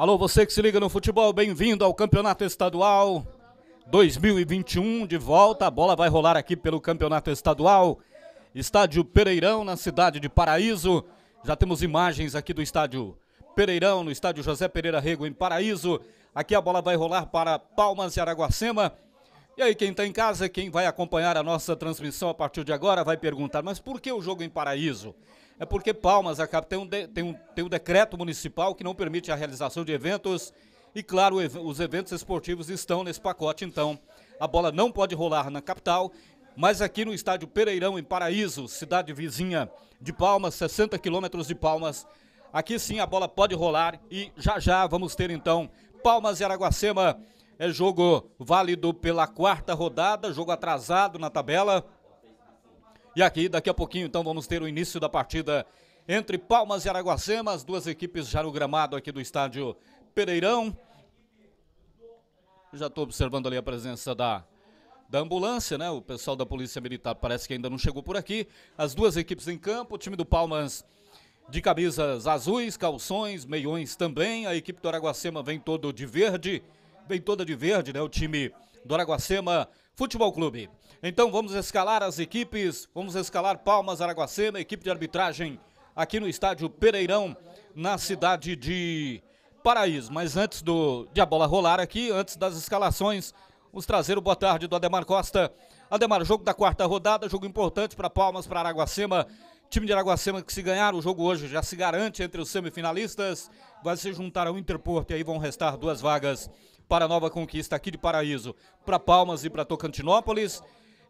Alô, você que se liga no futebol, bem-vindo ao Campeonato Estadual 2021. De volta, a bola vai rolar aqui pelo Campeonato Estadual, Estádio Pereirão, na cidade de Paraíso. Já temos imagens aqui do estádio Pereirão, no estádio José Pereira Rego, em Paraíso. Aqui a bola vai rolar para Palmas e Araguacema. E aí, quem está em casa, quem vai acompanhar a nossa transmissão a partir de agora, vai perguntar: mas por que o jogo em Paraíso? é porque Palmas acaba, tem, um de, tem, um, tem um decreto municipal que não permite a realização de eventos e, claro, os eventos esportivos estão nesse pacote. Então, a bola não pode rolar na capital, mas aqui no estádio Pereirão, em Paraíso, cidade vizinha de Palmas, 60 quilômetros de Palmas, aqui sim a bola pode rolar e já já vamos ter então Palmas e Araguacema. É jogo válido pela quarta rodada, jogo atrasado na tabela. E aqui, daqui a pouquinho, então, vamos ter o início da partida entre Palmas e Araguacema, as duas equipes já no gramado aqui do estádio Pereirão. Já estou observando ali a presença da, da ambulância, né? O pessoal da Polícia Militar parece que ainda não chegou por aqui. As duas equipes em campo, o time do Palmas de camisas azuis, calções, meiões também. A equipe do Araguacema vem todo de verde, vem toda de verde, né? O time do Araguacema Futebol Clube. Então vamos escalar as equipes, vamos escalar Palmas Araguacema, equipe de arbitragem aqui no estádio Pereirão, na cidade de Paraíso. Mas antes do, de a bola rolar aqui, antes das escalações, vamos trazer o boa tarde do Ademar Costa. Ademar, jogo da quarta rodada, jogo importante para Palmas, para Araguacema. Time de Araguacema que se ganhar o jogo hoje já se garante entre os semifinalistas, vai se juntar ao Interporto e aí vão restar duas vagas para a nova conquista aqui de Paraíso, para Palmas e para Tocantinópolis.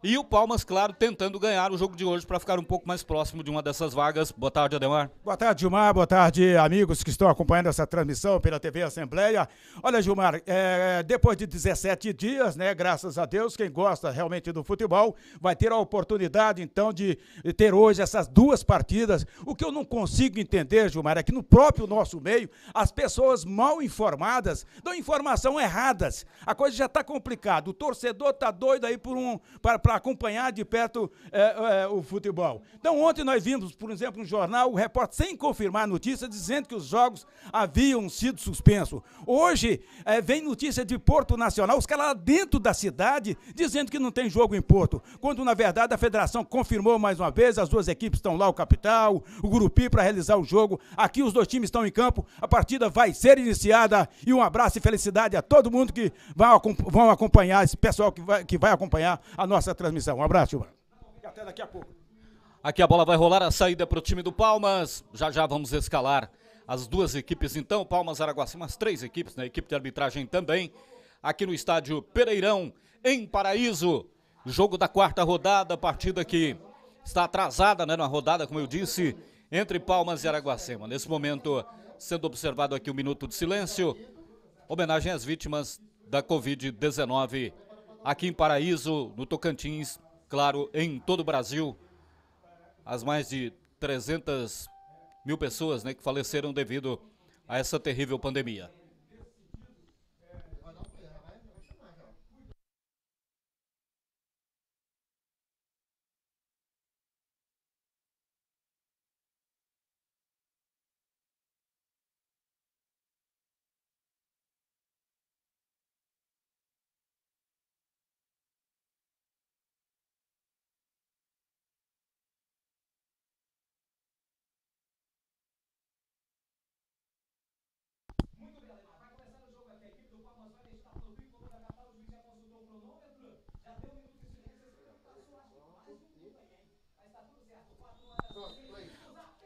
E o Palmas, claro, tentando ganhar o jogo de hoje para ficar um pouco mais próximo de uma dessas vagas. Boa tarde, Ademar. Boa tarde, Gilmar. Boa tarde, amigos que estão acompanhando essa transmissão pela TV Assembleia. Olha, Gilmar, é, depois de 17 dias, né, graças a Deus, quem gosta realmente do futebol vai ter a oportunidade, então, de ter hoje essas duas partidas. O que eu não consigo entender, Gilmar, é que no próprio nosso meio, as pessoas mal informadas dão informação erradas. A coisa já está complicada. O torcedor está doido aí por um. Pra, pra para acompanhar de perto é, é, o futebol. Então, ontem nós vimos, por exemplo, no um jornal, o repórter, sem confirmar a notícia, dizendo que os jogos haviam sido suspensos. Hoje, é, vem notícia de Porto Nacional, os caras lá dentro da cidade, dizendo que não tem jogo em Porto, quando, na verdade, a federação confirmou mais uma vez, as duas equipes estão lá, o Capital, o Gurupi, para realizar o jogo. Aqui os dois times estão em campo, a partida vai ser iniciada e um abraço e felicidade a todo mundo que vai, vão acompanhar, esse pessoal que vai, que vai acompanhar a nossa transmissão. Um abraço, Gilmar. E até daqui a pouco. Aqui a bola vai rolar, a saída para o time do Palmas. Já já vamos escalar as duas equipes então. Palmas, Araguaçu, as três equipes, né? Equipe de arbitragem também. Aqui no estádio Pereirão, em Paraíso. Jogo da quarta rodada, partida que está atrasada, né? Na rodada, como eu disse, entre Palmas e Araguacima. Nesse momento, sendo observado aqui um minuto de silêncio. Homenagem às vítimas da Covid-19 aqui em Paraíso, no Tocantins, claro, em todo o Brasil. As mais de 300 mil pessoas né, que faleceram devido a essa terrível pandemia.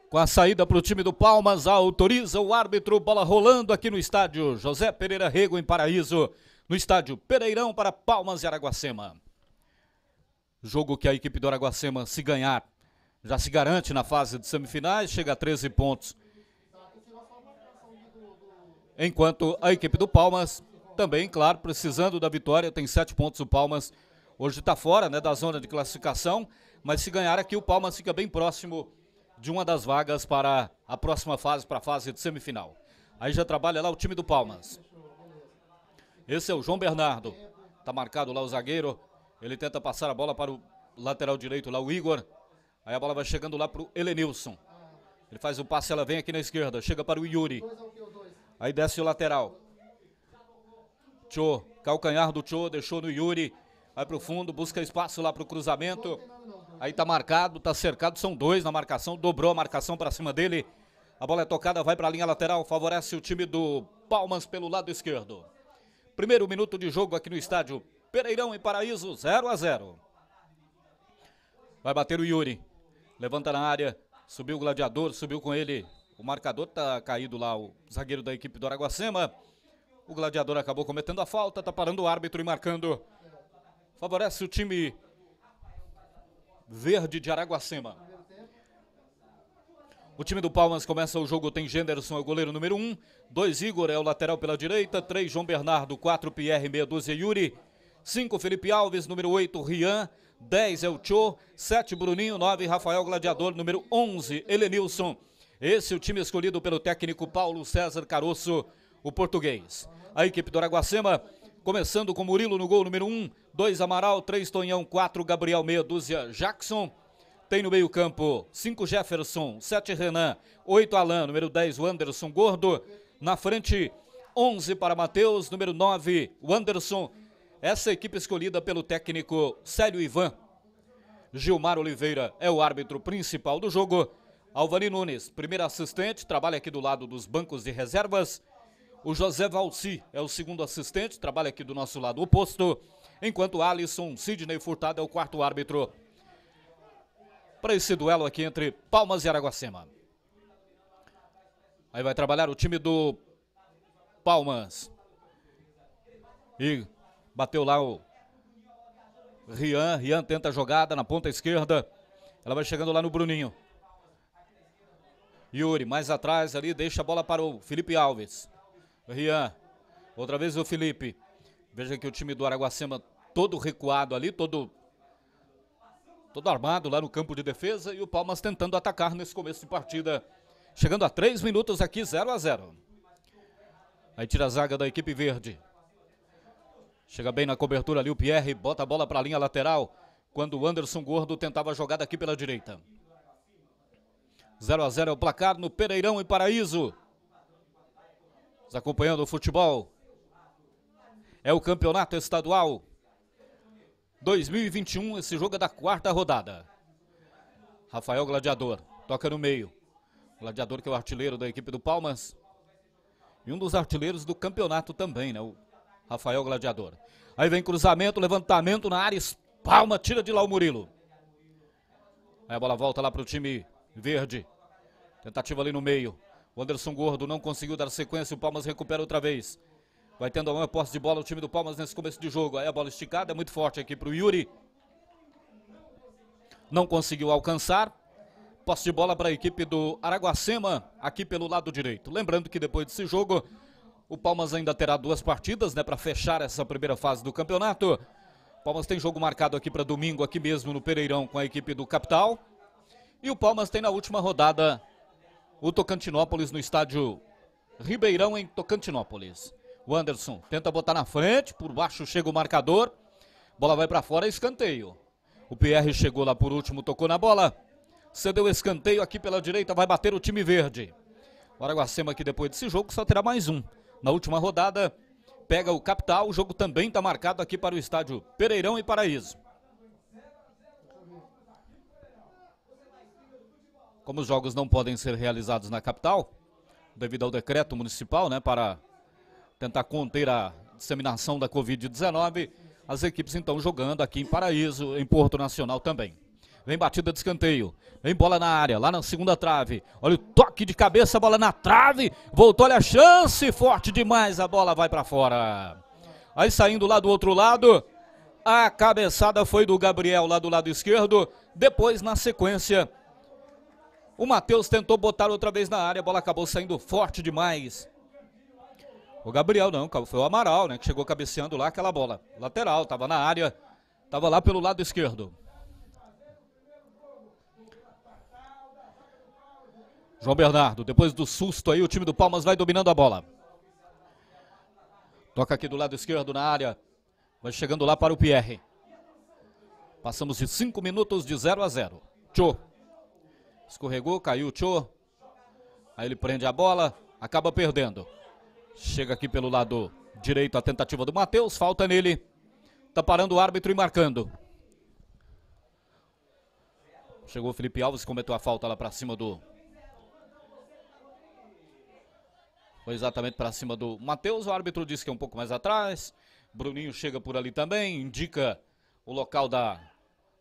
Com a saída para o time do Palmas, autoriza o árbitro, bola rolando aqui no estádio José Pereira Rego, em Paraíso, no estádio Pereirão para Palmas e Araguacema. Jogo que a equipe do Araguacema, se ganhar, já se garante na fase de semifinais, chega a 13 pontos. Enquanto a equipe do Palmas, também, claro, precisando da vitória, tem 7 pontos o Palmas. Hoje está fora né, da zona de classificação, mas se ganhar aqui, o Palmas fica bem próximo de uma das vagas para a próxima fase, para a fase de semifinal. Aí já trabalha lá o time do Palmas. Esse é o João Bernardo. Tá marcado lá o zagueiro. Ele tenta passar a bola para o lateral direito lá, o Igor. Aí a bola vai chegando lá para o Elenilson. Ele faz o passe, ela vem aqui na esquerda. Chega para o Yuri. Aí desce o lateral. Tchô, calcanhar do Tchô, deixou no Yuri. Vai para o fundo, busca espaço lá para o cruzamento. Aí tá marcado, tá cercado, são dois na marcação, dobrou a marcação para cima dele. A bola é tocada, vai para a linha lateral, favorece o time do Palmas pelo lado esquerdo. Primeiro minuto de jogo aqui no estádio Pereirão e Paraíso, 0 a 0. Vai bater o Yuri. Levanta na área, subiu o gladiador, subiu com ele. O marcador tá caído lá, o zagueiro da equipe do Araguacema. O gladiador acabou cometendo a falta, tá parando o árbitro e marcando. Favorece o time Verde de Araguacema. O time do Palmas começa o jogo, tem Genderson, é o goleiro número 1, um, 2 Igor, é o lateral pela direita, 3 João Bernardo, 4 Pierre, meia dúzia Yuri, 5 Felipe Alves, número 8 Rian, 10 é o Cho, 7 Bruninho, 9 Rafael Gladiador, número 11 Helenilson. Esse é o time escolhido pelo técnico Paulo César Caroço, o português. A equipe do Araguacema, começando com Murilo no gol número 1, um, 2 Amaral, 3 Tonhão, 4 Gabriel, meia dúzia Jackson. Tem no meio-campo 5 Jefferson, 7 Renan, 8 Alan, número 10 Anderson Gordo. Na frente 11 para Matheus, número 9 Anderson. Essa equipe escolhida pelo técnico Célio Ivan. Gilmar Oliveira é o árbitro principal do jogo. Alvani Nunes, primeiro assistente, trabalha aqui do lado dos bancos de reservas. O José Valci é o segundo assistente, trabalha aqui do nosso lado oposto enquanto Alisson Sidney Furtado é o quarto árbitro para esse duelo aqui entre Palmas e Araguacema. Aí vai trabalhar o time do Palmas. E bateu lá o Rian. Rian tenta a jogada na ponta esquerda. Ela vai chegando lá no Bruninho. Yuri mais atrás ali, deixa a bola para o Felipe Alves. Rian. Outra vez o Felipe. Veja que o time do Araguacema todo recuado ali, todo todo armado lá no campo de defesa e o Palmas tentando atacar nesse começo de partida. Chegando a três minutos aqui, 0 a 0 Aí tira a zaga da equipe verde. Chega bem na cobertura ali o Pierre, bota a bola para a linha lateral, quando o Anderson Gordo tentava a jogada aqui pela direita. 0 a 0 é o placar no Pereirão e Paraíso. acompanhando o futebol é o campeonato estadual 2021. Esse jogo é da quarta rodada. Rafael Gladiador toca no meio. Gladiador que é o artilheiro da equipe do Palmas. E um dos artilheiros do campeonato também, né? O Rafael Gladiador. Aí vem cruzamento, levantamento na área. Palma tira de lá o Murilo. Aí a bola volta lá para o time verde. Tentativa ali no meio. O Anderson Gordo não conseguiu dar sequência. O Palmas recupera outra vez. Vai tendo uma posse de bola o time do Palmas nesse começo de jogo. Aí a bola esticada, é muito forte aqui para o Yuri. Não conseguiu alcançar. Posse de bola para a equipe do Araguacema, aqui pelo lado direito. Lembrando que depois desse jogo, o Palmas ainda terá duas partidas, né, para fechar essa primeira fase do campeonato. Palmas tem jogo marcado aqui para domingo, aqui mesmo no Pereirão, com a equipe do Capital. E o Palmas tem na última rodada o Tocantinópolis no estádio Ribeirão, em Tocantinópolis. O Anderson tenta botar na frente, por baixo chega o marcador. Bola vai para fora, escanteio. O PR chegou lá por último, tocou na bola. Cedeu escanteio aqui pela direita, vai bater o time verde. O Araguacema que depois desse jogo só terá mais um. Na última rodada, pega o Capital. O jogo também está marcado aqui para o estádio Pereirão e Paraíso. Como os jogos não podem ser realizados na capital, devido ao decreto municipal, né, para tentar conter a disseminação da Covid-19. As equipes então jogando aqui em Paraíso, em Porto Nacional também. Vem batida de escanteio. Vem bola na área, lá na segunda trave. Olha o toque de cabeça, bola na trave. Voltou, olha a chance, forte demais. A bola vai para fora. Aí saindo lá do outro lado, a cabeçada foi do Gabriel lá do lado esquerdo. Depois, na sequência, o Matheus tentou botar outra vez na área. A bola acabou saindo forte demais. O Gabriel não, foi o Amaral, né? Que chegou cabeceando lá aquela bola. Lateral, estava na área, estava lá pelo lado esquerdo. João Bernardo, depois do susto aí, o time do Palmas vai dominando a bola. Toca aqui do lado esquerdo na área. Vai chegando lá para o Pierre. Passamos de 5 minutos de 0 a 0. Tchô. Escorregou, caiu o Tchô. Aí ele prende a bola, acaba perdendo. Chega aqui pelo lado direito a tentativa do Matheus, falta nele. Tá parando o árbitro e marcando. Chegou o Felipe Alves, cometeu a falta lá para cima do... Foi exatamente para cima do Matheus, o árbitro disse que é um pouco mais atrás. Bruninho chega por ali também, indica o local da,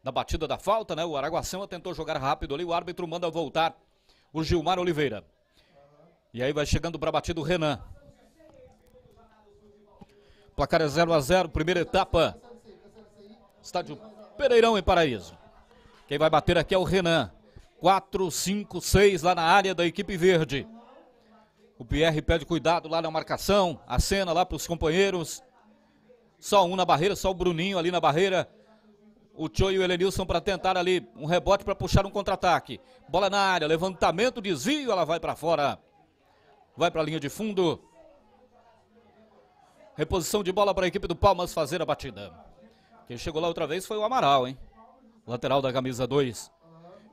da batida da falta, né? O Araguacema tentou jogar rápido ali, o árbitro manda voltar o Gilmar Oliveira. E aí vai chegando para a batida o Renan. Placar é 0 a 0 primeira etapa. Estádio Pereirão em Paraíso. Quem vai bater aqui é o Renan. 4, 5, 6 lá na área da equipe verde. O Pierre pede cuidado lá na marcação. A cena lá para os companheiros. Só um na barreira, só o Bruninho ali na barreira. O Tio e o Elenilson para tentar ali um rebote para puxar um contra-ataque. Bola na área, levantamento, desvio, ela vai para fora. Vai para a linha de fundo. Reposição de bola para a equipe do Palmas fazer a batida. Quem chegou lá outra vez foi o Amaral, hein? Lateral da camisa 2.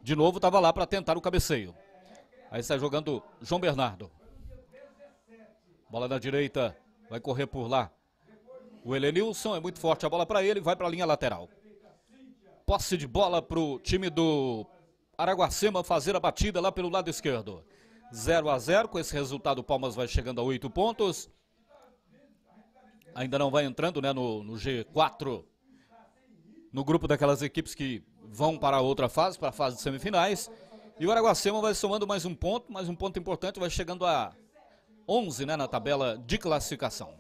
De novo estava lá para tentar o cabeceio. Aí está jogando João Bernardo. Bola da direita, vai correr por lá. O Helenilson é muito forte a bola para ele, vai para a linha lateral. Posse de bola para o time do Araguacema fazer a batida lá pelo lado esquerdo. 0 a 0 com esse resultado o Palmas vai chegando a 8 pontos ainda não vai entrando né, no, no G4, no grupo daquelas equipes que vão para a outra fase, para a fase de semifinais. E o Araguacema vai somando mais um ponto, mais um ponto importante, vai chegando a 11 né, na tabela de classificação.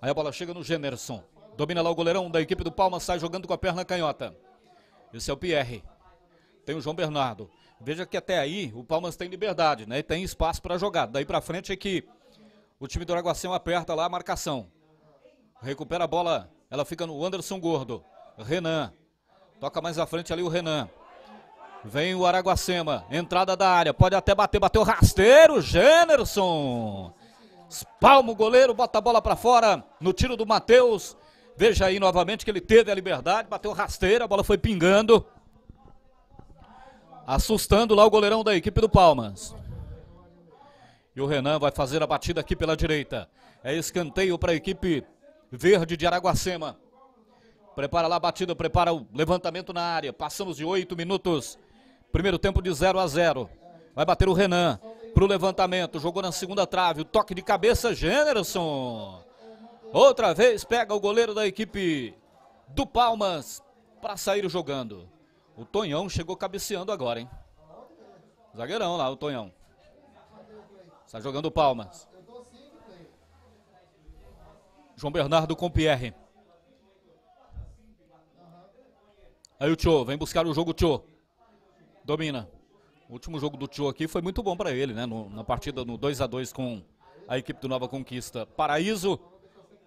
Aí a bola chega no Generson. Domina lá o goleirão da equipe do Palmas, sai jogando com a perna canhota. Esse é o Pierre. Tem o João Bernardo. Veja que até aí o Palmas tem liberdade, né? E tem espaço para jogar. Daí para frente é que o time do Araguacema aperta lá a marcação. Recupera a bola. Ela fica no Anderson Gordo. Renan. Toca mais à frente ali o Renan. Vem o Araguacema. Entrada da área. Pode até bater. Bateu rasteiro. Generson. Espalma o goleiro. Bota a bola para fora. No tiro do Matheus. Veja aí novamente que ele teve a liberdade. Bateu rasteira. A bola foi pingando. Assustando lá o goleirão da equipe do Palmas. E o Renan vai fazer a batida aqui pela direita. É escanteio para a equipe Verde de Araguacema. Prepara lá a batida, prepara o levantamento na área. Passamos de oito minutos. Primeiro tempo de 0 a 0. Vai bater o Renan pro levantamento. Jogou na segunda trave. O toque de cabeça, Generson. Outra vez pega o goleiro da equipe do Palmas para sair jogando. O Tonhão chegou cabeceando agora, hein? Zagueirão lá, o Tonhão. Está jogando o Palmas. João Bernardo com Pierre. Aí o Tio, vem buscar o jogo, Tio. Domina. O último jogo do Tio aqui foi muito bom para ele, né? No, na partida no 2 a 2 com a equipe do Nova Conquista. Paraíso,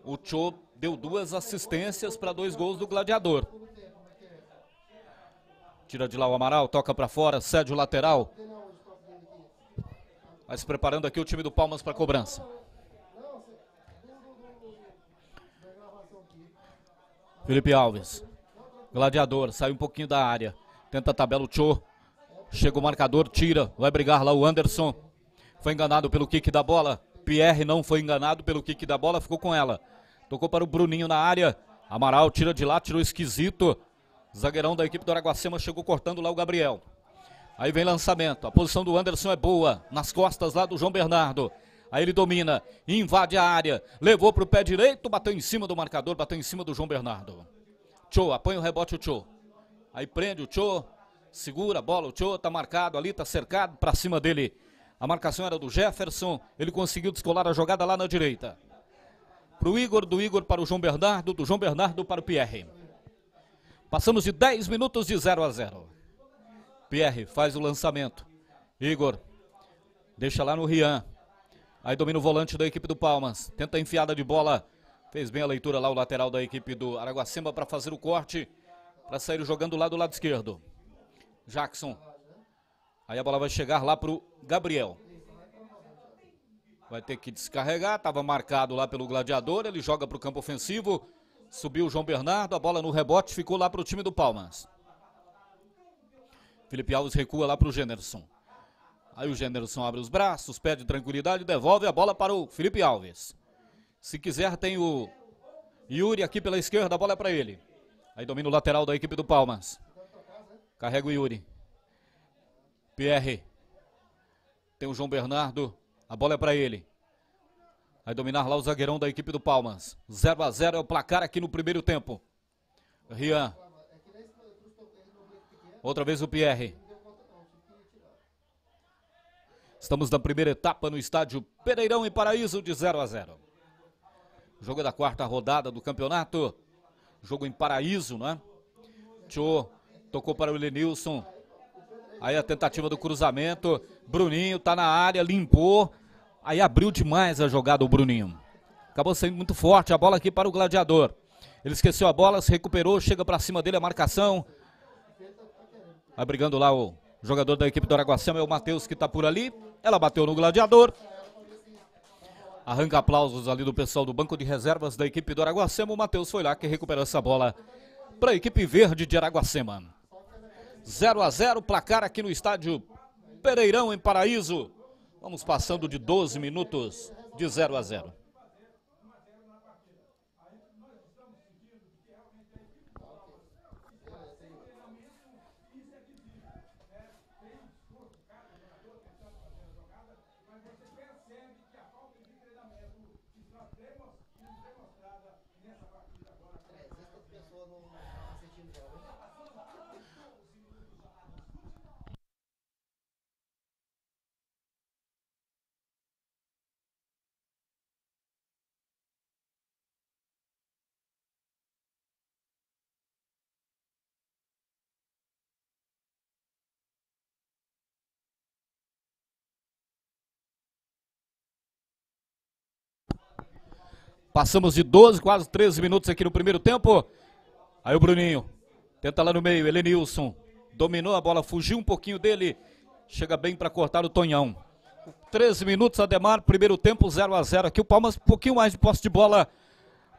o Tio deu duas assistências para dois gols do Gladiador. Tira de lá o Amaral, toca para fora, cede o lateral. Mas preparando aqui o time do Palmas para cobrança. Felipe Alves. Gladiador, sai um pouquinho da área. Tenta a tabela o Cho. Chega o marcador, tira. Vai brigar lá o Anderson. Foi enganado pelo kick da bola. Pierre não foi enganado pelo kick da bola, ficou com ela. Tocou para o Bruninho na área. Amaral tira de lá, tirou esquisito. Zagueirão da equipe do Araguacema chegou cortando lá o Gabriel. Aí vem lançamento. A posição do Anderson é boa. Nas costas lá do João Bernardo. Aí ele domina, invade a área, levou para o pé direito, bateu em cima do marcador, bateu em cima do João Bernardo. Chou, apanha o rebote o Tchô. Aí prende o chou, segura a bola, o Tchô tá marcado ali, tá cercado para cima dele. A marcação era do Jefferson, ele conseguiu descolar a jogada lá na direita. Para o Igor, do Igor para o João Bernardo, do João Bernardo para o Pierre. Passamos de 10 minutos de 0 a 0. Pierre faz o lançamento. Igor deixa lá no Rian. Aí domina o volante da equipe do Palmas. Tenta a enfiada de bola. Fez bem a leitura lá o lateral da equipe do Araguacema para fazer o corte. Para sair jogando lá do lado esquerdo. Jackson. Aí a bola vai chegar lá para o Gabriel. Vai ter que descarregar. Estava marcado lá pelo Gladiador. Ele joga para o campo ofensivo. Subiu o João Bernardo. A bola no rebote ficou lá para o time do Palmas. Felipe Alves recua lá para o Generson. Aí o Genderson abre os braços, pede tranquilidade, devolve a bola para o Felipe Alves. Se quiser, tem o Yuri aqui pela esquerda, a bola é para ele. Aí domina o lateral da equipe do Palmas. Carrega o Yuri. Pierre. Tem o João Bernardo. A bola é para ele. Vai dominar lá o zagueirão da equipe do Palmas. 0 a 0 é o placar aqui no primeiro tempo. Rian. Outra vez o Pierre. Estamos na primeira etapa no estádio Pereirão em Paraíso de 0 a 0. Jogo da quarta rodada do campeonato. Jogo em Paraíso, né? Tchô tocou para o Elenilson. Aí a tentativa do cruzamento. Bruninho tá na área, limpou. Aí abriu demais a jogada o Bruninho. Acabou sendo muito forte a bola aqui para o Gladiador. Ele esqueceu a bola, se recuperou, chega para cima dele a marcação. Vai brigando lá o jogador da equipe do Araguacema, é o Matheus que está por ali. Ela bateu no gladiador. Arranca aplausos ali do pessoal do banco de reservas da equipe do Araguacema. O Matheus foi lá que recuperou essa bola para a equipe verde de Araguacema. 0 a 0 placar aqui no estádio Pereirão, em Paraíso. Vamos passando de 12 minutos de 0 a 0. Passamos de 12, quase 13 minutos aqui no primeiro tempo. Aí o Bruninho tenta lá no meio, Elenilson dominou a bola, fugiu um pouquinho dele, chega bem para cortar o Tonhão. 13 minutos, Ademar, primeiro tempo 0 a 0 aqui. O Palmas um pouquinho mais de posse de bola,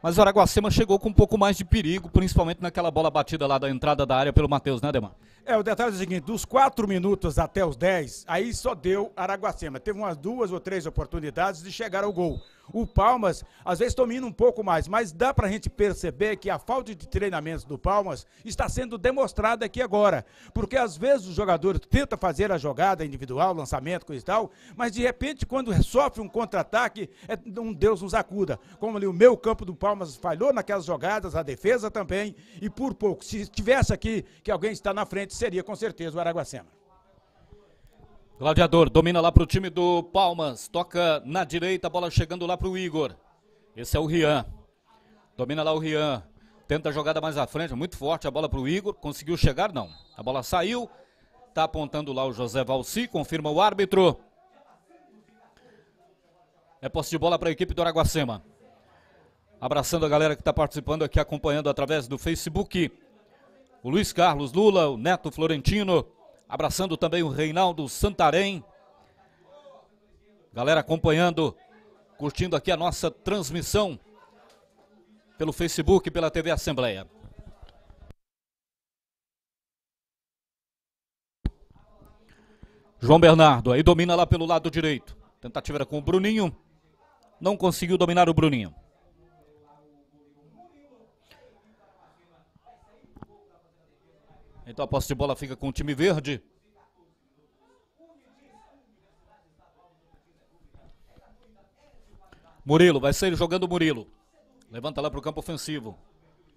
mas o Araguacema chegou com um pouco mais de perigo, principalmente naquela bola batida lá da entrada da área pelo Matheus, né, Ademar? É, o detalhe é o seguinte, dos quatro minutos até os dez, aí só deu Araguacema. Teve umas duas ou três oportunidades de chegar ao gol. O Palmas, às vezes, domina um pouco mais, mas dá para a gente perceber que a falta de treinamento do Palmas está sendo demonstrada aqui agora. Porque às vezes o jogador tenta fazer a jogada individual, lançamento, coisa e tal, mas de repente, quando sofre um contra-ataque, é um Deus nos acuda. Como ali o meu campo do Palmas falhou naquelas jogadas, a defesa também, e por pouco. Se tivesse aqui que alguém está na frente seria com certeza o Araguacema. Gladiador domina lá para o time do Palmas, toca na direita, a bola chegando lá para o Igor. Esse é o Rian. Domina lá o Rian. Tenta a jogada mais à frente, muito forte a bola para o Igor. Conseguiu chegar? Não. A bola saiu. Está apontando lá o José Valci, confirma o árbitro. É posse de bola para a equipe do Araguacema. Abraçando a galera que está participando aqui, acompanhando através do Facebook o Luiz Carlos Lula, o Neto Florentino, abraçando também o Reinaldo Santarém. Galera acompanhando, curtindo aqui a nossa transmissão pelo Facebook e pela TV Assembleia. João Bernardo aí domina lá pelo lado direito. Tentativa era com o Bruninho. Não conseguiu dominar o Bruninho. Então a posse de bola fica com o time verde. Murilo, vai ser jogando Murilo. Levanta lá para o campo ofensivo.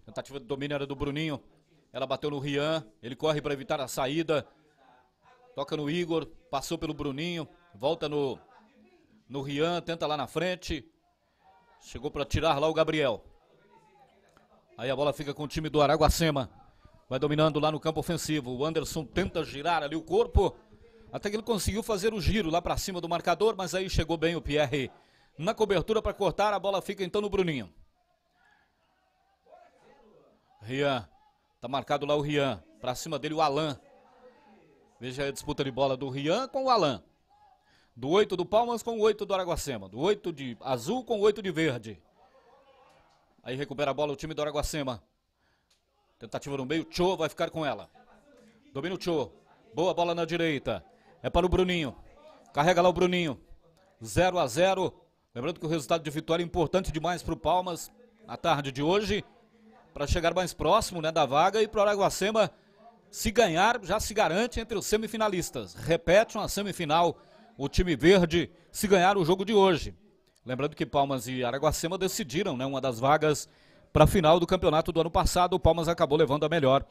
Tentativa de domínio era do Bruninho. Ela bateu no Rian. Ele corre para evitar a saída. Toca no Igor. Passou pelo Bruninho. Volta no, no Rian. Tenta lá na frente. Chegou para tirar lá o Gabriel. Aí a bola fica com o time do Araguacema. Vai dominando lá no campo ofensivo. O Anderson tenta girar ali o corpo. Até que ele conseguiu fazer o giro lá para cima do marcador, mas aí chegou bem o Pierre na cobertura para cortar. A bola fica então no Bruninho. Rian. Tá marcado lá o Rian. Para cima dele o Alan. Veja a disputa de bola do Rian com o Alan. Do 8 do Palmas com o 8 do Araguacema. Do 8 de azul com o 8 de verde. Aí recupera a bola o time do Araguacema. Tentativa no meio, Cho vai ficar com ela. Domina o Cho. Boa bola na direita. É para o Bruninho. Carrega lá o Bruninho. 0 a 0 Lembrando que o resultado de vitória é importante demais para o Palmas na tarde de hoje. Para chegar mais próximo né, da vaga e para o Araguacema, se ganhar, já se garante entre os semifinalistas. Repete uma semifinal o time verde se ganhar o jogo de hoje. Lembrando que Palmas e Araguacema decidiram né, uma das vagas para a final do campeonato do ano passado. O Palmas acabou levando a melhor.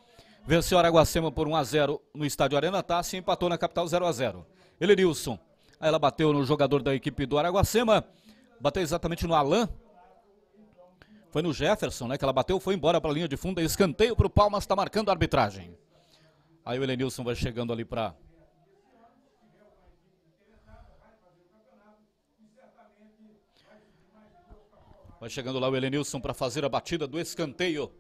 Venceu Araguacema por 1 a 0 no estádio Arena Tassi e empatou na capital 0 a 0. Elenilson, aí ela bateu no jogador da equipe do Araguacema, bateu exatamente no Alain. Foi no Jefferson, né, que ela bateu, foi embora para a linha de fundo, é escanteio para o Palmas, está marcando a arbitragem. Aí o Elenilson vai chegando ali para Vai chegando lá o Elenilson para fazer a batida do escanteio.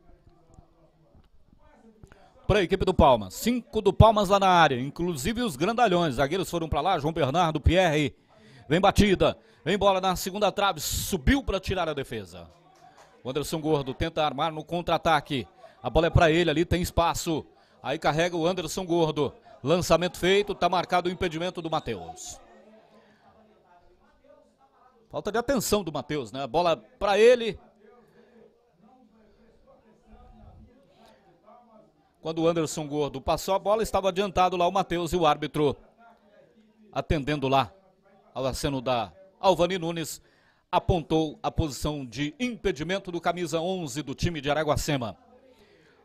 Para a equipe do Palmas. Cinco do Palmas lá na área, inclusive os grandalhões. Zagueiros foram para lá, João Bernardo, Pierre. Vem batida, vem bola na segunda trave, subiu para tirar a defesa. O Anderson Gordo tenta armar no contra-ataque. A bola é para ele, ali tem espaço. Aí carrega o Anderson Gordo. Lançamento feito, está marcado o impedimento do Matheus. Falta de atenção do Matheus, né? Bola para ele. Quando o Anderson Gordo passou a bola, estava adiantado lá o Matheus e o árbitro atendendo lá ao aceno da Alvani Nunes, apontou a posição de impedimento do camisa 11 do time de Araguacema.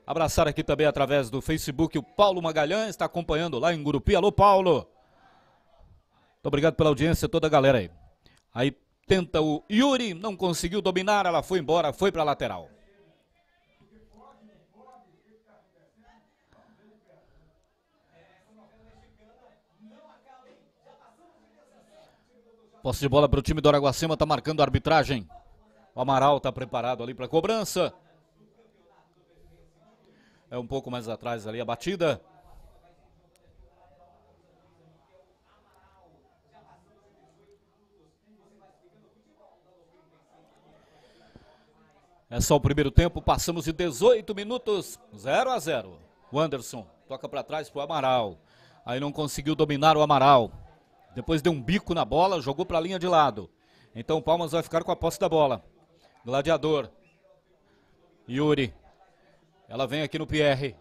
Abraçar aqui também através do Facebook o Paulo Magalhães, está acompanhando lá em Gurupi. Alô, Paulo! Muito obrigado pela audiência, toda a galera aí. Aí Tenta o Yuri, não conseguiu dominar, ela foi embora, foi para a lateral. Posse de bola para o time do Araguacema, está marcando a arbitragem. O Amaral está preparado ali para a cobrança. É um pouco mais atrás ali a batida. É só o primeiro tempo, passamos de 18 minutos, 0 a 0. O Anderson toca para trás pro Amaral. Aí não conseguiu dominar o Amaral. Depois deu um bico na bola, jogou para a linha de lado. Então o Palmas vai ficar com a posse da bola. Gladiador. Yuri. Ela vem aqui no Pierre.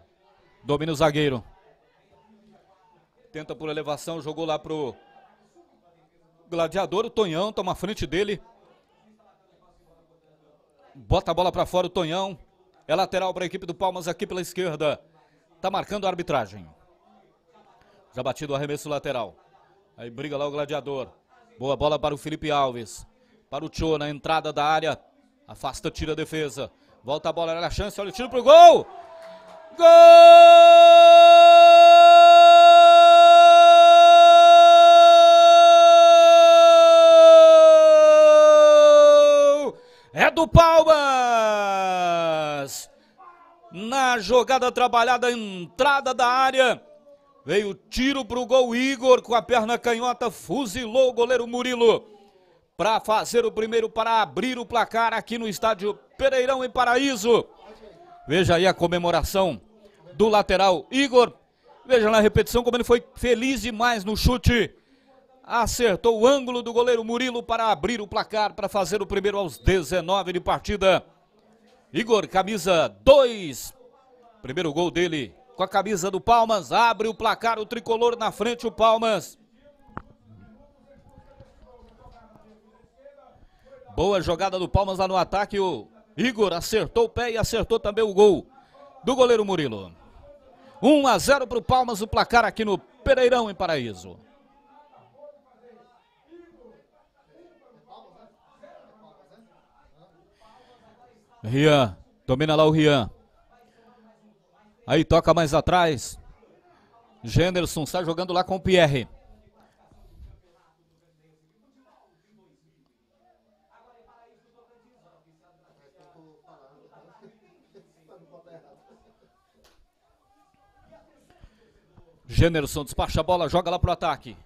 Domina o zagueiro. Tenta por elevação, jogou lá pro Gladiador. O Tonhão toma a frente dele. Bota a bola para fora o Tonhão. É lateral para a equipe do Palmas aqui pela esquerda. Tá marcando a arbitragem. Já batido o arremesso lateral. Aí briga lá o gladiador. Boa bola para o Felipe Alves. Para o Tio na entrada da área. Afasta, tira a defesa. Volta a bola, olha a chance, olha o tiro pro gol! Gol! É do Palmas! Na jogada trabalhada, entrada da área. Veio tiro para o gol. Igor com a perna canhota fuzilou o goleiro Murilo para fazer o primeiro, para abrir o placar aqui no estádio Pereirão em Paraíso. Veja aí a comemoração do lateral Igor. Veja na repetição como ele foi feliz demais no chute acertou o ângulo do goleiro Murilo para abrir o placar, para fazer o primeiro aos 19 de partida. Igor, camisa 2, primeiro gol dele com a camisa do Palmas, abre o placar, o tricolor na frente, o Palmas. Boa jogada do Palmas lá no ataque, o Igor acertou o pé e acertou também o gol do goleiro Murilo. 1 a 0 para o Palmas, o placar aqui no Pereirão, em Paraíso. Rian. Domina lá o Rian. Aí toca mais atrás. Genderson sai jogando lá com o Pierre. Gênerson despacha a bola, joga lá pro ataque.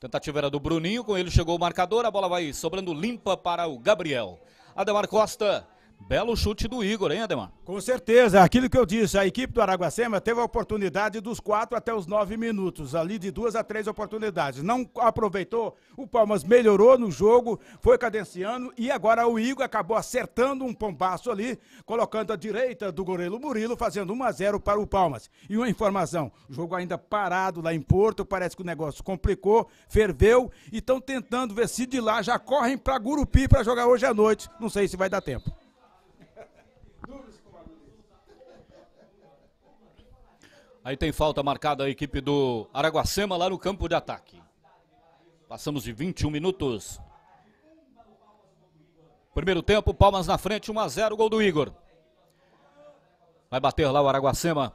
Tentativa era do Bruninho, com ele chegou o marcador, a bola vai sobrando limpa para o Gabriel. Ademar Costa. Belo chute do Igor, hein, Ademar? Com certeza, é aquilo que eu disse, a equipe do Araguacema teve a oportunidade dos quatro até os nove minutos, ali de duas a três oportunidades. Não aproveitou, o Palmas melhorou no jogo, foi cadenciando e agora o Igor acabou acertando um pombaço ali, colocando a direita do goleiro Murilo, fazendo 1 a 0 para o Palmas. E uma informação, o jogo ainda parado lá em Porto, parece que o negócio complicou, ferveu e estão tentando ver se de lá já correm para Gurupi para jogar hoje à noite. Não sei se vai dar tempo. Aí tem falta marcada a equipe do Araguacema lá no campo de ataque. Passamos de 21 minutos. Primeiro tempo, Palmas na frente, 1 a 0, gol do Igor. Vai bater lá o Araguacema.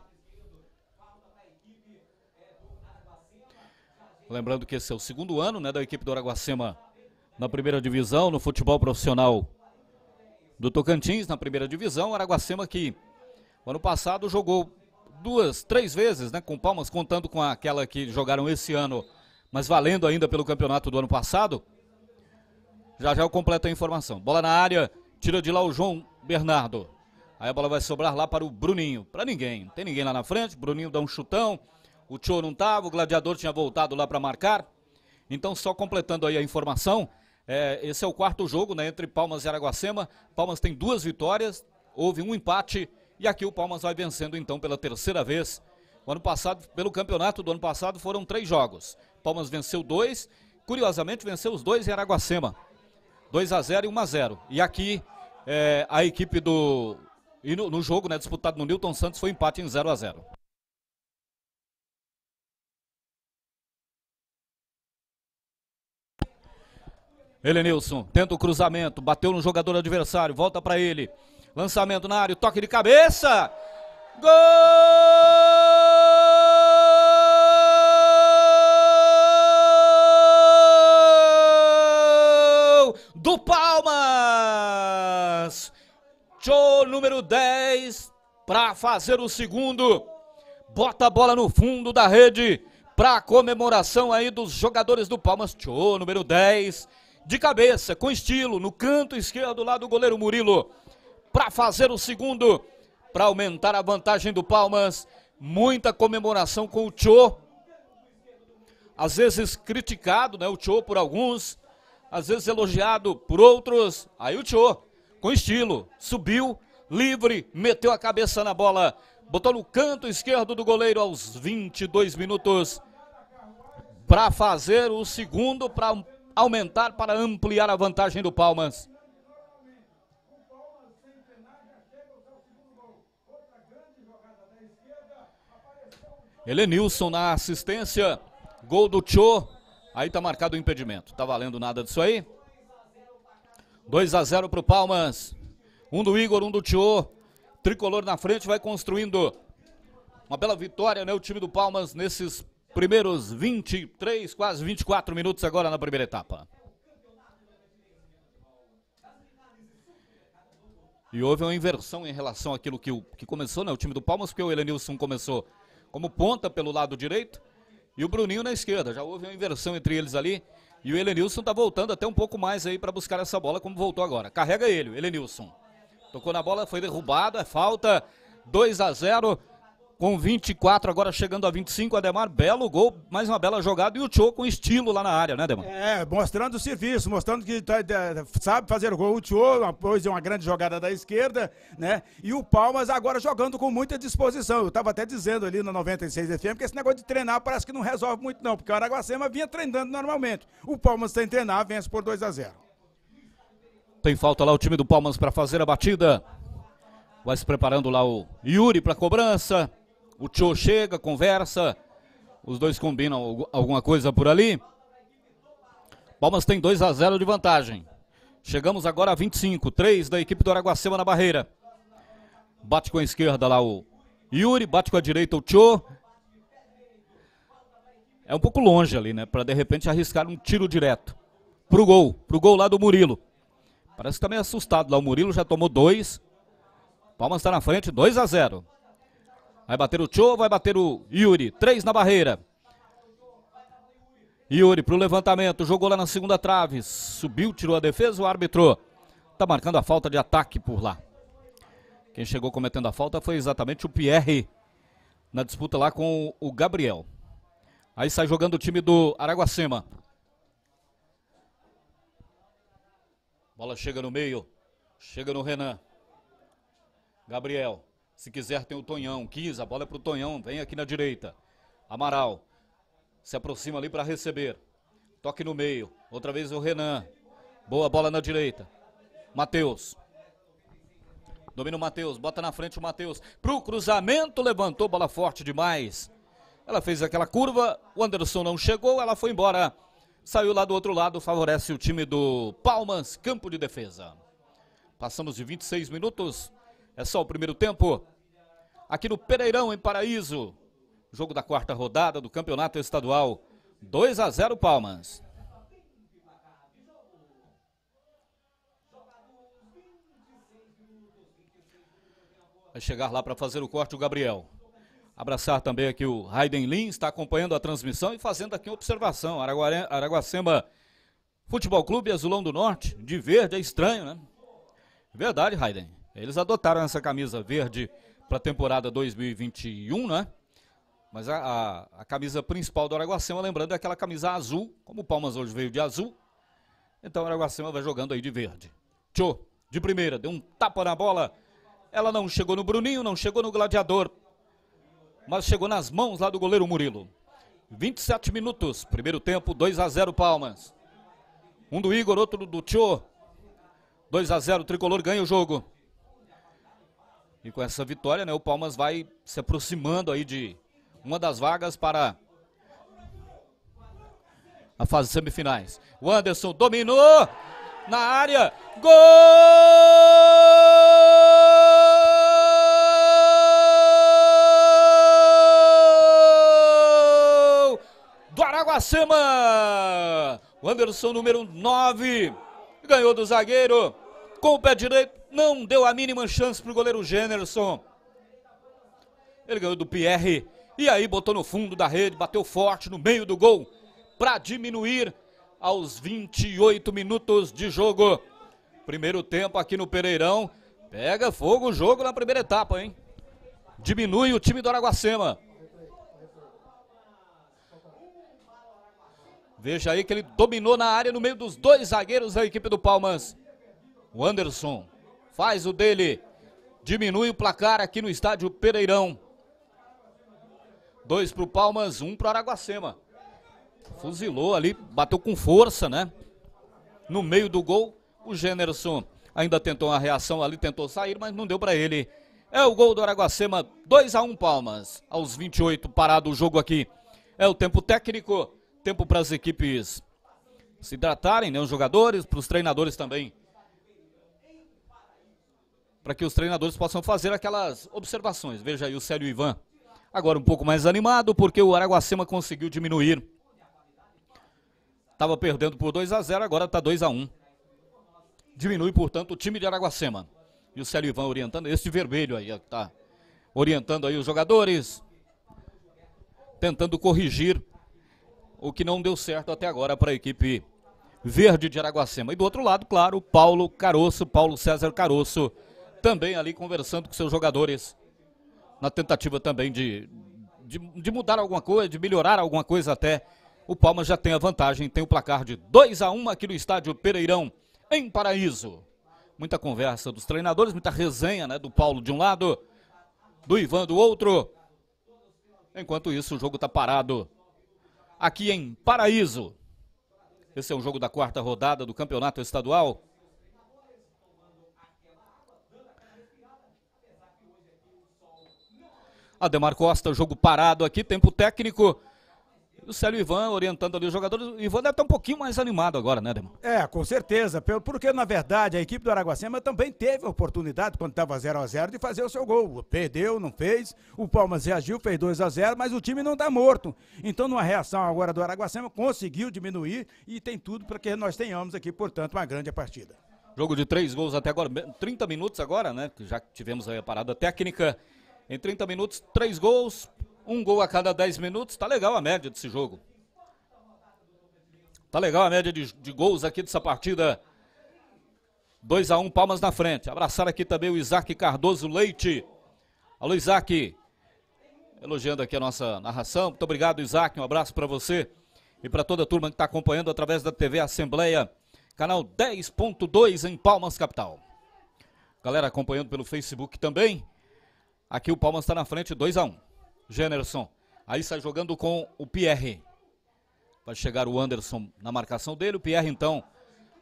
Lembrando que esse é o segundo ano né, da equipe do Araguacema na primeira divisão, no futebol profissional do Tocantins, na primeira divisão. O Araguacema que, ano passado, jogou duas, três vezes, né, com Palmas, contando com aquela que jogaram esse ano, mas valendo ainda pelo campeonato do ano passado. Já já eu completo a informação. Bola na área, tira de lá o João Bernardo. Aí a bola vai sobrar lá para o Bruninho. Para ninguém, não tem ninguém lá na frente. Bruninho dá um chutão. O Tio não estava, o Gladiador tinha voltado lá para marcar. Então, só completando aí a informação, é, esse é o quarto jogo né, entre Palmas e Araguacema. Palmas tem duas vitórias, houve um empate e aqui o Palmas vai vencendo então pela terceira vez. O ano passado, pelo campeonato do ano passado, foram três jogos. Palmas venceu dois, curiosamente venceu os dois em Araguacema. 2 a 0 e 1 a 0. E aqui é, a equipe do e no, no, jogo, né, disputado no Newton Santos, foi empate em 0 a 0. Helenilson tenta o cruzamento, bateu no jogador adversário, volta para ele. Lançamento na área, toque de cabeça. Gol! Do Palmas! Cho número 10 para fazer o segundo. Bota a bola no fundo da rede para comemoração aí dos jogadores do Palmas. Cho número 10 de cabeça, com estilo, no canto esquerdo lá do goleiro Murilo para fazer o segundo, para aumentar a vantagem do Palmas. Muita comemoração com o Tchô. Às vezes criticado, né, o Tchô por alguns, às vezes elogiado por outros. Aí o Tchô, com estilo, subiu, livre, meteu a cabeça na bola, botou no canto esquerdo do goleiro aos 22 minutos para fazer o segundo, para aumentar, para ampliar a vantagem do Palmas. Helenilson na assistência. Gol do Tchô. Aí tá marcado o impedimento. Tá valendo nada disso aí. 2 a 0 pro Palmas. Um do Igor, um do Tchô. Tricolor na frente vai construindo. Uma bela vitória, né? O time do Palmas nesses primeiros 23, quase 24 minutos agora na primeira etapa. E houve uma inversão em relação àquilo que, que começou, né? O time do Palmas, porque o Elenilson começou como ponta pelo lado direito, e o Bruninho na esquerda. Já houve uma inversão entre eles ali. E o Elenilson está voltando até um pouco mais aí para buscar essa bola, como voltou agora. Carrega ele, o Elenilson. Tocou na bola, foi derrubado, é falta. 2 a 0 com 24, agora chegando a 25, Ademar, belo gol, mais uma bela jogada e o Tchô com estilo lá na área, né, Ademar? É, mostrando o serviço, mostrando que tá, é, sabe fazer gol. O Tchô, depois de uma grande jogada da esquerda, né? E o Palmas agora jogando com muita disposição. Eu estava até dizendo ali na 96 FM que esse negócio de treinar parece que não resolve muito, não, porque o Araguacema vinha treinando normalmente. O Palmas sem treinar, vence por 2 a 0 Tem falta lá o time do Palmas para fazer a batida. Vai se preparando lá o Yuri para cobrança. O Tchô chega, conversa. Os dois combinam alguma coisa por ali. Palmas tem 2 a 0 de vantagem. Chegamos agora a 25. 3 da equipe do Araguacema na barreira. Bate com a esquerda lá o Yuri, bate com a direita o Tchô. É um pouco longe ali, né? Para de repente arriscar um tiro direto. Pro gol, pro gol lá do Murilo. Parece que tá meio assustado lá. O Murilo já tomou dois. Palmas está na frente, 2 a 0. Vai bater o Cho, vai bater o Yuri. Três na barreira. Yuri pro levantamento, jogou lá na segunda trave, subiu, tirou a defesa, o árbitro tá marcando a falta de ataque por lá. Quem chegou cometendo a falta foi exatamente o Pierre na disputa lá com o Gabriel. Aí sai jogando o time do Araguacema. Bola chega no meio, chega no Renan. Gabriel. Se quiser, tem o Tonhão. Quis, a bola é para o Tonhão. Vem aqui na direita. Amaral. Se aproxima ali para receber. Toque no meio. Outra vez o Renan. Boa bola na direita. Matheus. Domina o Matheus. Bota na frente o Matheus. Pro cruzamento. Levantou. Bola forte demais. Ela fez aquela curva. O Anderson não chegou. Ela foi embora. Saiu lá do outro lado. Favorece o time do Palmas. Campo de defesa. Passamos de 26 minutos. É só o primeiro tempo aqui no Pereirão, em Paraíso. Jogo da quarta rodada do Campeonato Estadual. 2 a 0 Palmas. Vai chegar lá para fazer o corte o Gabriel. Abraçar também aqui o Raiden Lin, está acompanhando a transmissão e fazendo aqui uma observação. Araguacema Futebol Clube Azulão do Norte, de verde, é estranho, né? Verdade, Raiden. Eles adotaram essa camisa verde para a temporada 2021, né? Mas a, a, a, camisa principal do Araguacema, lembrando, é aquela camisa azul, como o Palmas hoje veio de azul. Então o Araguacema vai jogando aí de verde. Tchô, de primeira, deu um tapa na bola. Ela não chegou no Bruninho, não chegou no Gladiador. Mas chegou nas mãos lá do goleiro Murilo. 27 minutos, primeiro tempo, 2 a 0 Palmas. Um do Igor, outro do Tchô. 2 a 0 Tricolor ganha o jogo. E com essa vitória, né, o Palmas vai se aproximando aí de uma das vagas para a fase semifinais. O Anderson dominou na área. Gol! do Guacema. O Anderson, número 9, ganhou do zagueiro com o pé direito não deu a mínima chance para o goleiro Generson. Ele ganhou do Pierre e aí botou no fundo da rede, bateu forte no meio do gol para diminuir aos 28 minutos de jogo. Primeiro tempo aqui no Pereirão. Pega fogo o jogo na primeira etapa, hein? Diminui o time do Araguacema. Veja aí que ele dominou na área no meio dos dois zagueiros da equipe do Palmas. O Anderson faz o dele, diminui o placar aqui no estádio Pereirão. Dois para o Palmas, um para o Araguacema. Fuzilou ali, bateu com força, né? No meio do gol, o Gênerson ainda tentou uma reação ali, tentou sair, mas não deu para ele. É o gol do Araguacema, 2 a 1 um, Palmas. Aos 28, parado o jogo aqui. É o tempo técnico, tempo para as equipes se hidratarem, né? Os jogadores, para os treinadores também para que os treinadores possam fazer aquelas observações. Veja aí o Célio Ivan, agora um pouco mais animado, porque o Araguacema conseguiu diminuir. Estava perdendo por 2 a 0 agora está 2 a 1 Diminui, portanto, o time de Araguacema. E o Célio Ivan orientando, esse vermelho aí, está orientando aí os jogadores, tentando corrigir o que não deu certo até agora para a equipe verde de Araguacema. E do outro lado, claro, Paulo Caroço, Paulo César Caroço, também ali conversando com seus jogadores, na tentativa também de, de, de mudar alguma coisa, de melhorar alguma coisa até. O Palmas já tem a vantagem, tem o placar de 2 a 1 aqui no estádio Pereirão, em Paraíso. Muita conversa dos treinadores, muita resenha né, do Paulo de um lado, do Ivan do outro. Enquanto isso, o jogo está parado aqui em Paraíso. Esse é o jogo da quarta rodada do Campeonato Estadual. Ademar Costa, jogo parado aqui, tempo técnico. O Célio Ivan orientando ali os jogadores. O Ivan deve estar um pouquinho mais animado agora, né, Ademar? É, com certeza. Porque, na verdade, a equipe do Araguacema também teve a oportunidade, quando estava 0 a 0 de fazer o seu gol. Perdeu, não fez. O Palmas reagiu, fez 2 a 0 mas o time não está morto. Então, numa reação agora do Araguacema, conseguiu diminuir e tem tudo para que nós tenhamos aqui, portanto, uma grande partida. Jogo de três gols até agora, 30 minutos agora, né? Já tivemos aí a parada técnica. Em 30 minutos, três gols, um gol a cada 10 minutos. Tá legal a média desse jogo. Tá legal a média de, de gols aqui dessa partida. 2 a 1 um, palmas na frente. Abraçar aqui também o Isaac Cardoso Leite. Alô, Isaac. Elogiando aqui a nossa narração. Muito obrigado, Isaac. Um abraço para você e para toda a turma que está acompanhando através da TV Assembleia, canal 10.2 em Palmas Capital. Galera acompanhando pelo Facebook também. Aqui o Palmas está na frente, 2 a 1 um. Generson. Aí sai jogando com o Pierre. Vai chegar o Anderson na marcação dele. O Pierre, então,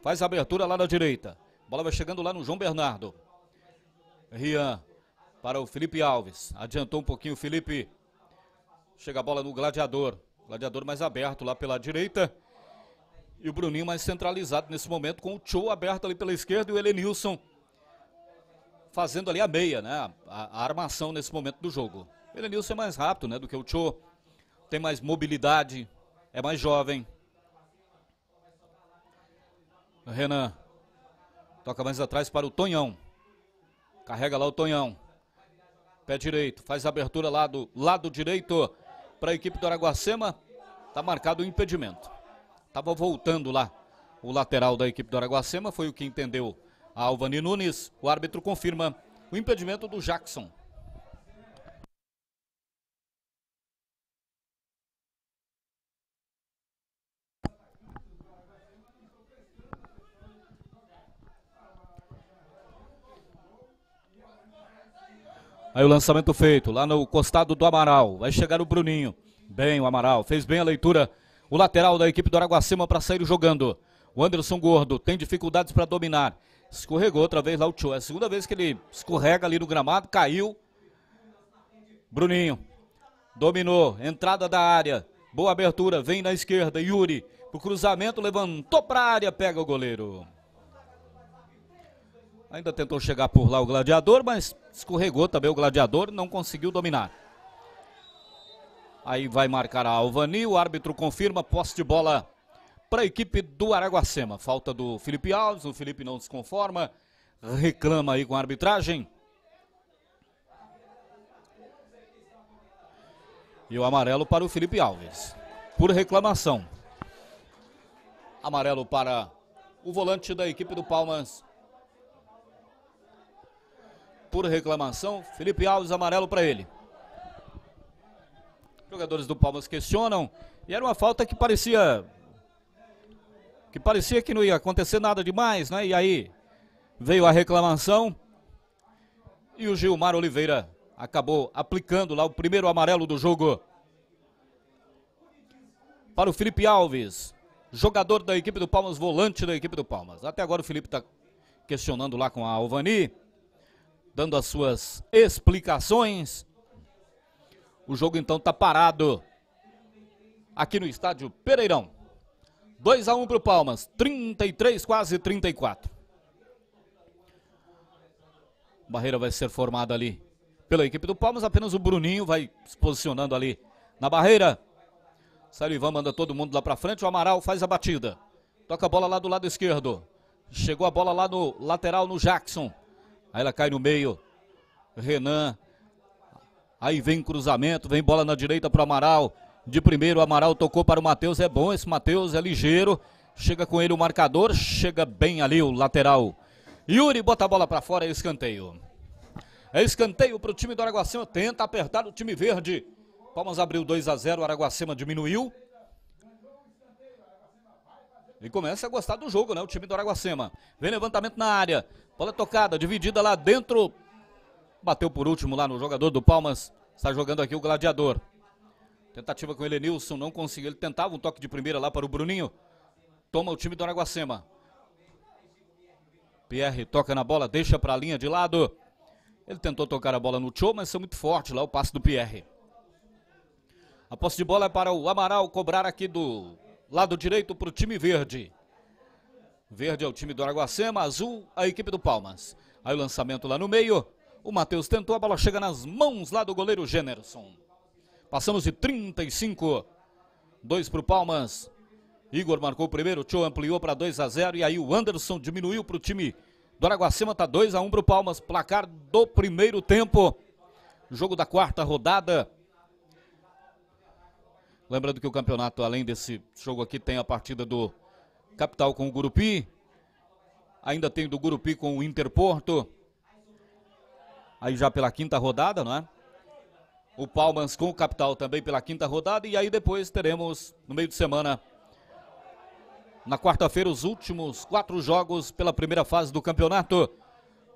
faz a abertura lá na direita. A bola vai chegando lá no João Bernardo. Rian para o Felipe Alves. Adiantou um pouquinho o Felipe. Chega a bola no Gladiador. Gladiador mais aberto lá pela direita. E o Bruninho mais centralizado nesse momento, com o Chou aberto ali pela esquerda e o Elenilson fazendo ali a meia, né? A, a armação nesse momento do jogo. O Elenilson é mais rápido, né? Do que o Cho. Tem mais mobilidade. É mais jovem. O Renan. Toca mais atrás para o Tonhão. Carrega lá o Tonhão. Pé direito. Faz a abertura lá do lado direito para a equipe do Araguacema. Está marcado o um impedimento. Estava voltando lá o lateral da equipe do Araguacema. Foi o que entendeu Alvani Nunes, o árbitro confirma o impedimento do Jackson. Aí o lançamento feito, lá no costado do Amaral. Vai chegar o Bruninho. Bem o Amaral, fez bem a leitura. O lateral da equipe do Araguacema para sair jogando. O Anderson Gordo tem dificuldades para dominar. Escorregou outra vez lá o Tchô. É a segunda vez que ele escorrega ali no gramado, caiu. Bruninho. Dominou. Entrada da área. Boa abertura. Vem na esquerda. Yuri. O cruzamento levantou para a área. Pega o goleiro. Ainda tentou chegar por lá o gladiador, mas escorregou também o gladiador. Não conseguiu dominar. Aí vai marcar a Alvani. O árbitro confirma. Posse de bola para a equipe do Araguacema. Falta do Felipe Alves, o Felipe não se conforma, reclama aí com a arbitragem. E o amarelo para o Felipe Alves, por reclamação. Amarelo para o volante da equipe do Palmas. Por reclamação, Felipe Alves, amarelo para ele. Jogadores do Palmas questionam. E era uma falta que parecia que parecia que não ia acontecer nada demais, né? E aí veio a reclamação e o Gilmar Oliveira acabou aplicando lá o primeiro amarelo do jogo para o Felipe Alves, jogador da equipe do Palmas, volante da equipe do Palmas. Até agora o Felipe está questionando lá com a Alvani, dando as suas explicações. O jogo então está parado aqui no estádio Pereirão. 2 a 1 para o Palmas, 33, quase 34. Barreira vai ser formada ali pela equipe do Palmas, apenas o Bruninho vai se posicionando ali na barreira. Sai Ivan, manda todo mundo lá para frente, o Amaral faz a batida. Toca a bola lá do lado esquerdo. Chegou a bola lá no lateral, no Jackson. Aí ela cai no meio. Renan. Aí vem cruzamento, vem bola na direita para o Amaral. De primeiro, Amaral tocou para o Matheus. É bom esse Matheus, é ligeiro. Chega com ele o marcador, chega bem ali o lateral. Yuri bota a bola para fora, é escanteio. É escanteio para o time do Araguacema. Tenta apertar o time verde. Palmas abriu 2 a 0, Araguacema diminuiu. E começa a gostar do jogo, né? O time do Araguacema. Vem levantamento na área. Bola tocada, dividida lá dentro. Bateu por último lá no jogador do Palmas. Está jogando aqui o gladiador. Tentativa com o Elenilson, não conseguiu. Ele tentava um toque de primeira lá para o Bruninho. Toma o time do Araguacema. Pierre toca na bola, deixa para a linha de lado. Ele tentou tocar a bola no Tchô, mas foi muito forte lá o passe do Pierre. A posse de bola é para o Amaral cobrar aqui do lado direito para o time verde. Verde é o time do Araguacema, azul a equipe do Palmas. Aí o lançamento lá no meio. O Matheus tentou, a bola chega nas mãos lá do goleiro Generson. Passamos de 35. 2 para o Palmas. Igor marcou o primeiro, o Tio ampliou para 2 a 0 e aí o Anderson diminuiu para o time do Araguacema, tá 2 a 1 para o Palmas, placar do primeiro tempo. Jogo da quarta rodada. Lembrando que o campeonato, além desse jogo aqui, tem a partida do Capital com o Gurupi. Ainda tem do Gurupi com o Interporto. Aí já pela quinta rodada, não é? o Palmas com o Capital também pela quinta rodada. E aí depois teremos, no meio de semana, na quarta-feira, os últimos quatro jogos pela primeira fase do campeonato.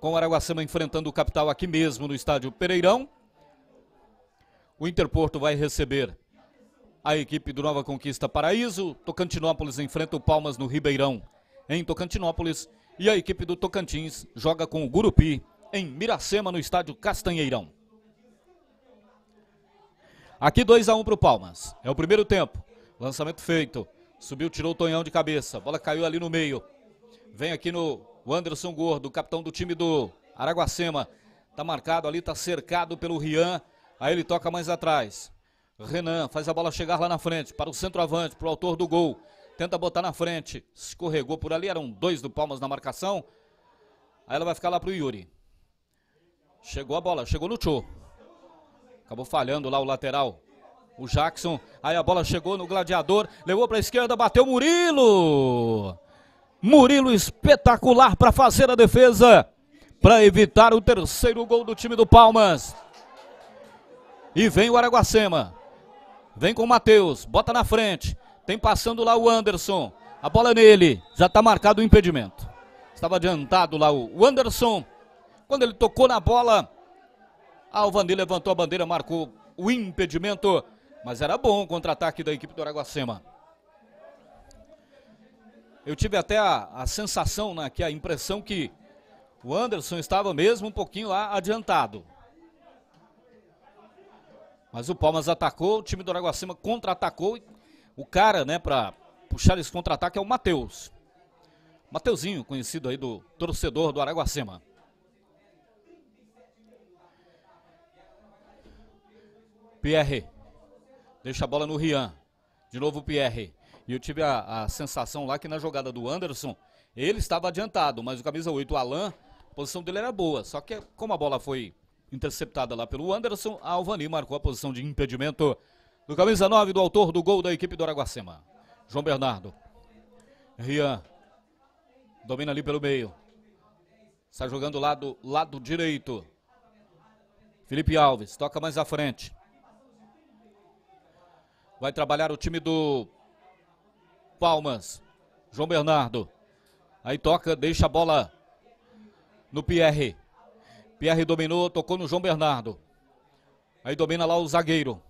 Com o Araguacema enfrentando o Capital aqui mesmo no estádio Pereirão. O Interporto vai receber a equipe do Nova Conquista Paraíso. Tocantinópolis enfrenta o Palmas no Ribeirão, em Tocantinópolis. E a equipe do Tocantins joga com o Gurupi, em Miracema, no estádio Castanheirão. Aqui 2 a 1 um para o Palmas. É o primeiro tempo. Lançamento feito. Subiu, tirou o Tonhão de cabeça. Bola caiu ali no meio. Vem aqui no Anderson Gordo, capitão do time do Araguacema. Tá marcado ali, tá cercado pelo Rian. Aí ele toca mais atrás. Renan faz a bola chegar lá na frente, para o centroavante, para o autor do gol. Tenta botar na frente. Escorregou por ali, eram dois do Palmas na marcação. Aí ela vai ficar lá pro Yuri. Chegou a bola, chegou no Tchô. Acabou falhando lá o lateral. O Jackson. Aí a bola chegou no gladiador. Levou para a esquerda. Bateu Murilo. Murilo espetacular para fazer a defesa. Para evitar o terceiro gol do time do Palmas. E vem o Araguacema. Vem com o Matheus. Bota na frente. Tem passando lá o Anderson. A bola é nele. Já está marcado o impedimento. Estava adiantado lá o Anderson. Quando ele tocou na bola, Alvanir ah, levantou a bandeira, marcou o impedimento, mas era bom o contra-ataque da equipe do Araguacema. Eu tive até a, a sensação, né, que a impressão que o Anderson estava mesmo um pouquinho lá adiantado. Mas o Palmas atacou, o time do Araguacema contra-atacou. O cara, né, para puxar esse contra-ataque é o Matheus. Mateuzinho, conhecido aí do torcedor do Araguacema. Pierre. Deixa a bola no Rian. De novo o Pierre. E eu tive a, a, sensação lá que na jogada do Anderson, ele estava adiantado, mas o camisa 8, o Alain, a posição dele era boa. Só que como a bola foi interceptada lá pelo Anderson, a Alvani marcou a posição de impedimento do camisa 9, do autor do gol da equipe do Araguacema. João Bernardo. Rian. Domina ali pelo meio. Está jogando lado, lado direito. Felipe Alves. Toca mais à frente. Vai trabalhar o time do Palmas. João Bernardo. Aí toca, deixa a bola no Pierre. Pierre dominou, tocou no João Bernardo. Aí domina lá o zagueiro.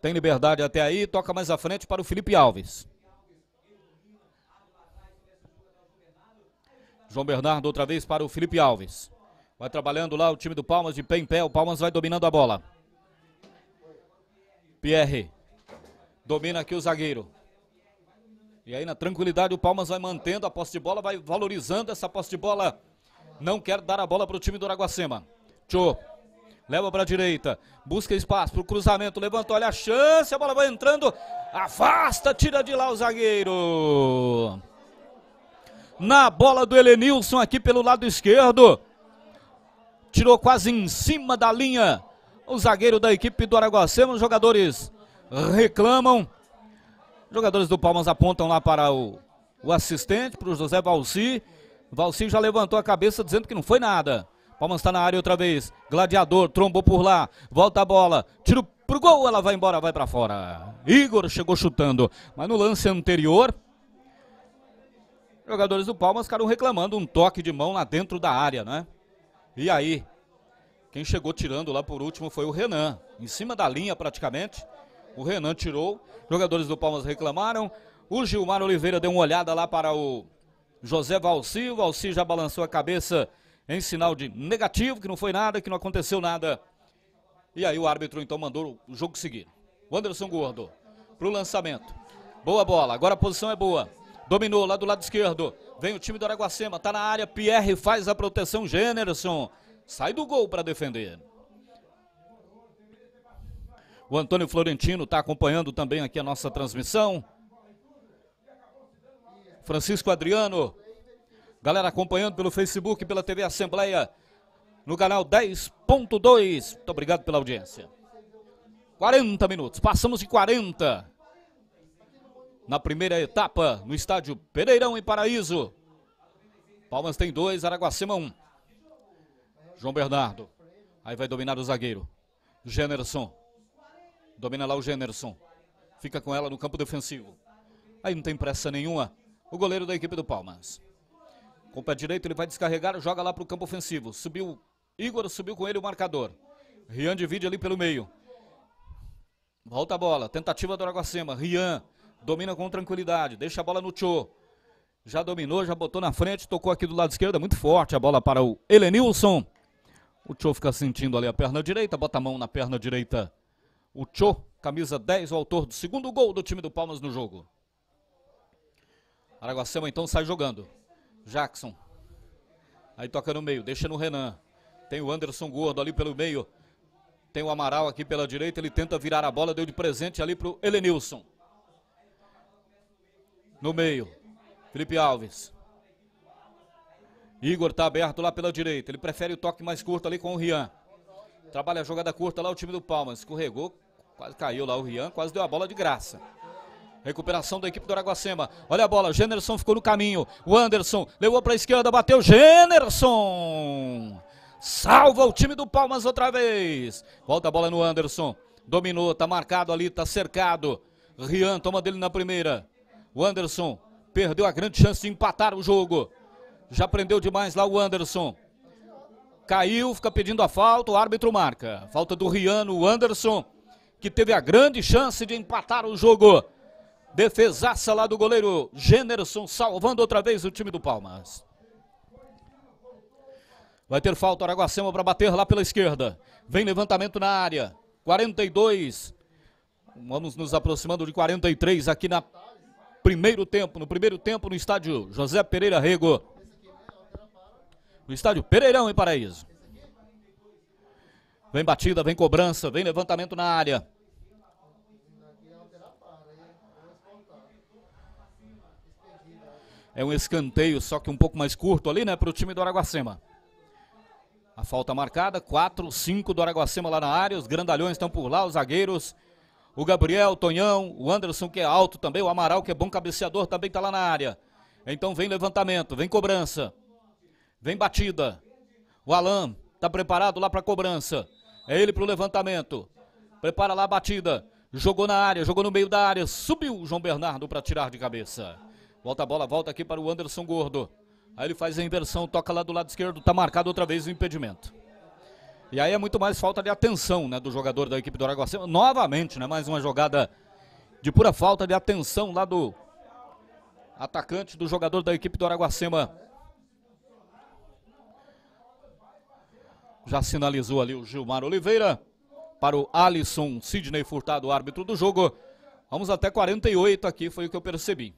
Tem liberdade até aí, toca mais à frente para o Felipe Alves. João Bernardo outra vez para o Felipe Alves. Vai trabalhando lá o time do Palmas de pé em pé. O Palmas vai dominando a bola. Pierre. Domina aqui o zagueiro. E aí na tranquilidade o Palmas vai mantendo a posse de bola, vai valorizando essa posse de bola. Não quer dar a bola para o time do Araguacema. Tchô. Leva para a direita. Busca espaço para o cruzamento. Levanta, olha a chance. A bola vai entrando. Afasta, tira de lá o zagueiro. Na bola do Helenilson aqui pelo lado esquerdo. Tirou quase em cima da linha. O zagueiro da equipe do Araguacema. Os jogadores reclamam. Jogadores do Palmas apontam lá para o, o assistente, para o José Valci. Valci já levantou a cabeça dizendo que não foi nada. Palmas está na área outra vez. Gladiador trombou por lá. Volta a bola. Tiro pro gol. Ela vai embora, vai para fora. Igor chegou chutando. Mas no lance anterior, jogadores do Palmas ficaram reclamando um toque de mão lá dentro da área, né? E aí, quem chegou tirando lá por último foi o Renan. Em cima da linha praticamente. O Renan tirou. Jogadores do Palmas reclamaram. O Gilmar Oliveira deu uma olhada lá para o José Valci. O Valci já balançou a cabeça em sinal de negativo, que não foi nada, que não aconteceu nada. E aí o árbitro então mandou o jogo seguir. O Anderson Gordo para o lançamento. Boa bola, agora a posição é boa. Dominou lá do lado esquerdo. Vem o time do Araguacema, tá na área. Pierre faz a proteção. Generson sai do gol para defender. O Antônio Florentino está acompanhando também aqui a nossa transmissão. Francisco Adriano. Galera acompanhando pelo Facebook, pela TV Assembleia, no canal 10.2. Muito obrigado pela audiência. 40 minutos, passamos de 40. Na primeira etapa, no estádio Pereirão em Paraíso. Palmas tem dois, Araguacema um. João Bernardo. Aí vai dominar o zagueiro. Generson. Domina lá o Generson. Fica com ela no campo defensivo. Aí não tem pressa nenhuma. O goleiro da equipe do Palmas. Com o pé direito ele vai descarregar, joga lá para o campo ofensivo. Subiu Igor, subiu com ele o marcador. Rian divide ali pelo meio. Volta a bola. Tentativa do Araguacema. Rian domina com tranquilidade. Deixa a bola no Tchô. Já dominou, já botou na frente. Tocou aqui do lado esquerdo. É muito forte a bola para o Helenilson. O Tchô fica sentindo ali a perna direita. Bota a mão na perna direita o Cho, camisa 10, o autor do segundo gol do time do Palmas no jogo. Araguacema então sai jogando. Jackson. Aí toca no meio, deixa no Renan. Tem o Anderson Gordo ali pelo meio. Tem o Amaral aqui pela direita, ele tenta virar a bola, deu de presente ali pro Elenilson. No meio, Felipe Alves. Igor tá aberto lá pela direita, ele prefere o toque mais curto ali com o Rian. Trabalha a jogada curta lá o time do Palmas, escorregou, Quase caiu lá o Rian, quase deu a bola de graça. Recuperação da equipe do Araguacema. Olha a bola, Generson ficou no caminho. O Anderson levou para a esquerda, bateu Generson. Salva o time do Palmas outra vez. Volta a bola no Anderson. Dominou, tá marcado ali, tá cercado. Rian toma dele na primeira. O Anderson perdeu a grande chance de empatar o jogo. Já prendeu demais lá o Anderson. Caiu, fica pedindo a falta, o árbitro marca. Falta do Rian, o Anderson que teve a grande chance de empatar o jogo. Defesaça lá do goleiro Generson, salvando outra vez o time do Palmas. Vai ter falta o Araguacema para bater lá pela esquerda. Vem levantamento na área. 42. Vamos nos aproximando de 43 aqui na primeiro tempo. No primeiro tempo no estádio José Pereira Rego. No estádio Pereirão em Paraíso. Vem batida, vem cobrança, vem levantamento na área. É um escanteio, só que um pouco mais curto ali, né, para o time do Araguacema. A falta marcada, 4, 5 do Araguacema lá na área. Os grandalhões estão por lá, os zagueiros. O Gabriel, o Tonhão, o Anderson, que é alto também. O Amaral, que é bom cabeceador, também está lá na área. Então vem levantamento, vem cobrança. Vem batida. O Alan está preparado lá para a cobrança. É ele para o levantamento. Prepara lá a batida. Jogou na área, jogou no meio da área. Subiu o João Bernardo para tirar de cabeça. Volta a bola, volta aqui para o Anderson Gordo. Aí ele faz a inversão, toca lá do lado esquerdo, tá marcado outra vez o impedimento. E aí é muito mais falta de atenção, né, do jogador da equipe do Araguacema. Novamente, né, mais uma jogada de pura falta de atenção lá do atacante do jogador da equipe do Araguacema. Já sinalizou ali o Gilmar Oliveira para o Alisson Sidney Furtado, árbitro do jogo. Vamos até 48 aqui, foi o que eu percebi.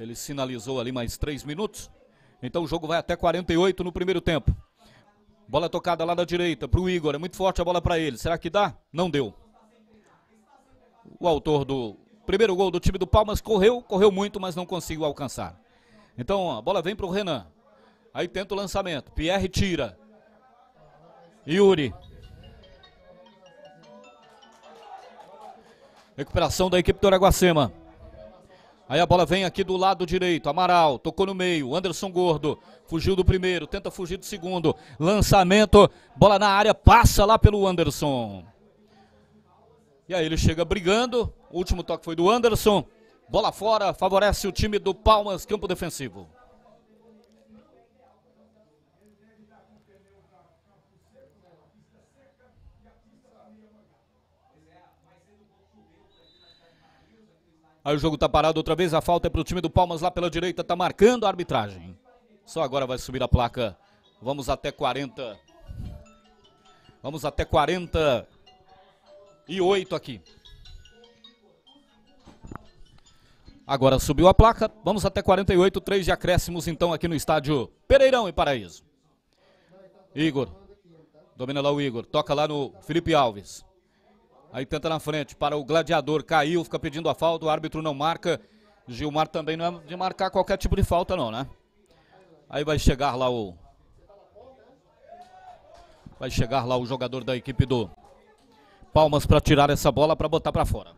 Ele sinalizou ali mais três minutos. Então o jogo vai até 48 no primeiro tempo. Bola tocada lá da direita para o Igor. É muito forte a bola para ele. Será que dá? Não deu. O autor do primeiro gol do time do Palmas correu, correu muito, mas não conseguiu alcançar. Então a bola vem para o Renan. Aí tenta o lançamento. Pierre tira. Yuri. Recuperação da equipe do Araguacema. Aí a bola vem aqui do lado direito. Amaral tocou no meio. Anderson Gordo fugiu do primeiro, tenta fugir do segundo. Lançamento, bola na área, passa lá pelo Anderson. E aí ele chega brigando. O último toque foi do Anderson. Bola fora, favorece o time do Palmas, campo defensivo. Aí o jogo tá parado outra vez, a falta é pro time do Palmas lá pela direita, tá marcando a arbitragem. Só agora vai subir a placa. Vamos até 40. Vamos até 48 aqui. Agora subiu a placa. Vamos até 48, 3 de acréscimos então aqui no estádio Pereirão e Paraíso. Igor. Domina lá o Igor. Toca lá no Felipe Alves. Aí tenta na frente para o gladiador, caiu, fica pedindo a falta, o árbitro não marca. Gilmar também não é de marcar qualquer tipo de falta, não, né? Aí vai chegar lá o. Vai chegar lá o jogador da equipe do Palmas para tirar essa bola para botar para fora.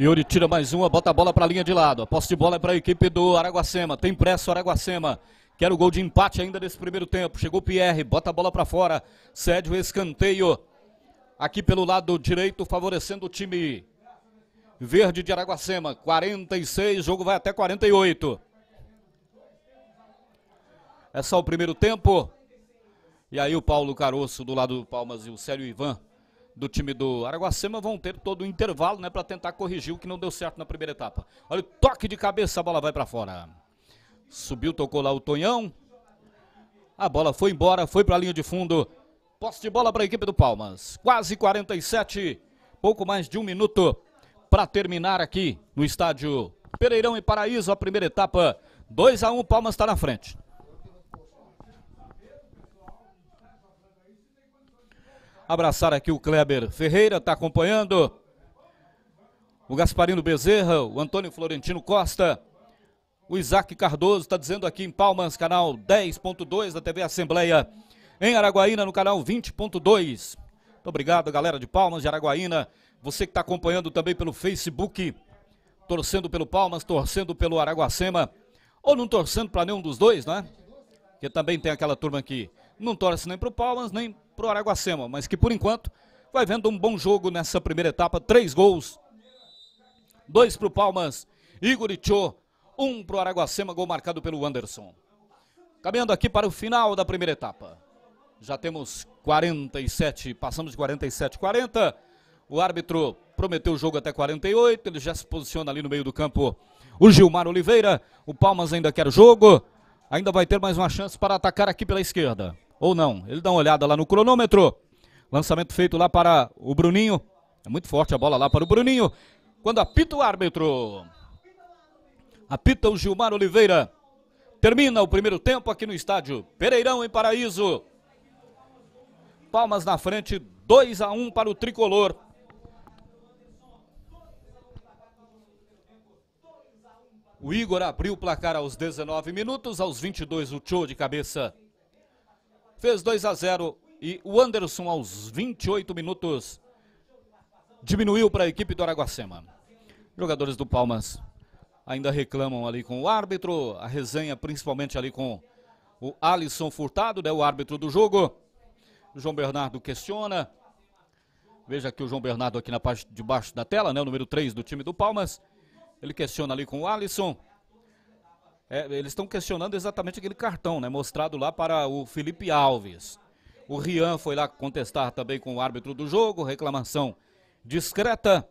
Yuri tira mais uma, bota a bola para a linha de lado. A posse de bola é para a equipe do Araguacema. Tem pressa o Araguacema. Quer o gol de empate ainda nesse primeiro tempo. Chegou Pierre, bota a bola para fora. Cede o escanteio. Aqui pelo lado direito, favorecendo o time verde de Araguacema. 46, jogo vai até 48. É só o primeiro tempo. E aí o Paulo Caroço do lado do Palmas e o Célio Ivan do time do Araguacema vão ter todo o intervalo, né, para tentar corrigir o que não deu certo na primeira etapa. Olha o toque de cabeça, a bola vai para fora. Subiu, tocou lá o Tonhão. A bola foi embora, foi para a linha de fundo. Posse de bola para a equipe do Palmas. Quase 47, pouco mais de um minuto para terminar aqui no estádio Pereirão e Paraíso a primeira etapa. 2 a 1, Palmas está na frente. Abraçar aqui o Kleber Ferreira, está acompanhando. O Gasparino Bezerra, o Antônio Florentino Costa, o Isaac Cardoso está dizendo aqui em Palmas, canal 10.2 da TV Assembleia, em Araguaína, no canal 20.2. Muito obrigado, galera de Palmas, de Araguaína. Você que está acompanhando também pelo Facebook, torcendo pelo Palmas, torcendo pelo Araguacema, ou não torcendo para nenhum dos dois, né? Porque também tem aquela turma que não torce nem para o Palmas, nem para o Araguacema, mas que por enquanto vai vendo um bom jogo nessa primeira etapa, três gols, dois para o Palmas, Igor Itchô, um para o Araguacema, gol marcado pelo Anderson. Caminhando aqui para o final da primeira etapa. Já temos 47, passamos de 47 40. O árbitro prometeu o jogo até 48, ele já se posiciona ali no meio do campo. O Gilmar Oliveira, o Palmas ainda quer o jogo, ainda vai ter mais uma chance para atacar aqui pela esquerda ou não. Ele dá uma olhada lá no cronômetro. Lançamento feito lá para o Bruninho. É muito forte a bola lá para o Bruninho. Quando apita o árbitro. Apita o Gilmar Oliveira. Termina o primeiro tempo aqui no estádio Pereirão em Paraíso. Palmas na frente, 2 a 1 um para o tricolor. O Igor abriu o placar aos 19 minutos, aos 22 o Tchô de cabeça fez 2 a 0 e o Anderson, aos 28 minutos, diminuiu para a equipe do Araguacema. Jogadores do Palmas ainda reclamam ali com o árbitro, a resenha principalmente ali com o Alisson Furtado, né, o árbitro do jogo. O João Bernardo questiona. Veja aqui o João Bernardo aqui na parte de baixo da tela, né, o número 3 do time do Palmas. Ele questiona ali com o Alisson. É, eles estão questionando exatamente aquele cartão, né? Mostrado lá para o Felipe Alves. O Rian foi lá contestar também com o árbitro do jogo, reclamação discreta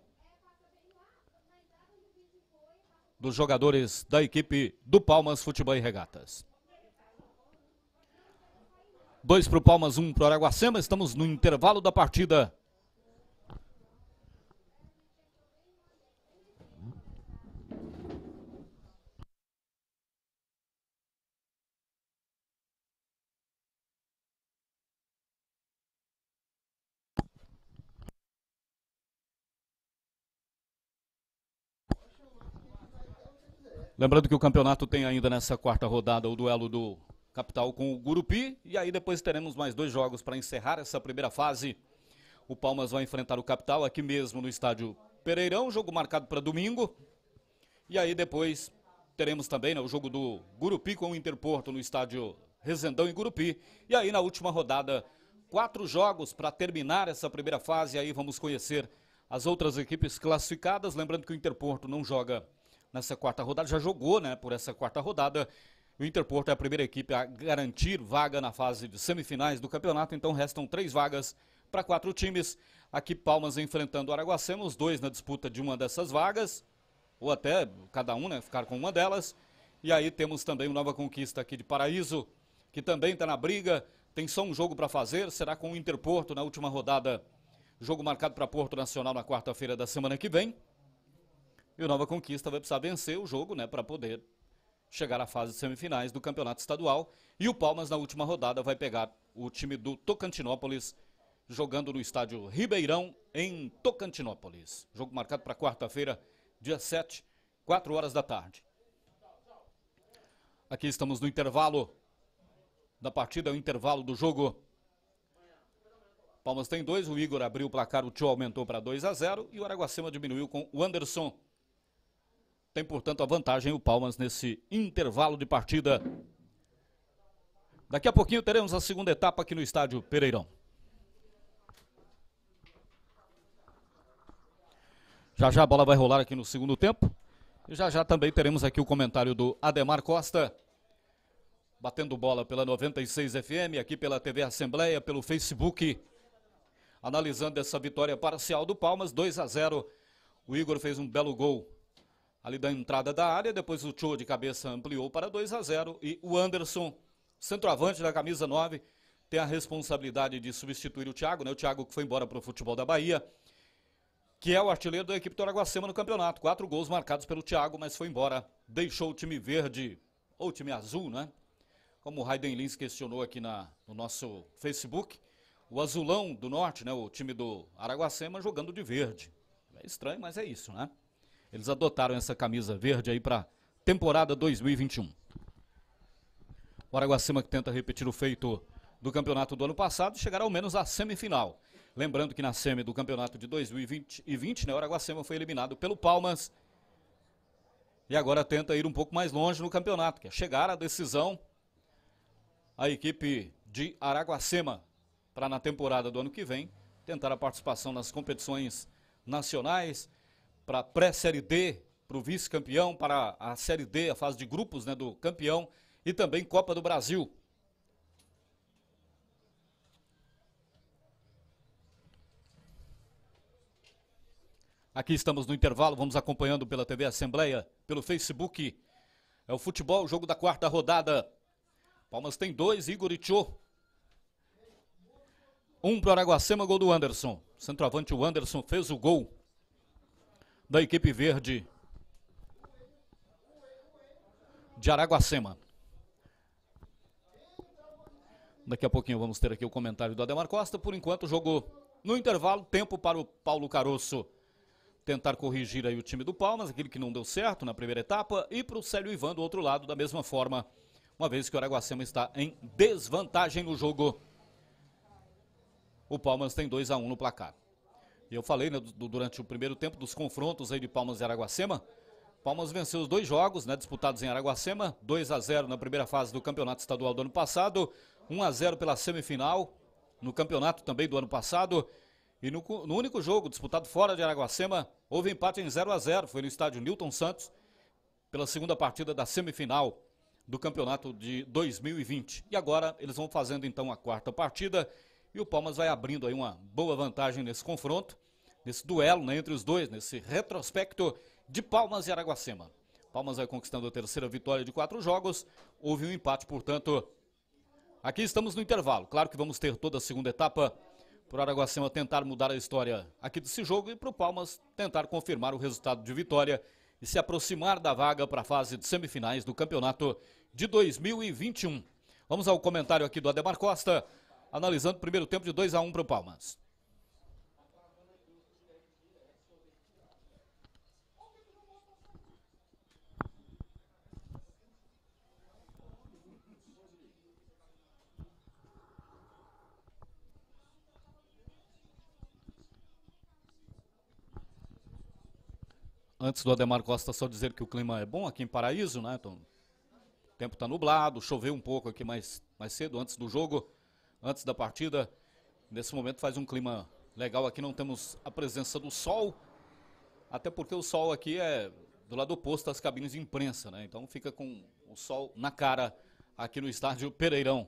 dos jogadores da equipe do Palmas Futebol e Regatas. Dois para o Palmas, um para o Araguacema. Estamos no intervalo da partida Lembrando que o campeonato tem ainda nessa quarta rodada o duelo do Capital com o Gurupi. E aí depois teremos mais dois jogos para encerrar essa primeira fase. O Palmas vai enfrentar o Capital aqui mesmo no estádio Pereirão. Jogo marcado para domingo. E aí depois teremos também né, o jogo do Gurupi com o Interporto no estádio Resendão e Gurupi. E aí na última rodada, quatro jogos para terminar essa primeira fase. E aí vamos conhecer as outras equipes classificadas. Lembrando que o Interporto não joga nessa quarta rodada, já jogou né, por essa quarta rodada. O Interporto é a primeira equipe a garantir vaga na fase de semifinais do campeonato, então restam três vagas para quatro times. Aqui Palmas enfrentando o Araguacema, os dois na disputa de uma dessas vagas, ou até cada um né, ficar com uma delas. E aí temos também o Nova Conquista aqui de Paraíso, que também está na briga, tem só um jogo para fazer, será com o Interporto na última rodada. Jogo marcado para Porto Nacional na quarta-feira da semana que vem. E o Nova Conquista vai precisar vencer o jogo, né, para poder chegar à fase de semifinais do Campeonato Estadual. E o Palmas, na última rodada, vai pegar o time do Tocantinópolis, jogando no estádio Ribeirão, em Tocantinópolis. Jogo marcado para quarta-feira, dia 7, 4 horas da tarde. Aqui estamos no intervalo da partida, é o intervalo do jogo. Palmas tem dois, o Igor abriu o placar, o Tio aumentou para 2 a 0 e o Araguacema diminuiu com o Anderson. Tem, portanto, a vantagem o Palmas nesse intervalo de partida. Daqui a pouquinho teremos a segunda etapa aqui no estádio Pereirão. Já já a bola vai rolar aqui no segundo tempo. E já já também teremos aqui o comentário do Ademar Costa. Batendo bola pela 96 FM, aqui pela TV Assembleia, pelo Facebook. Analisando essa vitória parcial do Palmas, 2 a 0. O Igor fez um belo gol ali da entrada da área. Depois o Tchô de cabeça ampliou para 2 a 0 e o Anderson, centroavante da camisa 9, tem a responsabilidade de substituir o Thiago, né? O Thiago que foi embora para o futebol da Bahia, que é o artilheiro da equipe do Araguacema no campeonato. Quatro gols marcados pelo Thiago, mas foi embora. Deixou o time verde, ou time azul, né? Como o Raiden Lins questionou aqui na, no nosso Facebook, o azulão do norte, né? O time do Araguacema jogando de verde. É estranho, mas é isso, né? Eles adotaram essa camisa verde aí para temporada 2021. O Araguacema que tenta repetir o feito do campeonato do ano passado, chegar ao menos à semifinal. Lembrando que na semi do campeonato de 2020, né, o Araguacema foi eliminado pelo Palmas e agora tenta ir um pouco mais longe no campeonato, que é chegar à decisão a equipe de Araguacema para na temporada do ano que vem tentar a participação nas competições nacionais, para a pré-série D, para o vice-campeão, para a série D, a fase de grupos né, do campeão e também Copa do Brasil. Aqui estamos no intervalo, vamos acompanhando pela TV Assembleia, pelo Facebook. É o futebol, jogo da quarta rodada. Palmas tem dois, Igor Itchô. Um para o Araguacema, gol do Anderson. Centroavante, o Anderson fez o gol da equipe verde de Araguacema. Daqui a pouquinho vamos ter aqui o comentário do Ademar Costa. Por enquanto, jogou no intervalo, tempo para o Paulo Caroço tentar corrigir aí o time do Palmas, aquele que não deu certo na primeira etapa, e para o Célio Ivan do outro lado, da mesma forma, uma vez que o Araguacema está em desvantagem no jogo. O Palmas tem 2 a 1 um no placar. E eu falei né, do, durante o primeiro tempo dos confrontos aí de Palmas e Araguacema. Palmas venceu os dois jogos, né, disputados em Araguacema, 2 a 0 na primeira fase do Campeonato Estadual do ano passado, 1 a 0 pela semifinal no campeonato também do ano passado. E no, no único jogo disputado fora de Araguacema, houve empate em 0 a 0, foi no estádio Newton Santos, pela segunda partida da semifinal do campeonato de 2020. E agora eles vão fazendo então a quarta partida e o Palmas vai abrindo aí uma boa vantagem nesse confronto, nesse duelo né, entre os dois, nesse retrospecto de Palmas e Araguacema. Palmas vai conquistando a terceira vitória de quatro jogos. Houve um empate, portanto. Aqui estamos no intervalo. Claro que vamos ter toda a segunda etapa para o Araguacema tentar mudar a história aqui desse jogo e para o Palmas tentar confirmar o resultado de vitória e se aproximar da vaga para a fase de semifinais do campeonato de 2021. Vamos ao comentário aqui do Ademar Costa analisando o primeiro tempo de 2 a 1 um para o Palmas. Antes do Ademar Costa, só dizer que o clima é bom aqui em Paraíso, né, Então, O tempo está nublado, choveu um pouco aqui mais, mais cedo, antes do jogo antes da partida. Nesse momento faz um clima legal aqui, não temos a presença do sol, até porque o sol aqui é do lado oposto às cabines de imprensa, né? Então fica com o sol na cara aqui no estádio Pereirão.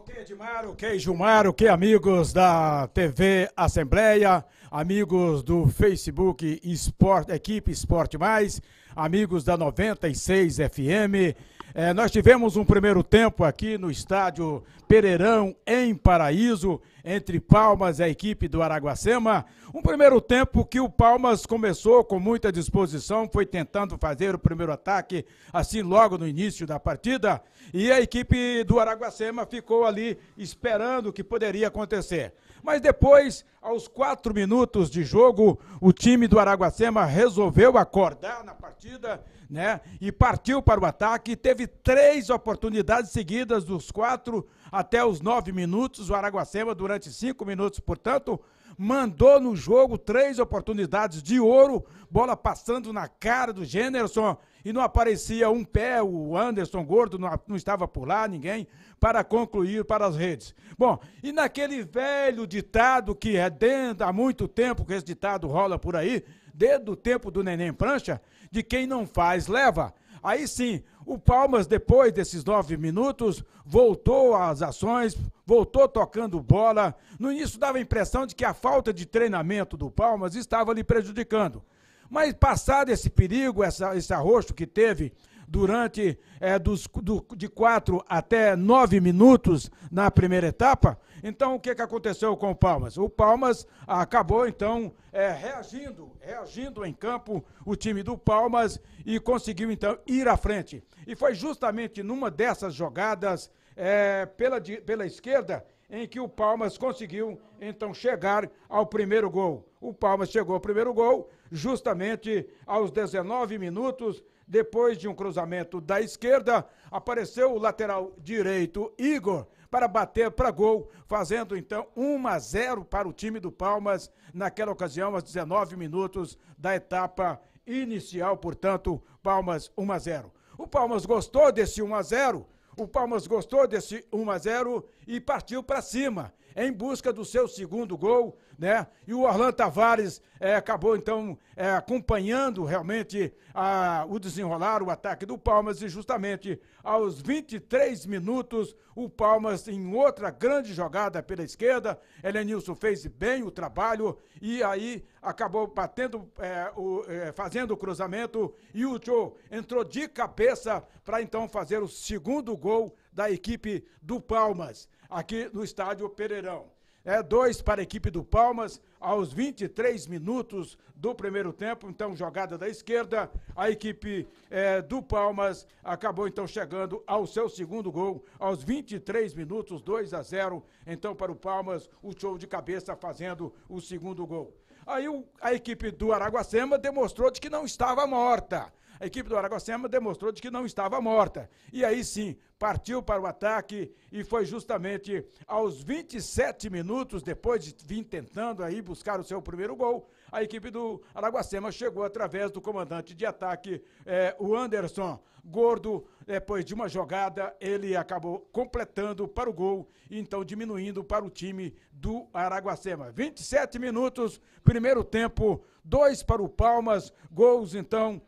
Ok, Edmar, ok, Gilmar, ok, amigos da TV Assembleia, amigos do Facebook Esporte, Equipe Esporte Mais, amigos da 96 FM, é, nós tivemos um primeiro tempo aqui no estádio Pereirão, em Paraíso, entre Palmas e a equipe do Araguacema. Um primeiro tempo que o Palmas começou com muita disposição, foi tentando fazer o primeiro ataque assim logo no início da partida. E a equipe do Araguacema ficou ali esperando o que poderia acontecer. Mas depois, aos quatro minutos de jogo, o time do Araguacema resolveu acordar na partida né? E partiu para o ataque, teve três oportunidades seguidas dos quatro até os nove minutos. O Araguacema, durante cinco minutos, portanto, mandou no jogo três oportunidades de ouro, bola passando na cara do Generson e não aparecia um pé, o Anderson Gordo não, não, estava por lá, ninguém, para concluir para as redes. Bom, e naquele velho ditado que é dentro, há muito tempo que esse ditado rola por aí, desde o tempo do Neném Prancha, de quem não faz, leva. Aí sim, o Palmas, depois desses nove minutos, voltou às ações, voltou tocando bola. No início dava a impressão de que a falta de treinamento do Palmas estava lhe prejudicando. Mas passado esse perigo, essa, esse arrocho que teve durante é, dos, do, de quatro até nove minutos na primeira etapa, então, o que, que aconteceu com o Palmas? O Palmas acabou, então, é, reagindo, reagindo em campo, o time do Palmas, e conseguiu, então, ir à frente. E foi justamente numa dessas jogadas, é, pela, pela esquerda, em que o Palmas conseguiu então chegar ao primeiro gol. O Palmas chegou ao primeiro gol justamente aos 19 minutos, depois de um cruzamento da esquerda, apareceu o lateral direito Igor para bater para gol, fazendo então 1 a 0 para o time do Palmas, naquela ocasião, aos 19 minutos da etapa inicial, portanto, Palmas 1 a 0. O Palmas gostou desse 1 a 0. O Palmas gostou desse 1 a 0 e partiu para cima, em busca do seu segundo gol, né? E o Orlando Tavares é, acabou então é, acompanhando realmente a, o desenrolar, o ataque do Palmas e justamente aos 23 minutos o Palmas em outra grande jogada pela esquerda, Elenilson fez bem o trabalho e aí acabou batendo, é, o, é, fazendo o cruzamento e o Joe entrou de cabeça para então fazer o segundo gol da equipe do Palmas aqui no estádio Pereirão é, dois para a equipe do Palmas, aos 23 minutos do primeiro tempo, então jogada da esquerda, a equipe é, do Palmas acabou então chegando ao seu segundo gol, aos 23 minutos, 2 a 0, então para o Palmas, o show de cabeça fazendo o segundo gol. Aí o, a equipe do Araguacema demonstrou de que não estava morta, a equipe do Aragocema demonstrou de que não estava morta. E aí sim, partiu para o ataque e foi justamente aos 27 minutos, depois de vir tentando aí buscar o seu primeiro gol, a equipe do Araguacema chegou através do comandante de ataque, eh, o Anderson. Gordo, depois de uma jogada, ele acabou completando para o gol, então diminuindo para o time do Araguacema. 27 minutos, primeiro tempo, dois para o Palmas, gols então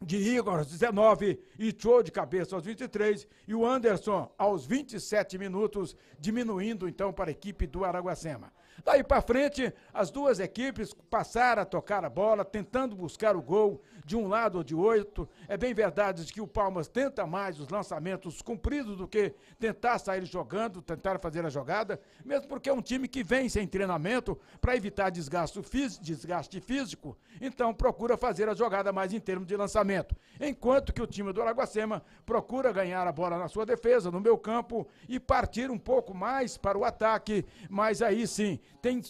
de Igor aos 19 e Cho de cabeça aos 23 e o Anderson aos 27 minutos, diminuindo então para a equipe do Araguacema. Daí para frente, as duas equipes passaram a tocar a bola, tentando buscar o gol de um lado ou de outro. É bem verdade que o Palmas tenta mais os lançamentos cumpridos do que tentar sair jogando, tentar fazer a jogada, mesmo porque é um time que vem sem treinamento para evitar desgaste físico, desgaste físico, então procura fazer a jogada mais em termos de lançamento. Enquanto que o time do Araguacema procura ganhar a bola na sua defesa, no meu campo, e partir um pouco mais para o ataque, mas aí sim, tem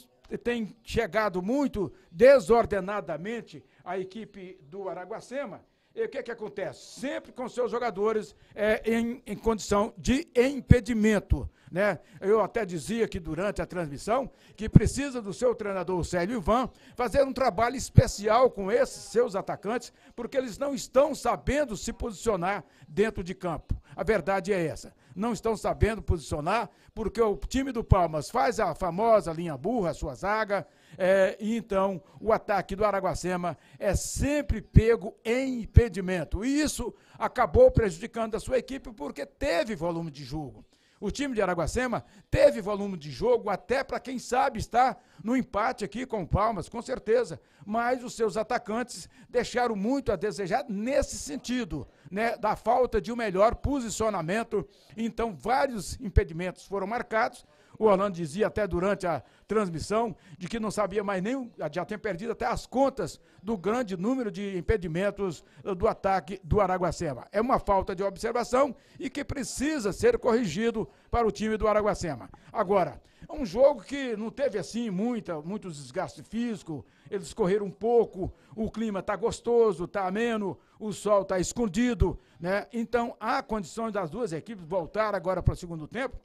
tem chegado muito desordenadamente a equipe do Araguacema. E o que, é que acontece? Sempre com seus jogadores é, em, em condição de impedimento. Né? Eu até dizia que durante a transmissão que precisa do seu treinador Célio Ivan fazer um trabalho especial com esses seus atacantes, porque eles não estão sabendo se posicionar dentro de campo. A verdade é essa não estão sabendo posicionar, porque o time do Palmas faz a famosa linha burra, a sua zaga, é, e então o ataque do Araguacema é sempre pego em impedimento. E isso acabou prejudicando a sua equipe porque teve volume de jogo. O time de Araguacema teve volume de jogo até para quem sabe estar no empate aqui com Palmas, com certeza. Mas os seus atacantes deixaram muito a desejar nesse sentido, né, da falta de um melhor posicionamento. Então vários impedimentos foram marcados o Orlando dizia até durante a transmissão de que não sabia mais nem, já tinha perdido até as contas do grande número de impedimentos eh, do ataque do Araguacema. É uma falta de observação e que precisa ser corrigido para o time do Araguacema. Agora, um jogo que não teve assim muita, muito desgaste físico, eles correram um pouco, o clima está gostoso, está ameno, o sol está escondido, né? Então há condições das duas equipes voltar agora para o segundo tempo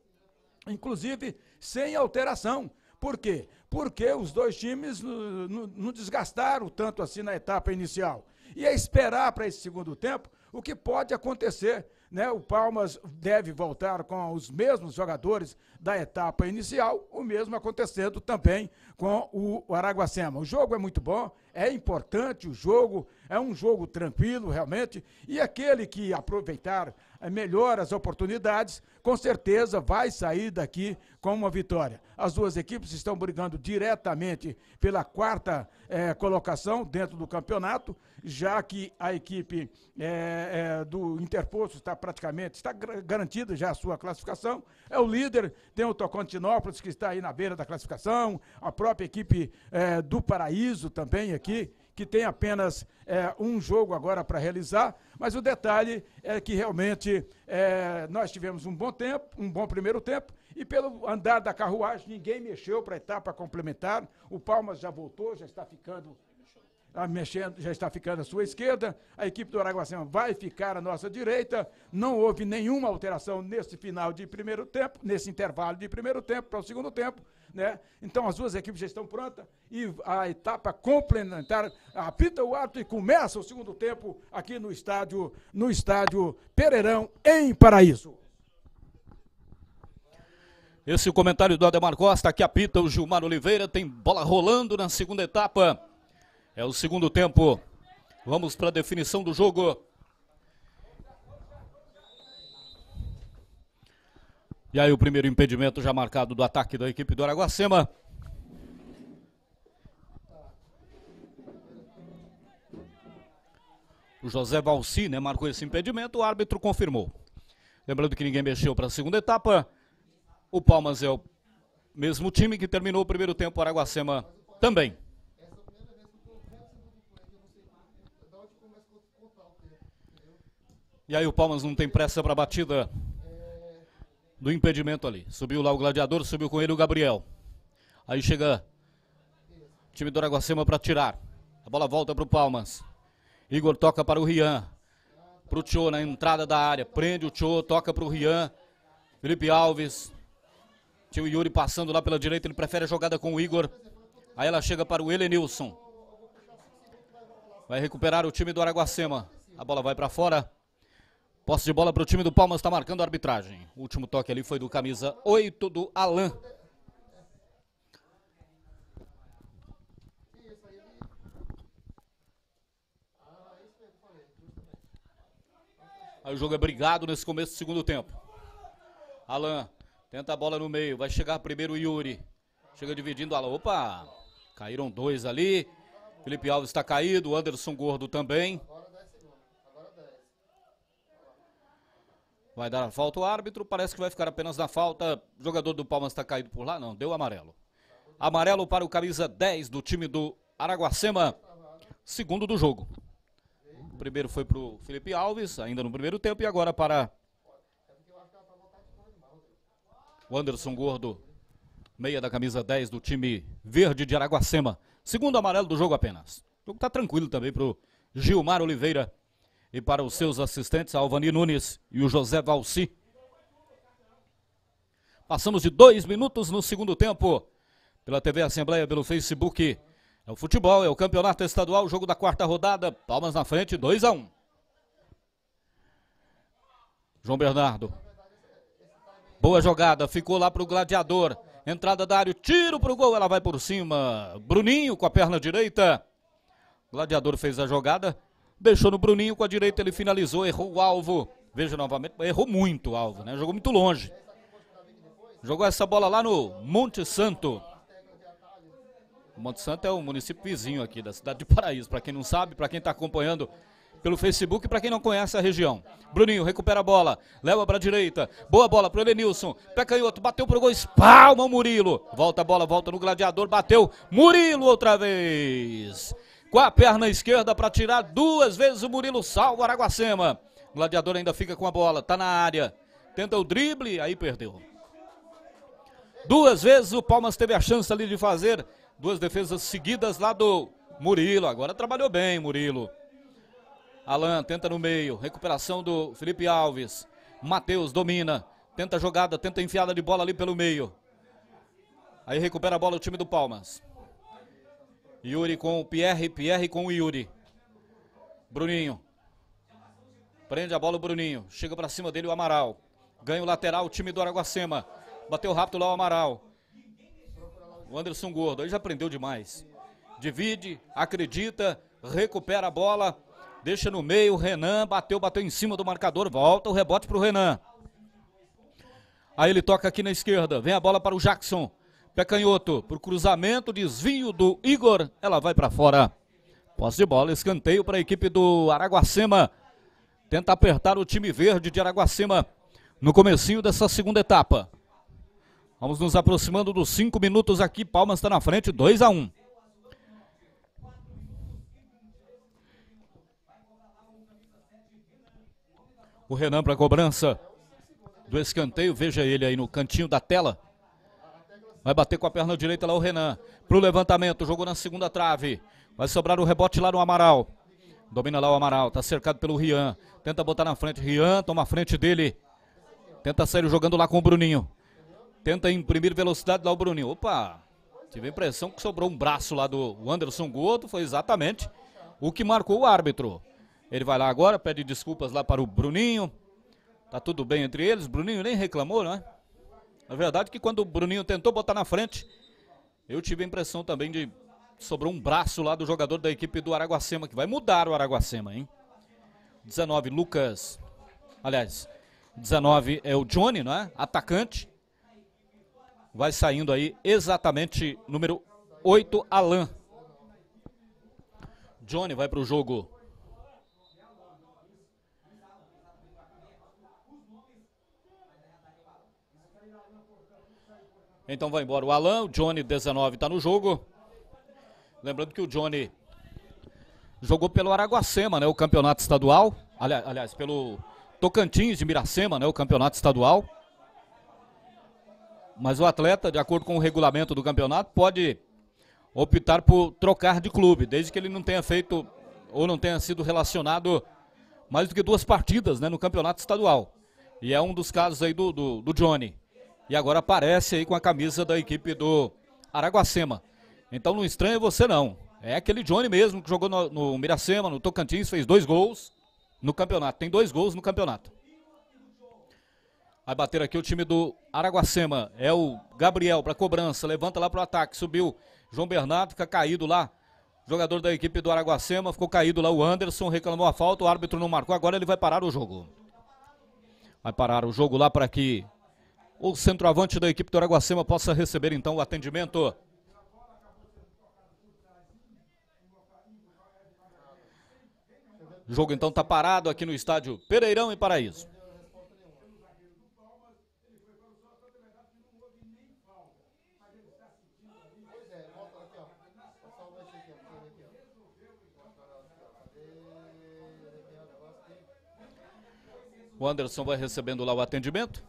inclusive sem alteração. Por quê? Porque os dois times não desgastaram tanto assim na etapa inicial. E é esperar para esse segundo tempo o que pode acontecer. Né? O Palmas deve voltar com os mesmos jogadores da etapa inicial, o mesmo acontecendo também com o Araguacema. O jogo é muito bom, é importante o jogo, é um jogo tranquilo realmente, e aquele que aproveitar é melhor as oportunidades, com certeza vai sair daqui com uma vitória. As duas equipes estão brigando diretamente pela quarta eh, colocação dentro do campeonato, já que a equipe eh, eh, do Interposto está praticamente, está garantida já a sua classificação. É o líder, tem o Tocantinópolis que está aí na beira da classificação, a própria equipe do Paraíso também aqui que tem apenas é, um jogo agora para realizar, mas o detalhe é que realmente é, nós tivemos um bom tempo, um bom primeiro tempo, e pelo andar da carruagem ninguém mexeu para a etapa complementar. O Palmas já voltou, já está ficando ah, mexendo, já está ficando à sua esquerda, a equipe do Araguacema vai ficar à nossa direita, não houve nenhuma alteração nesse final de primeiro tempo, nesse intervalo de primeiro tempo para o segundo tempo, né? Então as duas equipes já estão prontas e a etapa complementar apita o ato e começa o segundo tempo aqui no estádio, no estádio Pereirão, em Paraíso. Esse é o comentário do Ademar Costa, que apita o Gilmar Oliveira, tem bola rolando na segunda etapa. É o segundo tempo. Vamos para a definição do jogo. E aí o primeiro impedimento já marcado do ataque da equipe do Araguacema. O José Valci né, marcou esse impedimento, o árbitro confirmou. Lembrando que ninguém mexeu para a segunda etapa. O Palmas é o mesmo time que terminou o primeiro tempo, o Araguacema também. E aí o Palmas não tem pressa para a batida do impedimento ali. Subiu lá o Gladiador, subiu com ele o Gabriel. Aí chega o time do Araguacema para tirar. A bola volta para o Palmas. Igor toca para o Rian. Para o Tchô na entrada da área. Prende o Tchô, toca para o Rian. Felipe Alves. Tinha o Yuri passando lá pela direita. Ele prefere a jogada com o Igor. Aí ela chega para o Elenilson. Vai recuperar o time do Araguacema. A bola vai para fora. Posse de bola para o time do Palmas, está marcando a arbitragem. O último toque ali foi do camisa 8 do Alain. Aí o jogo é brigado nesse começo do segundo tempo. Alain tenta a bola no meio, vai chegar primeiro o Yuri. Chega dividindo, Alain, opa, caíram dois ali. Felipe Alves está caído, Anderson Gordo também. Vai dar a falta o árbitro, parece que vai ficar apenas na falta. O jogador do Palmas está caído por lá? Não, deu amarelo. Amarelo para o camisa 10 do time do Araguacema, segundo do jogo. O primeiro foi para o Felipe Alves, ainda no primeiro tempo, e agora para o Anderson Gordo, meia da camisa 10 do time verde de Araguacema. Segundo amarelo do jogo apenas. O jogo está tranquilo também para o Gilmar Oliveira e para os seus assistentes, Alvani Nunes e o José Valci. Passamos de dois minutos no segundo tempo. Pela TV Assembleia, pelo Facebook. É o futebol, é o campeonato estadual, jogo da quarta rodada. Palmas na frente, 2 a 1 um. João Bernardo. Boa jogada, ficou lá para o gladiador. Entrada da área, tiro para o gol, ela vai por cima. Bruninho com a perna direita. gladiador fez a jogada, deixou no Bruninho, com a direita ele finalizou, errou o alvo. Veja novamente, errou muito o alvo, né? Jogou muito longe. Jogou essa bola lá no Monte Santo. Monte Santo é um município vizinho aqui da cidade de Paraíso, para quem não sabe, para quem está acompanhando pelo Facebook, para quem não conhece a região. Bruninho recupera a bola, leva para a direita, boa bola para o Elenilson, pé canhoto, bateu pro gol, espalma o Murilo, volta a bola, volta no gladiador, bateu, Murilo outra vez com a perna esquerda para tirar duas vezes o Murilo salva Araguacema. O gladiador ainda fica com a bola, tá na área. Tenta o drible, aí perdeu. Duas vezes o Palmas teve a chance ali de fazer duas defesas seguidas lá do Murilo. Agora trabalhou bem, Murilo. Alan tenta no meio, recuperação do Felipe Alves. Matheus domina, tenta jogada, tenta enfiada de bola ali pelo meio. Aí recupera a bola o time do Palmas. Yuri com o Pierre, Pierre com o Yuri. Bruninho. Prende a bola o Bruninho. Chega para cima dele o Amaral. Ganha o lateral, o time do Araguacema. Bateu rápido lá o Amaral. O Anderson Gordo, aí já aprendeu demais. Divide, acredita, recupera a bola, deixa no meio, o Renan bateu, bateu em cima do marcador, volta o rebote para o Renan. Aí ele toca aqui na esquerda, vem a bola para o Jackson. Pé canhoto por cruzamento, desvio do Igor. Ela vai para fora. Posse de bola, escanteio para a equipe do Araguacema. Tenta apertar o time verde de Araguacema no comecinho dessa segunda etapa. Vamos nos aproximando dos cinco minutos aqui. Palmas está na frente, 2 a 1 um. O Renan para a cobrança do escanteio. Veja ele aí no cantinho da tela. Vai bater com a perna direita lá o Renan. Pro levantamento, jogou na segunda trave. Vai sobrar o rebote lá no Amaral. Domina lá o Amaral, tá cercado pelo Rian. Tenta botar na frente, Rian toma a frente dele. Tenta sair jogando lá com o Bruninho. Tenta imprimir velocidade lá o Bruninho. Opa! Tive a impressão que sobrou um braço lá do Anderson Goto. foi exatamente o que marcou o árbitro. Ele vai lá agora, pede desculpas lá para o Bruninho. Tá tudo bem entre eles, Bruninho nem reclamou, né? A verdade é que quando o Bruninho tentou botar na frente, eu tive a impressão também de sobrou um braço lá do jogador da equipe do Araguacema, que vai mudar o Araguacema, hein? 19, Lucas. Aliás, 19 é o Johnny, não é? Atacante. Vai saindo aí exatamente número 8, Alain. Johnny vai para o jogo Então vai embora o Alan, o Johnny 19 está no jogo. Lembrando que o Johnny jogou pelo Araguacema, né, o campeonato estadual. Aliás, aliás pelo Tocantins de Miracema, né, o campeonato estadual. Mas o atleta, de acordo com o regulamento do campeonato, pode optar por trocar de clube, desde que ele não tenha feito ou não tenha sido relacionado mais do que duas partidas né, no campeonato estadual. E é um dos casos aí do, do, do Johnny e agora aparece aí com a camisa da equipe do Araguacema. Então não estranha você não. É aquele Johnny mesmo que jogou no, no Miracema, no Tocantins, fez dois gols no campeonato. Tem dois gols no campeonato. Vai bater aqui o time do Araguacema. É o Gabriel para cobrança. Levanta lá para o ataque. Subiu João Bernardo, fica caído lá. Jogador da equipe do Araguacema. Ficou caído lá o Anderson. Reclamou a falta. O árbitro não marcou. Agora ele vai parar o jogo. Vai parar o jogo lá para que o centroavante da equipe do Araguacema possa receber então o atendimento. O jogo então está parado aqui no estádio Pereirão e Paraíso. O Anderson vai recebendo lá o atendimento.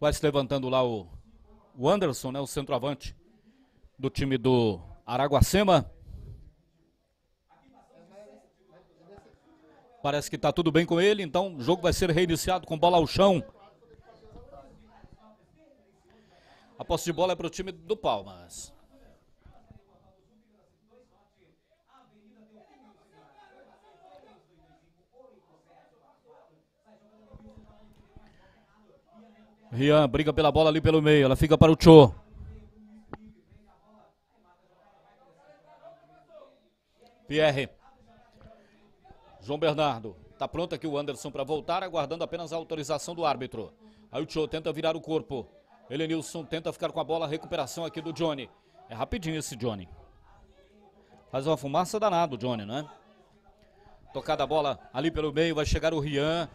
Vai se levantando lá o, o Anderson, né, o centroavante do time do Araguacema. Parece que está tudo bem com ele, então o jogo vai ser reiniciado com bola ao chão. A posse de bola é para o time do Palmas. Rian briga pela bola ali pelo meio. Ela fica para o Cho. Pierre. João Bernardo. Tá pronto aqui o Anderson para voltar, aguardando apenas a autorização do árbitro. Aí o Cho tenta virar o corpo. Elenilson tenta ficar com a bola. Recuperação aqui do Johnny. É rapidinho esse Johnny. Faz uma fumaça danada o Johnny, né? Tocada a bola ali pelo meio. Vai chegar o Rian.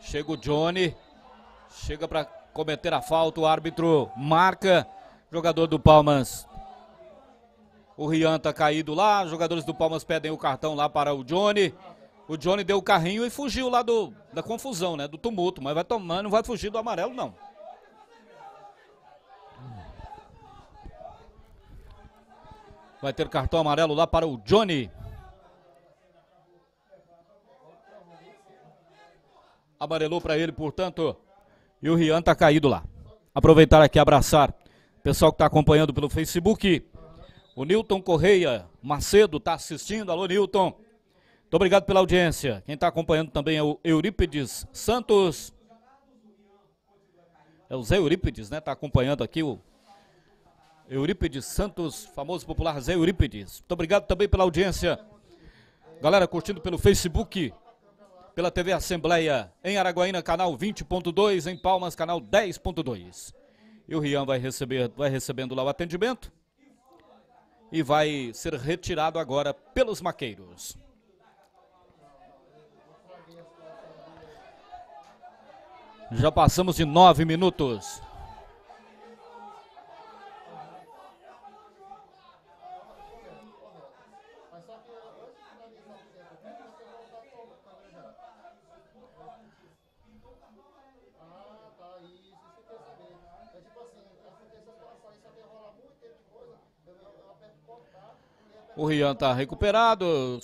Chega o Johnny. Chega para cometer a falta, o árbitro marca, jogador do Palmas. O Rian tá caído lá, jogadores do Palmas pedem o cartão lá para o Johnny. O Johnny deu o carrinho e fugiu lá do, da confusão, né? Do tumulto, mas vai tomando, não vai fugir do amarelo, não. Vai ter cartão amarelo lá para o Johnny. Amarelou para ele, portanto, e o Rian tá caído lá. Aproveitar aqui abraçar o pessoal que está acompanhando pelo Facebook. O Newton Correia Macedo está assistindo. Alô, Newton. Muito obrigado pela audiência. Quem está acompanhando também é o Eurípides Santos. É o Zé Eurípides, né? Está acompanhando aqui o Eurípides Santos, famoso popular Zé Eurípides. Muito obrigado também pela audiência. Galera curtindo pelo Facebook, pela TV Assembleia em Araguaína, canal 20.2, em Palmas, canal 10.2. E o Rian vai, receber, vai recebendo lá o atendimento e vai ser retirado agora pelos maqueiros. Já passamos de nove minutos. O Rian está recuperado,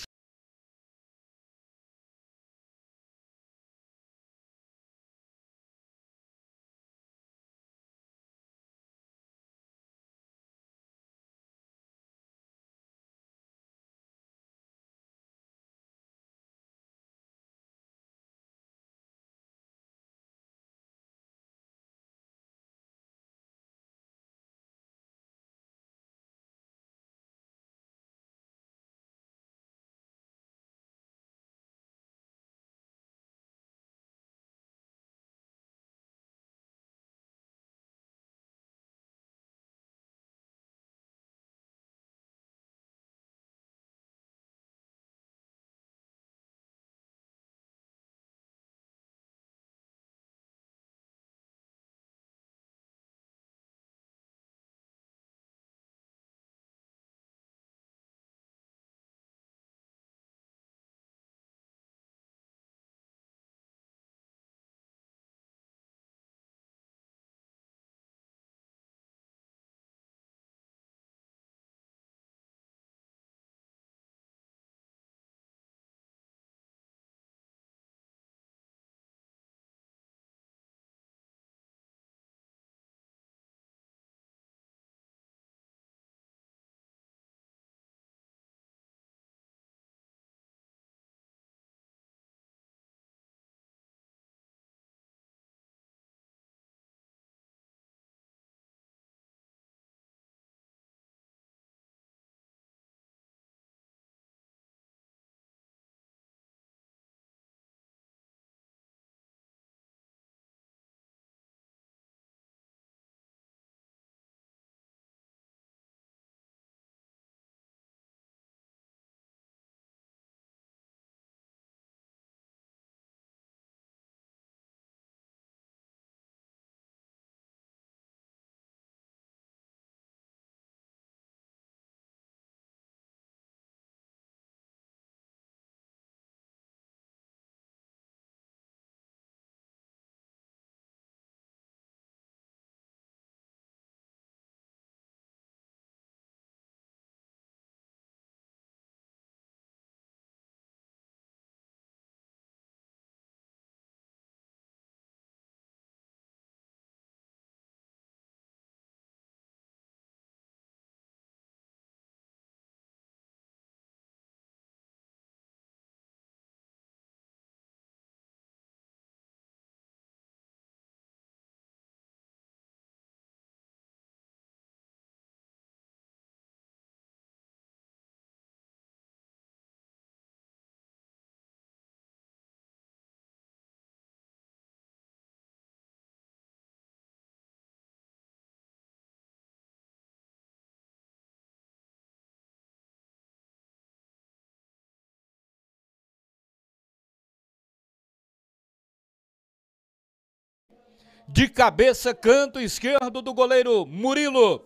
de cabeça, canto esquerdo do goleiro Murilo.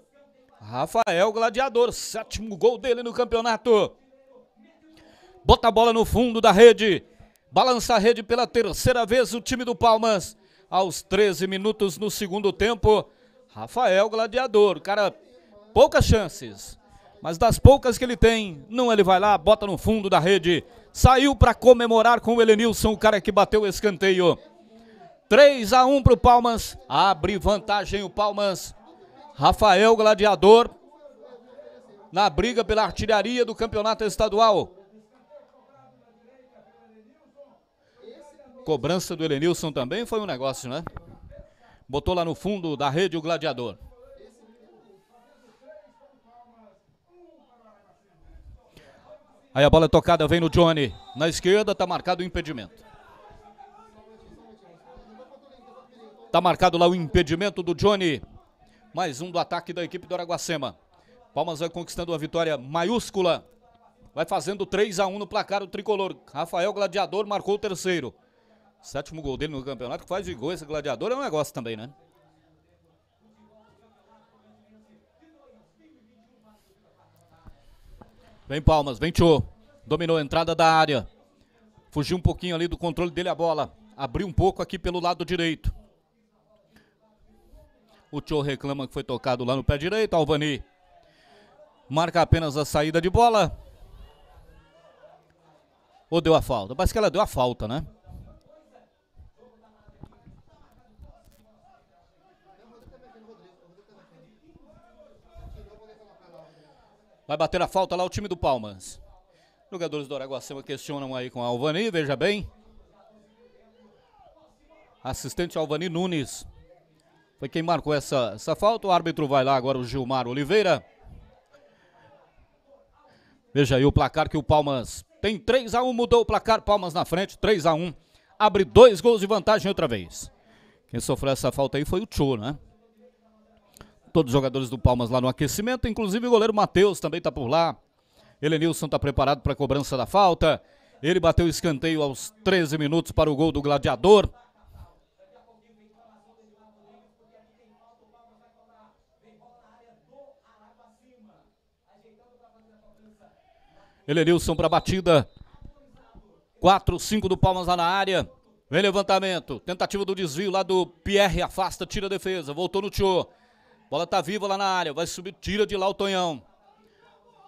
Rafael Gladiador, sétimo gol dele no campeonato. Bota a bola no fundo da rede. Balança a rede pela terceira vez o time do Palmas. Aos 13 minutos no segundo tempo, Rafael Gladiador, cara, poucas chances. Mas das poucas que ele tem, não ele vai lá, bota no fundo da rede. Saiu para comemorar com o Elenilson, o cara que bateu o escanteio. 3 a 1 para o Palmas. Abre vantagem o Palmas. Rafael Gladiador na briga pela artilharia do campeonato estadual. Cobrança do Elenilson também foi um negócio, né? Botou lá no fundo da rede o gladiador. Aí a bola tocada vem no Johnny. Na esquerda está marcado o impedimento. Tá marcado lá o impedimento do Johnny. Mais um do ataque da equipe do Araguacema. Palmas vai conquistando uma vitória maiúscula. Vai fazendo 3 a 1 no placar o tricolor. Rafael Gladiador marcou o terceiro. Sétimo gol dele no campeonato. Faz de gol esse gladiador é um negócio também, né? Vem Palmas, vem Tchô. Dominou a entrada da área. Fugiu um pouquinho ali do controle dele a bola. Abriu um pouco aqui pelo lado direito. O Tio reclama que foi tocado lá no pé direito. Alvani marca apenas a saída de bola. Ou deu a falta? Parece que ela deu a falta, né? Vai bater a falta lá o time do Palmas. Jogadores do Araguacema questionam aí com a Alvani, veja bem. Assistente Alvani Nunes. Foi quem marcou essa, essa falta. O árbitro vai lá agora, o Gilmar Oliveira. Veja aí o placar que o Palmas tem 3 a 1 mudou o placar, Palmas na frente, 3 a 1 Abre dois gols de vantagem outra vez. Quem sofreu essa falta aí foi o Tchô, né? Todos os jogadores do Palmas lá no aquecimento, inclusive o goleiro Matheus também está por lá. Elenilson está preparado para a cobrança da falta. Ele bateu o escanteio aos 13 minutos para o gol do Gladiador. Elenilson para batida. 4, 5 do Palmas lá na área. Vem levantamento. Tentativa do desvio lá do Pierre. Afasta, tira a defesa. Voltou no Tio. Bola tá viva lá na área. Vai subir, tira de lá o Tonhão.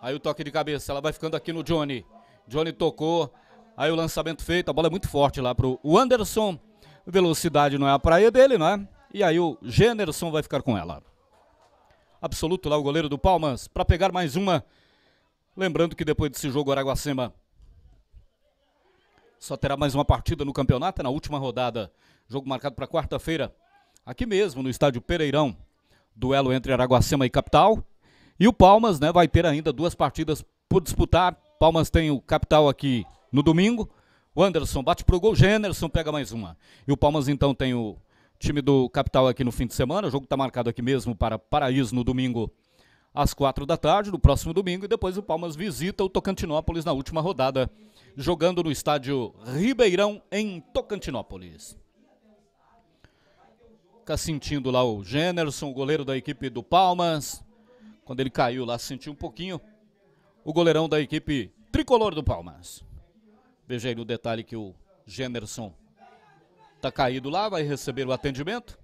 Aí o toque de cabeça. Ela vai ficando aqui no Johnny. Johnny tocou. Aí o lançamento feito. A bola é muito forte lá pro Anderson. Velocidade não é a praia dele, não é? E aí o Generson vai ficar com ela. Absoluto lá o goleiro do Palmas para pegar mais uma. Lembrando que depois desse jogo, Araguacema só terá mais uma partida no campeonato, é na última rodada. Jogo marcado para quarta-feira, aqui mesmo, no estádio Pereirão. Duelo entre Araguacema e Capital. E o Palmas né, vai ter ainda duas partidas por disputar. Palmas tem o Capital aqui no domingo. O Anderson bate pro gol, Generson pega mais uma. E o Palmas então tem o time do Capital aqui no fim de semana. O jogo está marcado aqui mesmo para Paraíso no domingo às quatro da tarde, no próximo domingo, e depois o Palmas visita o Tocantinópolis na última rodada, jogando no estádio Ribeirão, em Tocantinópolis. Fica sentindo lá o Generson, o goleiro da equipe do Palmas. Quando ele caiu lá, sentiu um pouquinho. O goleirão da equipe tricolor do Palmas. Veja aí no detalhe que o Generson tá caído lá, vai receber o atendimento.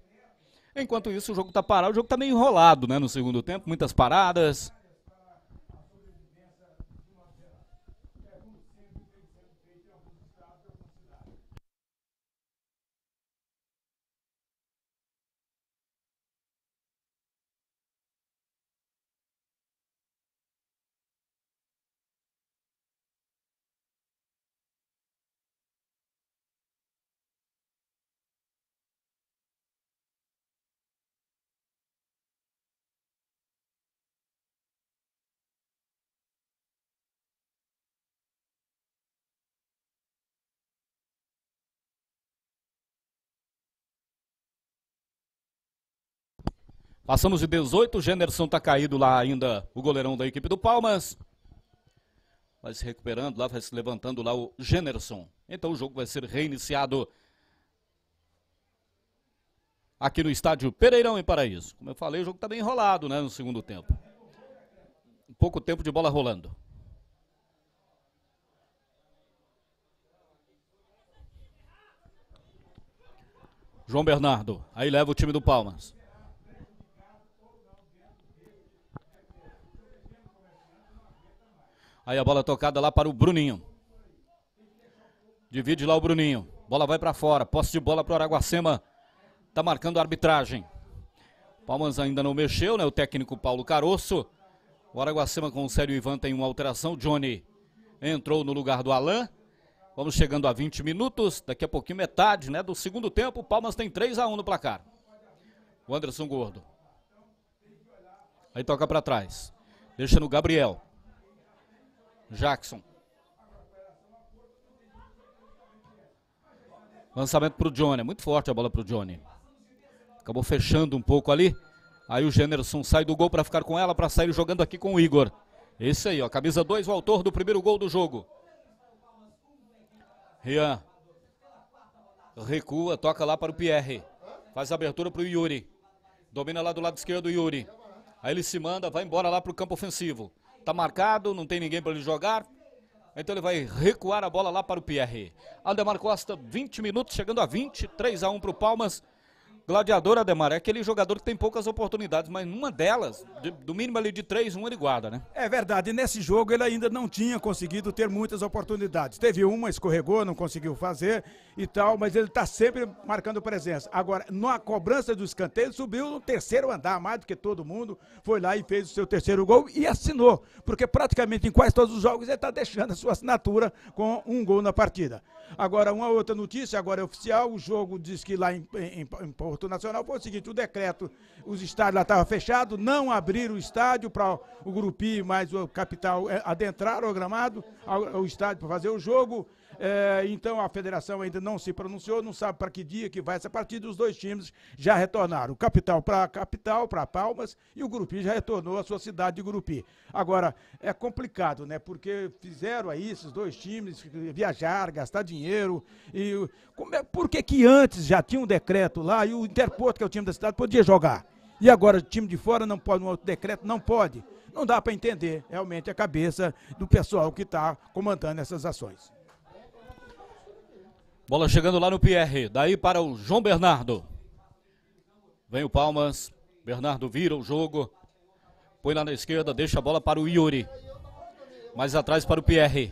Enquanto isso, o jogo está parado, o jogo está meio enrolado, né? No segundo tempo, muitas paradas. Passamos de 18, Gênerson está caído lá ainda, o goleirão da equipe do Palmas. Vai se recuperando lá, vai se levantando lá o Gênerson. Então o jogo vai ser reiniciado aqui no estádio Pereirão em Paraíso. Como eu falei, o jogo está bem enrolado né, no segundo tempo. Pouco tempo de bola rolando. João Bernardo, aí leva o time do Palmas. Aí a bola é tocada lá para o Bruninho. Divide lá o Bruninho. Bola vai para fora. Posse de bola para o Araguacema. Está marcando a arbitragem. Palmas ainda não mexeu, né? O técnico Paulo Caroço. O Araguacema com o Sérgio Ivan tem uma alteração. Johnny entrou no lugar do Alain. Vamos chegando a 20 minutos. Daqui a pouquinho, metade né, do segundo tempo. Palmas tem 3 a 1 no placar. O Anderson Gordo. Aí toca para trás. Deixa no Gabriel. Jackson. Lançamento para o Johnny. Muito forte a bola para o Johnny. Acabou fechando um pouco ali. Aí o Generson sai do gol para ficar com ela, para sair jogando aqui com o Igor. Esse aí, ó. Camisa 2, o autor do primeiro gol do jogo. Rian. Recua, toca lá para o Pierre. Faz a abertura para o Yuri. Domina lá do lado esquerdo o Yuri. Aí ele se manda, vai embora lá para o campo ofensivo. Tá marcado, não tem ninguém para ele jogar. Então ele vai recuar a bola lá para o Pierre. Aldemar Costa, 20 minutos, chegando a 23 a 1 para o Palmas. Gladiador, Ademar, é aquele jogador que tem poucas oportunidades, mas numa delas, de, do mínimo ali de três, uma ele guarda, né? É verdade, e nesse jogo ele ainda não tinha conseguido ter muitas oportunidades. Teve uma, escorregou, não conseguiu fazer e tal, mas ele está sempre marcando presença. Agora, na cobrança do escanteio, subiu no terceiro andar, mais do que todo mundo, foi lá e fez o seu terceiro gol e assinou, porque praticamente em quase todos os jogos ele está deixando a sua assinatura com um gol na partida. Agora, uma outra notícia, agora é oficial, o jogo diz que lá em, em, em Porto Nacional foi o seguinte, o decreto, os estádios lá estavam fechados, não abriram o estádio para o Grupi mais o Capital é, adentrar o gramado, ao, ao estádio para fazer o jogo, é, então a federação ainda não se pronunciou, não sabe para que dia que vai essa partida. Os dois times já retornaram. O capital para a capital, para Palmas, e o Grupi já retornou à sua cidade de Grupi. Agora, é complicado, né? Porque fizeram aí esses dois times viajar, gastar dinheiro. E é, por que, que antes já tinha um decreto lá e o Interporto, que é o time da cidade, podia jogar? E agora o time de fora não pode, um outro decreto não pode. Não dá para entender realmente a cabeça do pessoal que está comandando essas ações. Bola chegando lá no Pierre. Daí para o João Bernardo. Vem o Palmas. Bernardo vira o jogo. Põe lá na esquerda, deixa a bola para o Yuri. Mais atrás para o Pierre.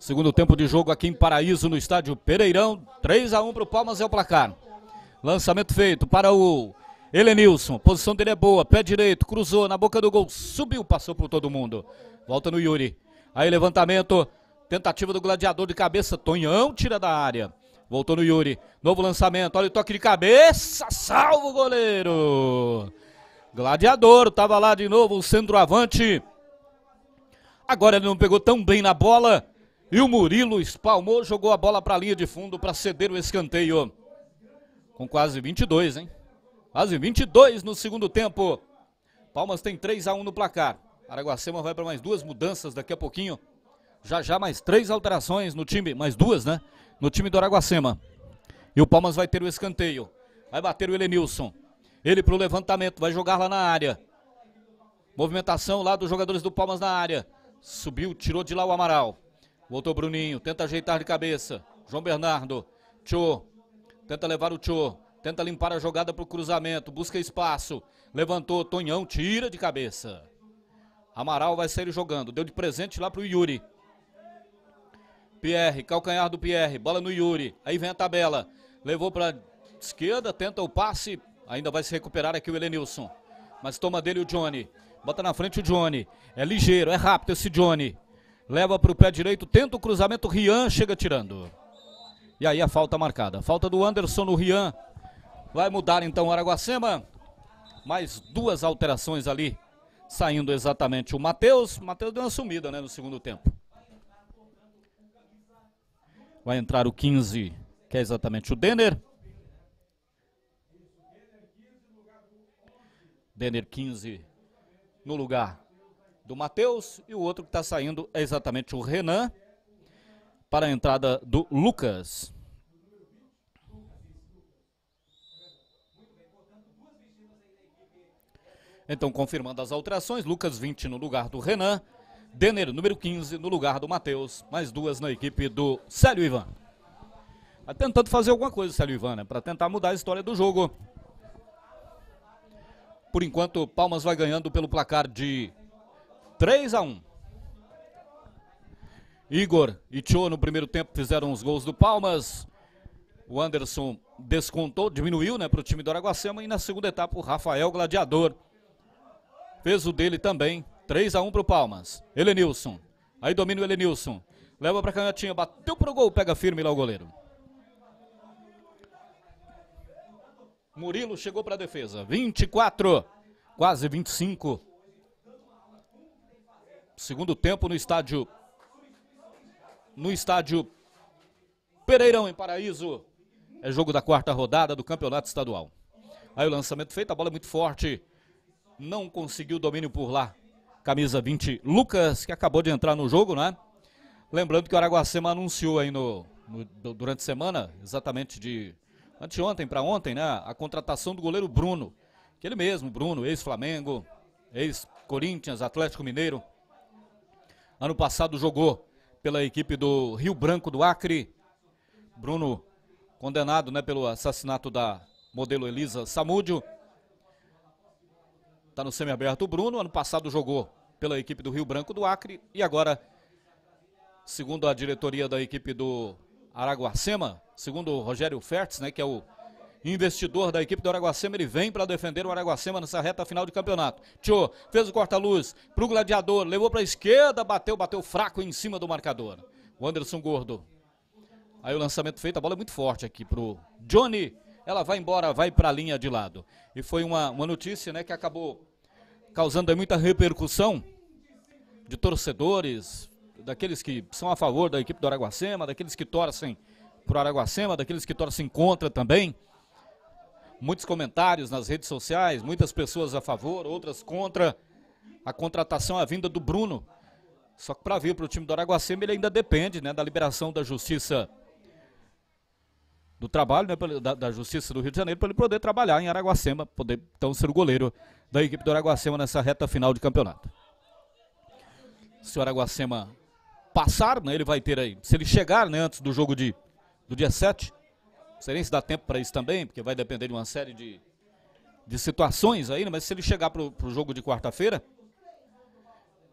Segundo tempo de jogo aqui em Paraíso, no estádio Pereirão. 3 a 1 para o Palmas é o placar. Lançamento feito para o Helenilson. Posição dele é boa. Pé direito, cruzou na boca do gol, subiu, passou por todo mundo. Volta no Yuri. Aí levantamento. Tentativa do gladiador de cabeça. Tonhão tira da área. Voltou no Yuri. Novo lançamento. Olha o toque de cabeça. Salvo o goleiro. Gladiador. Estava lá de novo o centroavante. Agora ele não pegou tão bem na bola. E o Murilo espalmou, jogou a bola para a linha de fundo para ceder o escanteio. Com quase 22, hein? Quase 22 no segundo tempo. Palmas tem 3 a 1 no placar. Araguacema vai para mais duas mudanças daqui a pouquinho. Já já mais três alterações no time, mais duas, né? No time do Araguacema. E o Palmas vai ter o escanteio. Vai bater o Elenilson. Ele pro levantamento, vai jogar lá na área. Movimentação lá dos jogadores do Palmas na área. Subiu, tirou de lá o Amaral. Voltou o Bruninho, tenta ajeitar de cabeça. João Bernardo. Tchô. Tenta levar o Tchô. Tenta limpar a jogada pro cruzamento. Busca espaço. Levantou, Tonhão tira de cabeça. Amaral vai sair jogando. Deu de presente lá pro Yuri. Pierre, calcanhar do Pierre, bola no Yuri. Aí vem a tabela. Levou para esquerda, tenta o passe. Ainda vai se recuperar aqui o Elenilson. Mas toma dele o Johnny. Bota na frente o Johnny. É ligeiro, é rápido esse Johnny. Leva para o pé direito, tenta o cruzamento. Rian chega tirando. E aí a falta marcada. Falta do Anderson no Rian. Vai mudar então o Araguacema. Mais duas alterações ali saindo exatamente o Matheus. O Matheus deu uma sumida né, no segundo tempo. Vai entrar o 15, que é exatamente o Denner. Denner 15 no lugar do Matheus. E o outro que está saindo é exatamente o Renan para a entrada do Lucas. Então, confirmando as alterações, Lucas 20 no lugar do Renan, Denner, número 15, no lugar do Matheus, mais duas na equipe do Célio Ivan. Tá tentando fazer alguma coisa, Célio Ivan, né? Pra tentar mudar a história do jogo. Por enquanto, Palmas vai ganhando pelo placar de 3 a 1. Igor e Tio no primeiro tempo fizeram os gols do Palmas. O Anderson descontou, diminuiu né, para o time do Araguacema. E na segunda etapa, o Rafael Gladiador Fez o dele também. 3 a 1 pro Palmas. Elenilson. Aí domina o Elenilson. Leva a canhotinha. Bateu pro gol. Pega firme lá o goleiro. Murilo chegou para a defesa. 24. Quase 25. Segundo tempo no estádio. No estádio Pereirão, em Paraíso. É jogo da quarta rodada do campeonato estadual. Aí o lançamento feito, a bola é muito forte não conseguiu domínio por lá. Camisa 20, Lucas, que acabou de entrar no jogo, né? Lembrando que o Araguacema anunciou aí no, no durante a semana, exatamente de anteontem para ontem, né? A contratação do goleiro Bruno. Aquele mesmo, Bruno, ex-Flamengo, ex-Corinthians, Atlético Mineiro. Ano passado jogou pela equipe do Rio Branco do Acre. Bruno, condenado né, pelo assassinato da modelo Elisa Samúdio, Está no semiaberto o Bruno, ano passado jogou pela equipe do Rio Branco do Acre e agora, segundo a diretoria da equipe do Araguacema, segundo o Rogério Fertes, né, que é o investidor da equipe do Araguacema, ele vem para defender o Araguacema nessa reta final de campeonato. Tio fez o corta-luz para o gladiador, levou para a esquerda, bateu, bateu fraco em cima do marcador. O Anderson Gordo. Aí o lançamento feito, a bola é muito forte aqui para o Johnny. Ela vai embora, vai para a linha de lado. E foi uma, uma notícia né, que acabou causando muita repercussão de torcedores, daqueles que são a favor da equipe do Araguacema, daqueles que torcem para o Araguacema, daqueles que torcem contra também. Muitos comentários nas redes sociais, muitas pessoas a favor, outras contra a contratação, a vinda do Bruno. Só que para vir para o time do Araguacema ele ainda depende né, da liberação da justiça do trabalho, né, da, da, Justiça do Rio de Janeiro, para ele poder trabalhar em Araguacema, poder então ser o goleiro da equipe do Araguacema nessa reta final de campeonato. Se o Araguacema passar, né, ele vai ter aí, se ele chegar né, antes do jogo de, do dia 7, não sei nem se dá tempo para isso também, porque vai depender de uma série de, de situações aí, né, mas se ele chegar para o jogo de quarta-feira,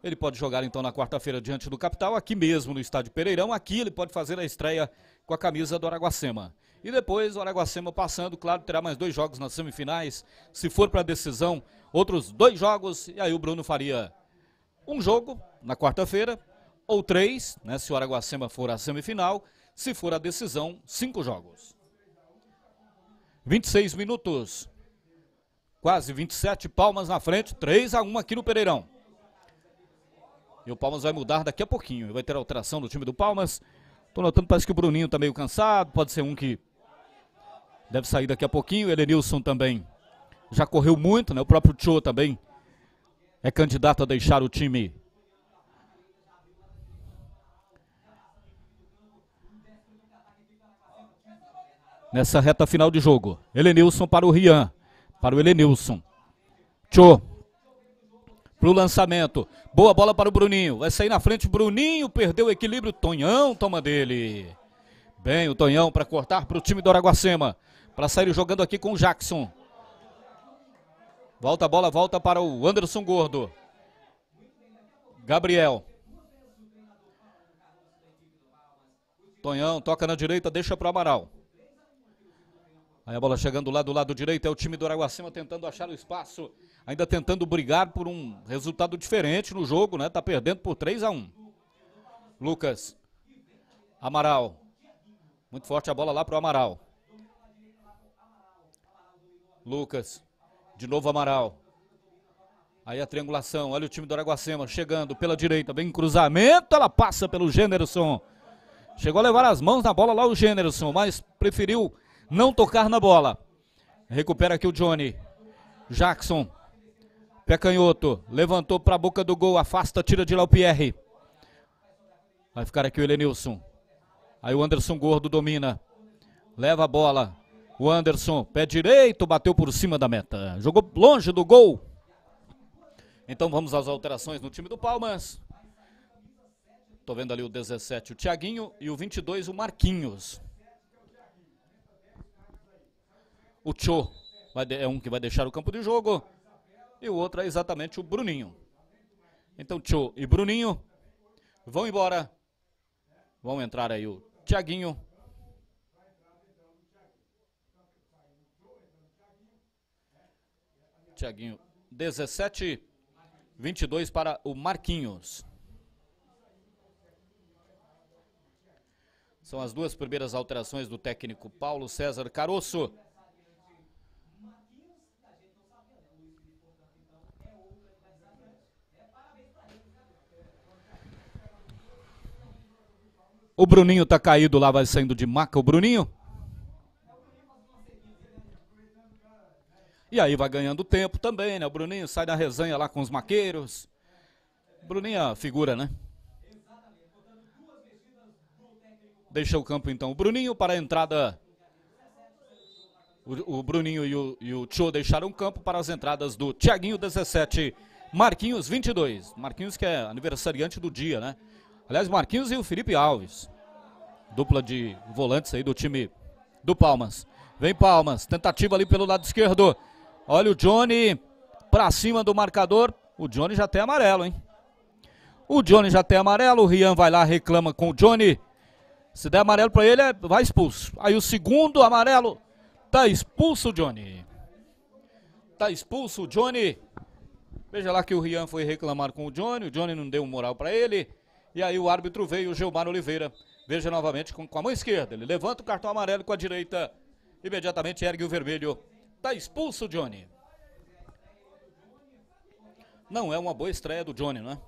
ele pode jogar então na quarta-feira diante do Capital, aqui mesmo no estádio Pereirão. Aqui ele pode fazer a estreia com a camisa do Araguacema. E depois o Araguacema passando, claro, terá mais dois jogos nas semifinais. Se for para a decisão, outros dois jogos. E aí o Bruno faria um jogo na quarta-feira, ou três, né, se o Araguacema for à semifinal. Se for a decisão, cinco jogos. 26 minutos. Quase 27 palmas na frente, 3 a 1 aqui no Pereirão. E o Palmas vai mudar daqui a pouquinho. Vai ter alteração do time do Palmas. Estou notando, parece que o Bruninho está meio cansado. Pode ser um que Deve sair daqui a pouquinho. Elenilson também já correu muito, né? O próprio Tio também é candidato a deixar o time. Nessa reta final de jogo. Elenilson para o Rian. Para o Elenilson. Tio. o lançamento. Boa bola para o Bruninho. Vai sair na frente. Bruninho perdeu o equilíbrio. Tonhão toma dele. Bem, o Tonhão para cortar para o time do Araguacema para sair jogando aqui com o Jackson. Volta a bola, volta para o Anderson Gordo. Gabriel. Tonhão toca na direita, deixa para o Amaral. Aí a bola chegando lá do lado direito, é o time do Araguacima tentando achar o espaço, ainda tentando brigar por um resultado diferente no jogo, né? Tá perdendo por 3 a 1. Lucas Amaral. Muito forte a bola lá para o Amaral. Lucas. De novo Amaral. Aí a triangulação. Olha o time do Araguacema chegando pela direita. Vem cruzamento. Ela passa pelo Gênerson. Chegou a levar as mãos na bola lá o Gênerson, mas preferiu não tocar na bola. Recupera aqui o Johnny. Jackson. Pé canhoto. Levantou para a boca do gol. Afasta, tira de lá o Pierre. Vai ficar aqui o Elenilson. Aí o Anderson Gordo domina. Leva a bola. O Anderson, pé direito, bateu por cima da meta. Jogou longe do gol. Então vamos às alterações no time do Palmas. Tô vendo ali o 17, o Thiaguinho, e o 22, o Marquinhos. O Cho é um que vai deixar o campo de jogo. E o outro é exatamente o Bruninho. Então Tchô e Bruninho vão embora. Vão entrar aí o Thiaguinho Tiaguinho. 17, 22 para o Marquinhos. São as duas primeiras alterações do técnico Paulo César Caroço. O Bruninho tá caído lá, vai saindo de maca o Bruninho. E aí vai ganhando tempo também, né? O Bruninho sai da resenha lá com os maqueiros. Bruninha é figura, né? Deixa o campo então o Bruninho para a entrada. O, o Bruninho e o, e o Tio deixaram o campo para as entradas do Tiaguinho 17, Marquinhos 22. Marquinhos que é aniversariante do dia, né? Aliás, Marquinhos e o Felipe Alves. Dupla de volantes aí do time do Palmas. Vem Palmas, tentativa ali pelo lado esquerdo. Olha o Johnny pra cima do marcador. O Johnny já tem amarelo, hein? O Johnny já tem amarelo. O Rian vai lá, reclama com o Johnny. Se der amarelo pra ele, é, vai expulso. Aí o segundo amarelo. Tá expulso o Johnny. Tá expulso o Johnny. Veja lá que o Rian foi reclamar com o Johnny. O Johnny não deu moral pra ele. E aí o árbitro veio, o Gilmar Oliveira. Veja novamente com, com a mão esquerda. Ele levanta o cartão amarelo com a direita. Imediatamente ergue o vermelho Tá expulso, Johnny. Não é uma boa estreia do Johnny, não é?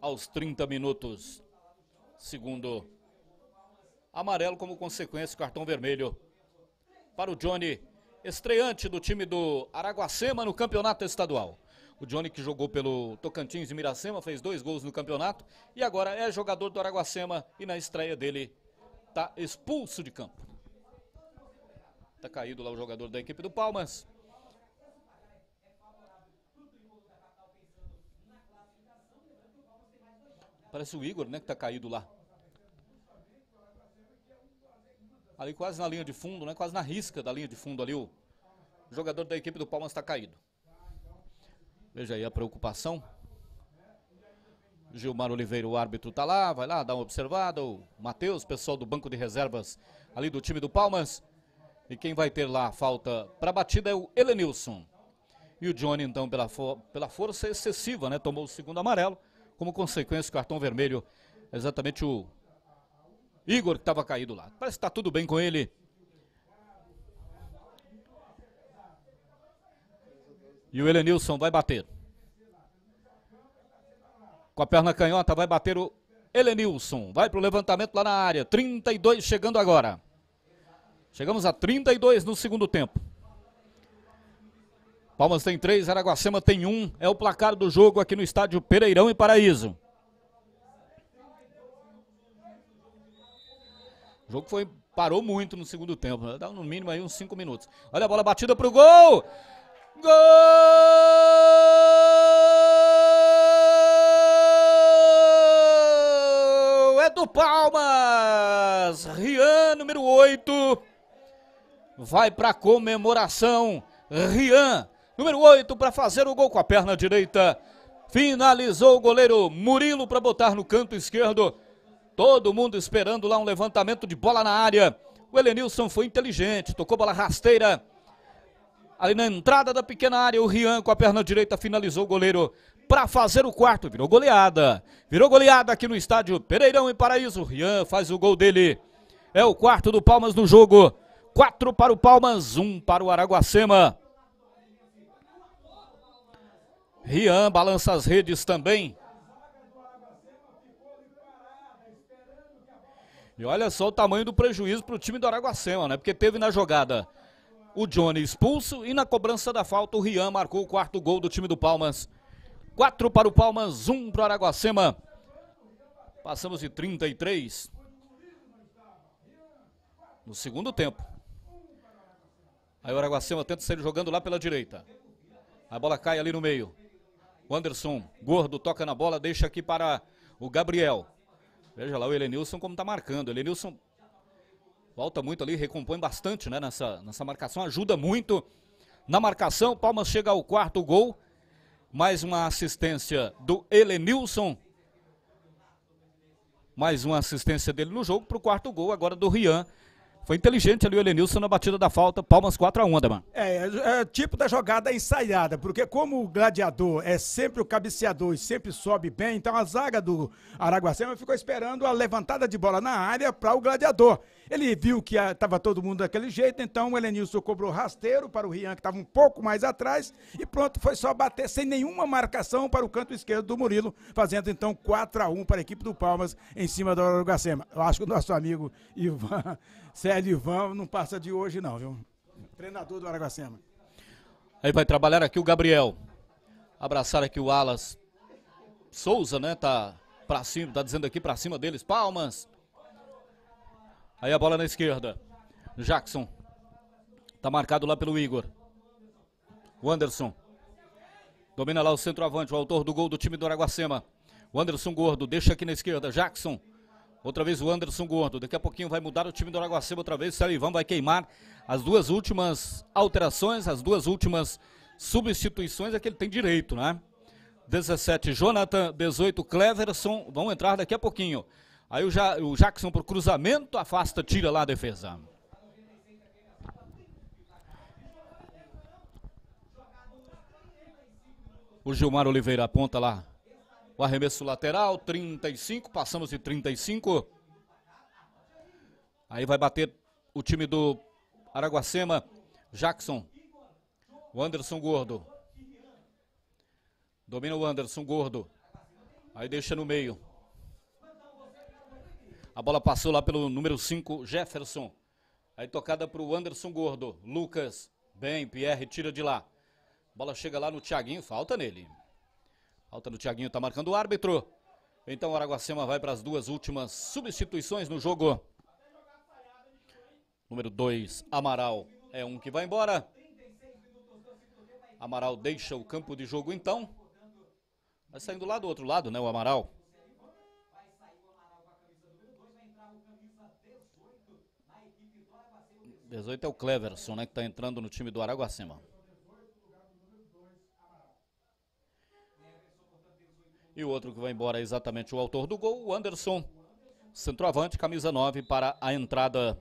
Aos 30 minutos, segundo amarelo como consequência, cartão vermelho para o Johnny, estreante do time do Araguacema no campeonato estadual. O Johnny que jogou pelo Tocantins e Miracema, fez dois gols no campeonato e agora é jogador do Araguacema e na estreia dele está expulso de campo. Está caído lá o jogador da equipe do Palmas. Parece o Igor, né, que está caído lá. Ali quase na linha de fundo, né, quase na risca da linha de fundo ali o jogador da equipe do Palmas está caído. Veja aí a preocupação. Gilmar Oliveira, o árbitro tá lá, vai lá, dá uma observada. O Matheus, pessoal do banco de reservas ali do time do Palmas. E quem vai ter lá a falta para batida é o Helenilson. E o Johnny, então, pela, for pela força excessiva, né? Tomou o segundo amarelo. Como consequência, o cartão vermelho. Exatamente o Igor que estava caído lá. Parece que está tudo bem com ele. E o Elenilson vai bater. Com a perna canhota vai bater o Elenilson. Vai para o levantamento lá na área. 32 chegando agora. Chegamos a 32 no segundo tempo. Palmas tem 3, Araguacema tem 1. Um. É o placar do jogo aqui no estádio Pereirão e Paraíso. O jogo foi, parou muito no segundo tempo. Dá no mínimo aí uns 5 minutos. Olha a bola batida para o gol! Gol! É do Palmas! Rian, número 8, vai para comemoração. Rian, número 8, para fazer o gol com a perna direita. Finalizou o goleiro Murilo para botar no canto esquerdo. Todo mundo esperando lá um levantamento de bola na área. O Elenilson foi inteligente, tocou bola rasteira ali na entrada da pequena área, o Rian com a perna direita finalizou o goleiro para fazer o quarto. Virou goleada. Virou goleada aqui no estádio Pereirão e Paraíso. O Rian faz o gol dele. É o quarto do Palmas no jogo. Quatro para o Palmas, um para o Araguacema. Rian balança as redes também. E olha só o tamanho do prejuízo para o time do Araguacema, né? Porque teve na jogada o Johnny expulso e na cobrança da falta o Rian marcou o quarto gol do time do Palmas. Quatro para o Palmas, um para o Araguacema. Passamos de 33 no segundo tempo. Aí o Araguacema tenta sair jogando lá pela direita. A bola cai ali no meio. O Anderson, gordo, toca na bola, deixa aqui para o Gabriel. Veja lá o Elenilson como está marcando. Elenilson Volta muito ali, recompõe bastante né, nessa, nessa marcação, ajuda muito. Na marcação, Palmas chega ao quarto gol. Mais uma assistência do Elenilson. Mais uma assistência dele no jogo para o quarto gol agora do Rian. Foi inteligente ali o Elenilson na batida da falta, palmas 4 a 1 Adaman. É, é, é, tipo da jogada ensaiada, porque como o gladiador é sempre o cabeceador e sempre sobe bem, então a zaga do Araguacema ficou esperando a levantada de bola na área para o gladiador. Ele viu que estava todo mundo daquele jeito, então o Elenilson cobrou rasteiro para o Rian, que estava um pouco mais atrás, e pronto, foi só bater sem nenhuma marcação para o canto esquerdo do Murilo, fazendo então 4 a 1 para a equipe do Palmas em cima do Araguacema. Eu acho que o nosso amigo Ivan Sérgio Ivan não passa de hoje, não, viu? Treinador do Araguacema. Aí vai trabalhar aqui o Gabriel. Abraçar aqui o Alas Souza, né? Tá pra cima, tá dizendo aqui pra cima deles. Palmas. Aí a bola na esquerda. Jackson. Tá marcado lá pelo Igor. O Anderson. Domina lá o centroavante, o autor do gol do time do Araguacema. O Anderson Gordo deixa aqui na esquerda. Jackson. Outra vez o Anderson Gordo. Daqui a pouquinho vai mudar o time do Araguacema outra vez. O Célio Ivan vai queimar as duas últimas alterações, as duas últimas substituições é que ele tem direito, né? 17, Jonathan, 18, Cleverson, vão entrar daqui a pouquinho. Aí o, ja o Jackson pro cruzamento, afasta, tira lá a defesa. O Gilmar Oliveira aponta lá o arremesso lateral, 35, passamos de 35. Aí vai bater o time do Araguacema, Jackson. O Anderson Gordo. Domina o Anderson Gordo. Aí deixa no meio. A bola passou lá pelo número 5, Jefferson. Aí tocada para o Anderson Gordo. Lucas, bem, Pierre tira de lá. Bola chega lá no Thiaguinho, falta nele. Alta do Thiaguinho tá marcando o árbitro. Então o Araguacema vai para as duas últimas substituições no jogo. Número 2, Amaral. É um que vai embora. Amaral deixa o campo de jogo então. Vai saindo lá do outro lado, né, o Amaral. Dezoito é o Cleverson, né, que está entrando no time do Araguacema. E o outro que vai embora é exatamente o autor do gol, o Anderson, centroavante, camisa 9 para a entrada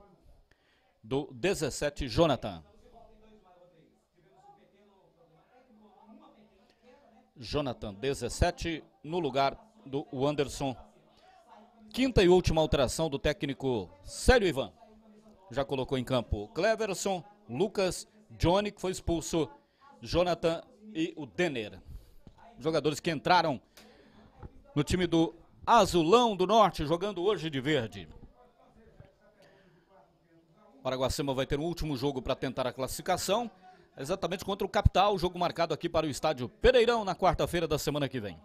do 17, Jonathan. Jonathan, 17, no lugar do Anderson. Quinta e última alteração do técnico Célio Ivan. Já colocou em campo Cleverson, Lucas, Johnny, que foi expulso, Jonathan e o Denner. Jogadores que entraram no time do Azulão do Norte, jogando hoje de verde. Paraguacema vai ter um último jogo para tentar a classificação, exatamente contra o Capital, jogo marcado aqui para o estádio Pereirão na quarta-feira da semana que vem.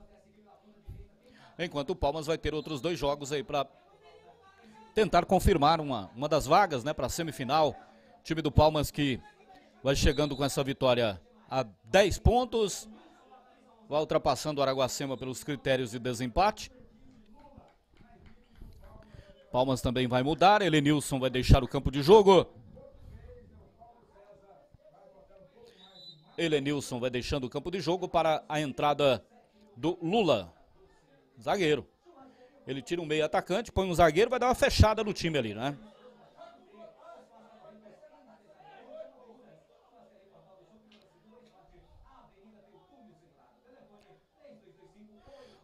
Enquanto o Palmas vai ter outros dois jogos aí para tentar confirmar uma, uma das vagas né, para a semifinal. O time do Palmas que vai chegando com essa vitória a 10 pontos, Vai ultrapassando o Araguacema pelos critérios de desempate. Palmas também vai mudar. Elenilson vai deixar o campo de jogo. Elenilson vai deixando o campo de jogo para a entrada do Lula. Zagueiro. Ele tira um meio atacante, põe um zagueiro, vai dar uma fechada no time ali, né?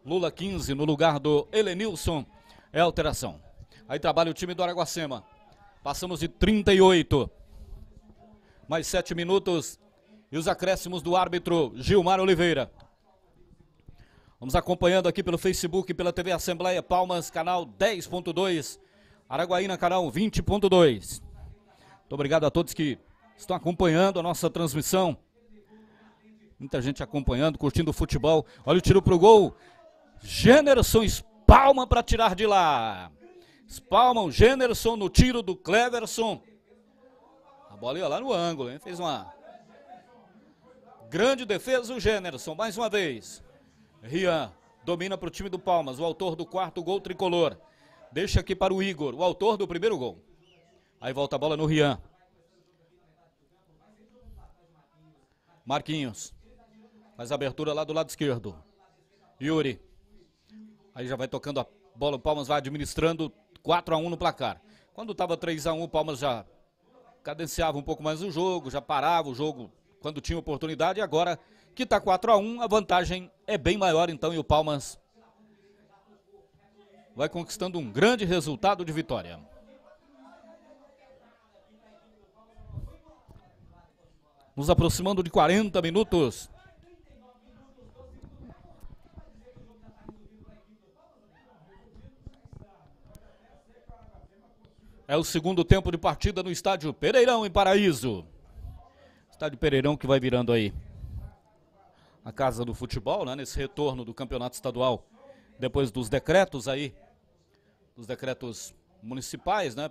Lula 15 no lugar do Helenilson. É alteração. Aí trabalha o time do Araguacema. Passamos de 38. Mais 7 minutos e os acréscimos do árbitro Gilmar Oliveira. Vamos acompanhando aqui pelo Facebook, pela TV Assembleia Palmas, canal 10.2, Araguaína, canal 20.2. Muito obrigado a todos que estão acompanhando a nossa transmissão. Muita gente acompanhando, curtindo o futebol. Olha o tiro pro gol. Generson espalma para tirar de lá. Espalmam Generson no tiro do Cleverson. A bola ia lá no ângulo, hein? Fez uma grande defesa o Generson, mais uma vez. Rian domina para o time do Palmas, o autor do quarto gol tricolor. Deixa aqui para o Igor, o autor do primeiro gol. Aí volta a bola no Rian. Marquinhos. Faz abertura lá do lado esquerdo. Yuri. Aí já vai tocando a bola, o Palmas vai administrando 4 a 1 no placar. Quando estava 3 a 1, o Palmas já cadenciava um pouco mais o jogo, já parava o jogo quando tinha oportunidade. E agora que está 4 a 1, a vantagem é bem maior então e o Palmas vai conquistando um grande resultado de vitória. Nos aproximando de 40 minutos É o segundo tempo de partida no estádio Pereirão, em Paraíso. Estádio Pereirão que vai virando aí a casa do futebol, né? Nesse retorno do campeonato estadual, depois dos decretos aí, dos decretos municipais, né?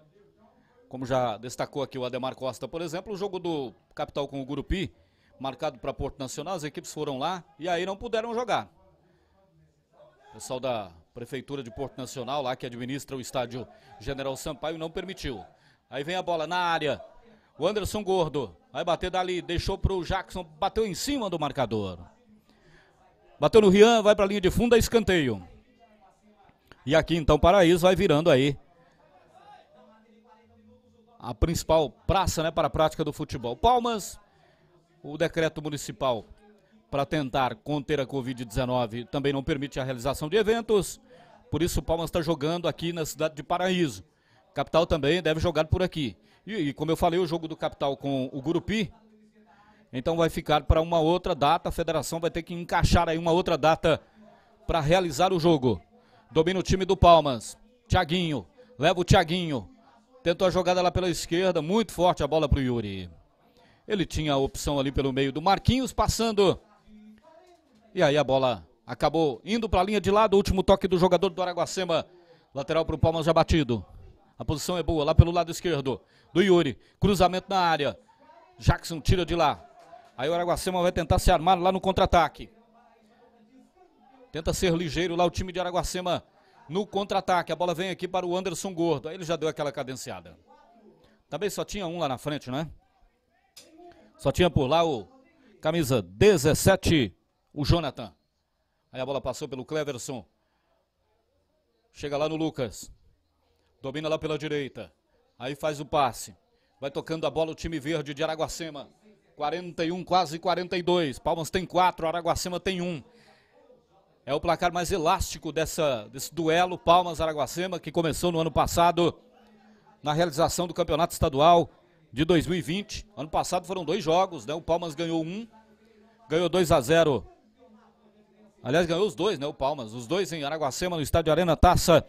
Como já destacou aqui o Ademar Costa, por exemplo, o jogo do Capital com o Gurupi, marcado para Porto Nacional, as equipes foram lá e aí não puderam jogar. O pessoal da Prefeitura de Porto Nacional, lá que administra o estádio General Sampaio, não permitiu. Aí vem a bola na área. O Anderson Gordo vai bater dali, deixou para o Jackson, bateu em cima do marcador. Bateu no Rian, vai para a linha de fundo, é escanteio. E aqui então Paraíso vai virando aí a principal praça né, para a prática do futebol. Palmas, o decreto municipal para tentar conter a Covid-19 também não permite a realização de eventos. Por isso o Palmas está jogando aqui na cidade de Paraíso. Capital também deve jogar por aqui. E, e como eu falei, o jogo do Capital com o Gurupi, então vai ficar para uma outra data. A federação vai ter que encaixar aí uma outra data para realizar o jogo. Domina o time do Palmas. Tiaguinho. Leva o Tiaguinho. Tentou a jogada lá pela esquerda. Muito forte a bola para o Yuri. Ele tinha a opção ali pelo meio do Marquinhos passando. E aí a bola Acabou indo para a linha de lado, último toque do jogador do Araguacema. Lateral para o Palmas já batido. A posição é boa, lá pelo lado esquerdo do Yuri. Cruzamento na área. Jackson tira de lá. Aí o Araguacema vai tentar se armar lá no contra-ataque. Tenta ser ligeiro lá o time de Araguacema no contra-ataque. A bola vem aqui para o Anderson Gordo. Aí ele já deu aquela cadenciada. Também só tinha um lá na frente, né? Só tinha por lá o camisa 17, o Jonathan. Aí a bola passou pelo Cleverson. Chega lá no Lucas. Domina lá pela direita. Aí faz o passe. Vai tocando a bola o time verde de Araguacema. 41, quase 42. Palmas tem 4, Araguacema tem 1. Um. É o placar mais elástico dessa, desse duelo Palmas-Araguacema, que começou no ano passado na realização do Campeonato Estadual de 2020. Ano passado foram dois jogos, né? O Palmas ganhou um, ganhou 2 a 0 Aliás, ganhou os dois, né? O Palmas. Os dois em Araguacema, no estádio Arena Taça.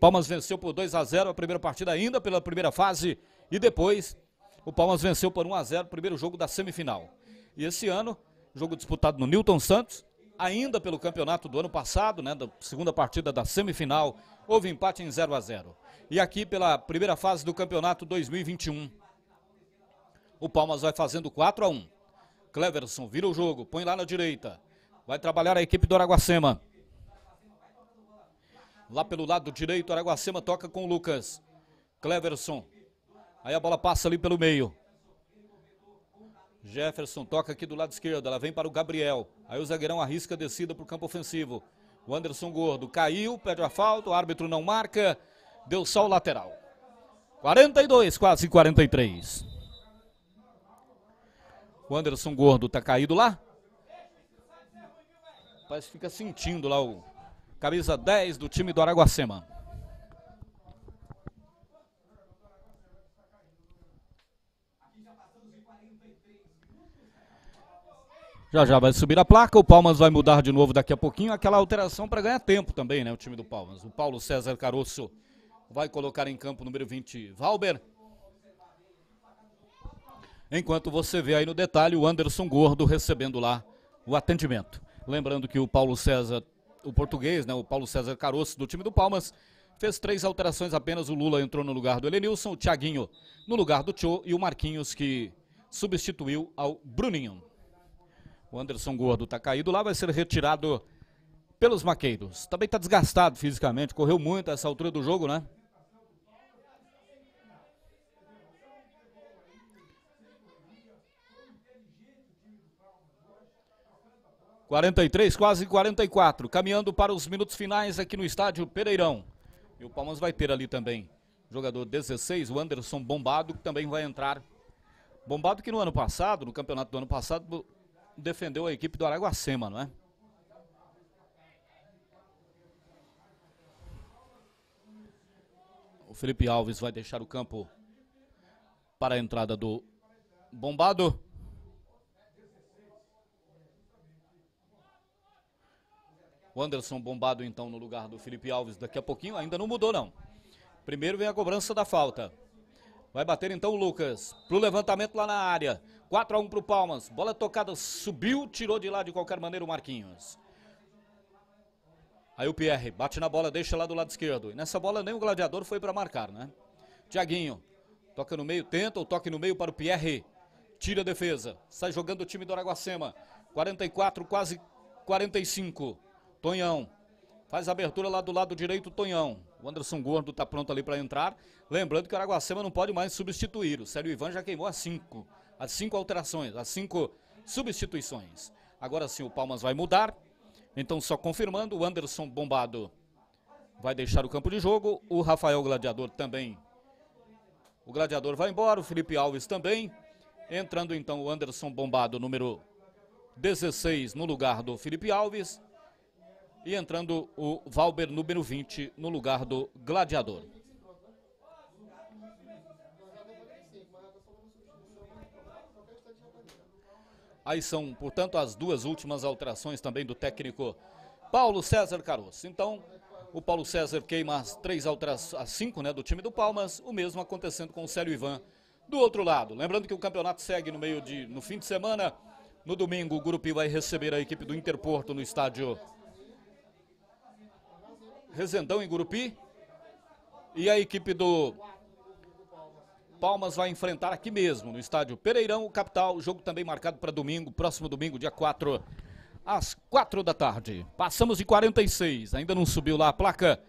Palmas venceu por 2 a 0 a primeira partida ainda pela primeira fase. E depois o Palmas venceu por 1 a 0 o primeiro jogo da semifinal. E esse ano, jogo disputado no Newton Santos, ainda pelo campeonato do ano passado, né, da segunda partida da semifinal, houve empate em 0 a 0. E aqui pela primeira fase do campeonato 2021, o Palmas vai fazendo 4 a 1. Cleverson vira o jogo, põe lá na direita. Vai trabalhar a equipe do Araguacema. Lá pelo lado direito, Araguacema toca com o Lucas. Cleverson. Aí a bola passa ali pelo meio. Jefferson toca aqui do lado esquerdo. Ela vem para o Gabriel. Aí o zagueirão arrisca a descida para o campo ofensivo. O Anderson Gordo caiu, pede a falta. O árbitro não marca. Deu só o lateral. 42, quase 43. O Anderson Gordo está caído lá. Parece que fica sentindo lá o camisa 10 do time do Araguacema. Já já vai subir a placa, o Palmas vai mudar de novo daqui a pouquinho, aquela alteração para ganhar tempo também, né, o time do Palmas. O Paulo César Caroço vai colocar em campo o número 20, Valber. Enquanto você vê aí no detalhe o Anderson Gordo recebendo lá o atendimento. Lembrando que o Paulo César, o português, né, o Paulo César Caroço, do time do Palmas, fez três alterações apenas. O Lula entrou no lugar do Elenilson, o Thiaguinho no lugar do Tio e o Marquinhos, que substituiu ao Bruninho. O Anderson Gordo está caído lá, vai ser retirado pelos maqueiros. Também está desgastado fisicamente, correu muito a essa altura do jogo, né? 43, quase 44, caminhando para os minutos finais aqui no estádio Pereirão. E o Palmas vai ter ali também o jogador 16, o Anderson Bombado, que também vai entrar. Bombado que no ano passado, no campeonato do ano passado, defendeu a equipe do Araguacema, não é? O Felipe Alves vai deixar o campo para a entrada do Bombado. O Anderson bombado então no lugar do Felipe Alves daqui a pouquinho. Ainda não mudou não. Primeiro vem a cobrança da falta. Vai bater então o Lucas. Pro levantamento lá na área. 4 a 1 pro Palmas. Bola tocada, subiu, tirou de lá de qualquer maneira o Marquinhos. Aí o Pierre bate na bola, deixa lá do lado esquerdo. E nessa bola nem o gladiador foi para marcar, né? Tiaguinho toca no meio, tenta o toque no meio para o Pierre. Tira a defesa. Sai jogando o time do Araguacema. 44, quase 45. Tonhão. Faz a abertura lá do lado direito, Tonhão. O Anderson Gordo está pronto ali para entrar. Lembrando que o Araguacema não pode mais substituir. O Sérgio Ivan já queimou as cinco. As cinco alterações, as cinco substituições. Agora sim o Palmas vai mudar. Então, só confirmando, o Anderson Bombado vai deixar o campo de jogo. O Rafael Gladiador também. O Gladiador vai embora, o Felipe Alves também. Entrando então o Anderson Bombado, número 16, no lugar do Felipe Alves. E entrando o Valber número 20 no lugar do Gladiador. Aí são, portanto, as duas últimas alterações também do técnico Paulo César Caroço. Então, o Paulo César queima as três alterações, as cinco né, do time do Palmas, o mesmo acontecendo com o Célio Ivan do outro lado. Lembrando que o campeonato segue no meio de. no fim de semana. No domingo, o Gurupi vai receber a equipe do Interporto no estádio Rezendão em Gurupi. E a equipe do Palmas vai enfrentar aqui mesmo, no estádio Pereirão, capital. O jogo também marcado para domingo, próximo domingo, dia 4, às 4 da tarde. Passamos de 46, ainda não subiu lá a placa.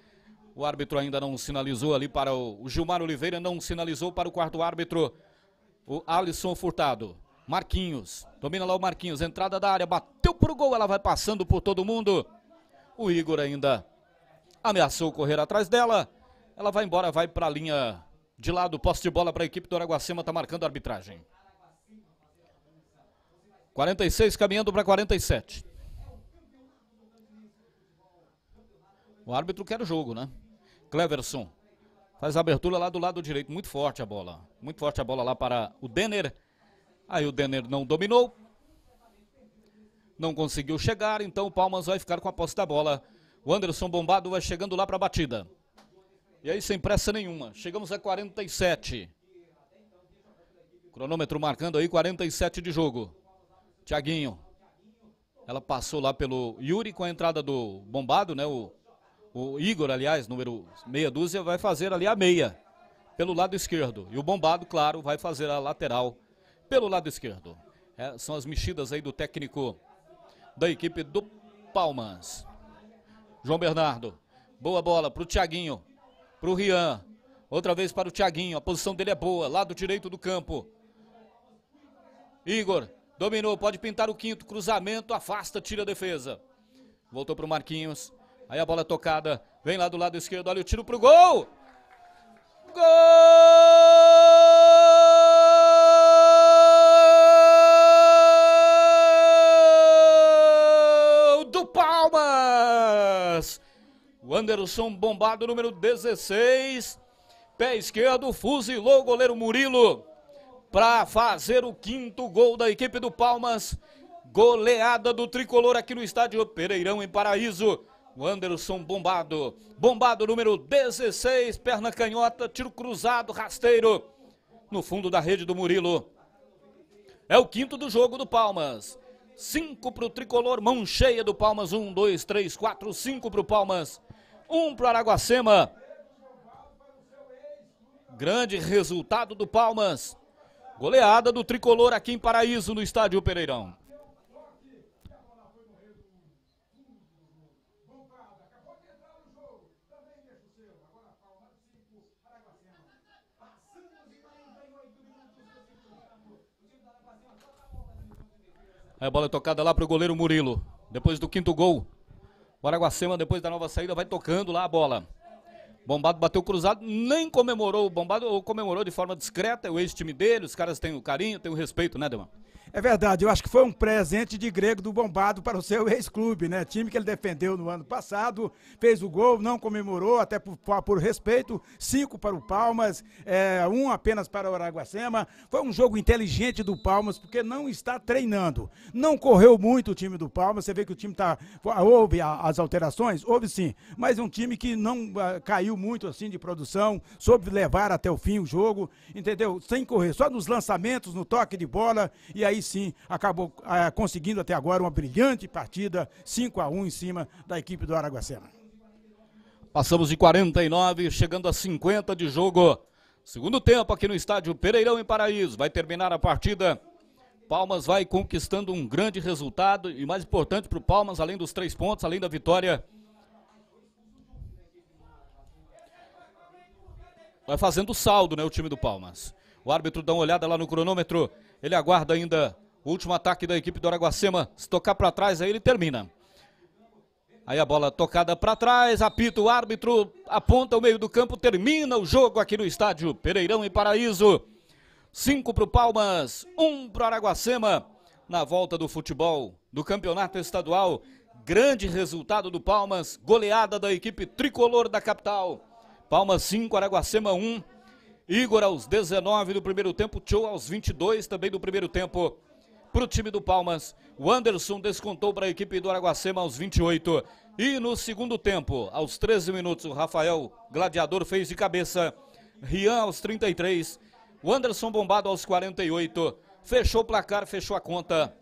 O árbitro ainda não sinalizou ali para o, Gilmar Oliveira, não sinalizou para o quarto árbitro, o Alisson Furtado. Marquinhos, domina lá o Marquinhos, entrada da área, bateu pro gol, ela vai passando por todo mundo. O Igor ainda ameaçou correr atrás dela. Ela vai embora, vai para a linha de lado, posse de bola para a equipe do Araguacema, está marcando a arbitragem. 46 caminhando para 47. O árbitro quer o jogo, né? Cleverson faz a abertura lá do lado direito, muito forte a bola. Muito forte a bola lá para o Denner. Aí o Denner não dominou. Não conseguiu chegar, então o Palmas vai ficar com a posse da bola o Anderson Bombado vai chegando lá para a batida. E aí, sem pressa nenhuma. Chegamos a 47. Cronômetro marcando aí 47 de jogo. Tiaguinho. Ela passou lá pelo Yuri com a entrada do Bombado, né? O, o Igor, aliás, número meia dúzia, vai fazer ali a meia pelo lado esquerdo. E o Bombado, claro, vai fazer a lateral pelo lado esquerdo. É, são as mexidas aí do técnico da equipe do Palmas. João Bernardo. Boa bola para o Thiaguinho. Para o Rian. Outra vez para o Thiaguinho. A posição dele é boa. Lado direito do campo. Igor. Dominou. Pode pintar o quinto. Cruzamento. Afasta. Tira a defesa. Voltou para o Marquinhos. Aí a bola é tocada. Vem lá do lado esquerdo. Olha o tiro para o gol. Gol! O Anderson bombado, número 16. Pé esquerdo, fuzilou o goleiro Murilo para fazer o quinto gol da equipe do Palmas. Goleada do tricolor aqui no estádio Pereirão, em Paraíso. O Anderson bombado. Bombado número 16, perna canhota, tiro cruzado, rasteiro. No fundo da rede do Murilo. É o quinto do jogo do Palmas. Cinco para o tricolor, mão cheia do Palmas. Um, dois, três, quatro, cinco para o Palmas um para Araguacema. Grande resultado do Palmas. Goleada do tricolor aqui em Paraíso, no estádio Pereirão. Aí é a bola é tocada lá para o goleiro Murilo. Depois do quinto gol, o Araguacema, depois da nova saída, vai tocando lá a bola. Bombado bateu cruzado, nem comemorou. O Bombado comemorou de forma discreta, é o ex-time dele, os caras têm o carinho, têm o respeito, né, Demar? É verdade, eu acho que foi um presente de grego do Bombado para o seu ex-clube, né? Time que ele defendeu no ano passado, fez o gol, não comemorou, até por, por respeito, cinco para o Palmas, é, um apenas para o Araguacema. Foi um jogo inteligente do Palmas, porque não está treinando. Não correu muito o time do Palmas, você vê que o time tá. Houve as alterações? Houve sim, mas é um time que não ah, caiu muito assim de produção, soube levar até o fim o jogo, entendeu? Sem correr, só nos lançamentos, no toque de bola, e aí aí sim acabou ah, conseguindo até agora uma brilhante partida, 5 a 1 em cima da equipe do Araguacema. Passamos de 49, chegando a 50 de jogo. Segundo tempo aqui no estádio Pereirão em Paraíso. Vai terminar a partida. Palmas vai conquistando um grande resultado e mais importante para o Palmas, além dos três pontos, além da vitória. Vai fazendo saldo, né, o time do Palmas. O árbitro dá uma olhada lá no cronômetro. Ele aguarda ainda o último ataque da equipe do Araguacema. Se tocar para trás, aí ele termina. Aí a bola tocada para trás, apita o árbitro, aponta o meio do campo, termina o jogo aqui no estádio Pereirão e Paraíso. Cinco para o Palmas, um para o Araguacema. Na volta do futebol do campeonato estadual, grande resultado do Palmas, goleada da equipe tricolor da capital. Palmas 5, Araguacema 1. Um. Igor aos 19 do primeiro tempo, Tchou aos 22 também do primeiro tempo. Para o time do Palmas, o Anderson descontou para a equipe do Araguacema aos 28. E no segundo tempo, aos 13 minutos, o Rafael Gladiador fez de cabeça. Rian aos 33. O Anderson Bombado aos 48. Fechou o placar, fechou a conta.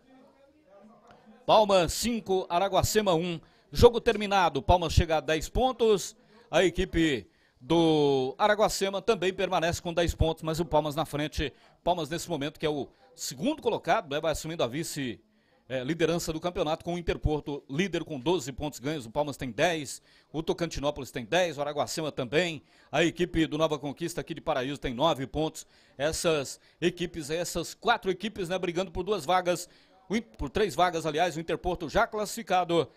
Palmas 5, Araguacema 1. Jogo terminado. Palmas chega a 10 pontos. A equipe do Araguacema também permanece com 10 pontos, mas o Palmas na frente. Palmas nesse momento que é o segundo colocado, né, vai assumindo a vice é, liderança do campeonato com o Interporto líder com 12 pontos ganhos, o Palmas tem 10, o Tocantinópolis tem 10, o Araguacema também, a equipe do Nova Conquista aqui de Paraíso tem 9 pontos. Essas equipes, essas quatro equipes, né, brigando por duas vagas, por três vagas, aliás, o Interporto já classificado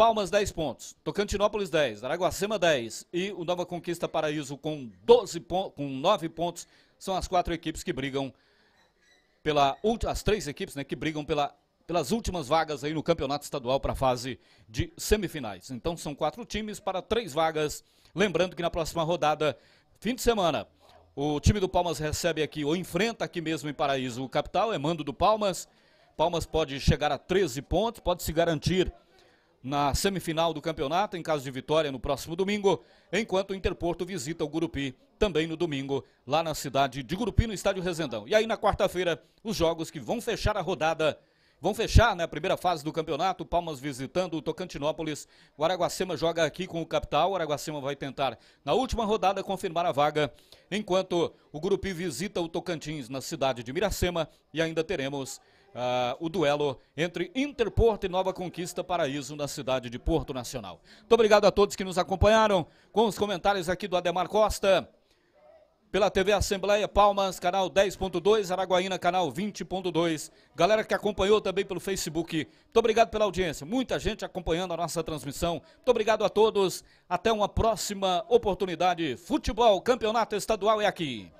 Palmas 10 pontos, Tocantinópolis 10, Araguacema 10 e o Nova Conquista Paraíso com 12 com 9 pontos, são as quatro equipes que brigam pela as três equipes, né, que brigam pela, pelas últimas vagas aí no Campeonato Estadual para a fase de semifinais. Então são quatro times para três vagas. Lembrando que na próxima rodada, fim de semana, o time do Palmas recebe aqui ou enfrenta aqui mesmo em Paraíso o capital, é mando do Palmas. Palmas pode chegar a 13 pontos, pode se garantir na semifinal do campeonato, em caso de vitória no próximo domingo, enquanto o Interporto visita o Gurupi também no domingo, lá na cidade de Gurupi, no estádio Resendão. E aí na quarta-feira, os jogos que vão fechar a rodada vão fechar na né, primeira fase do campeonato, Palmas visitando o Tocantinópolis, o Araguacema joga aqui com o Capital, o Araguacema vai tentar na última rodada confirmar a vaga, enquanto o Gurupi visita o Tocantins na cidade de Miracema e ainda teremos ah, o duelo entre Interporto e Nova Conquista Paraíso na cidade de Porto Nacional. Muito obrigado a todos que nos acompanharam com os comentários aqui do Ademar Costa. Pela TV Assembleia Palmas, canal 10.2, Araguaína, canal 20.2. Galera que acompanhou também pelo Facebook, muito obrigado pela audiência. Muita gente acompanhando a nossa transmissão. Muito obrigado a todos. Até uma próxima oportunidade. Futebol, campeonato estadual é aqui.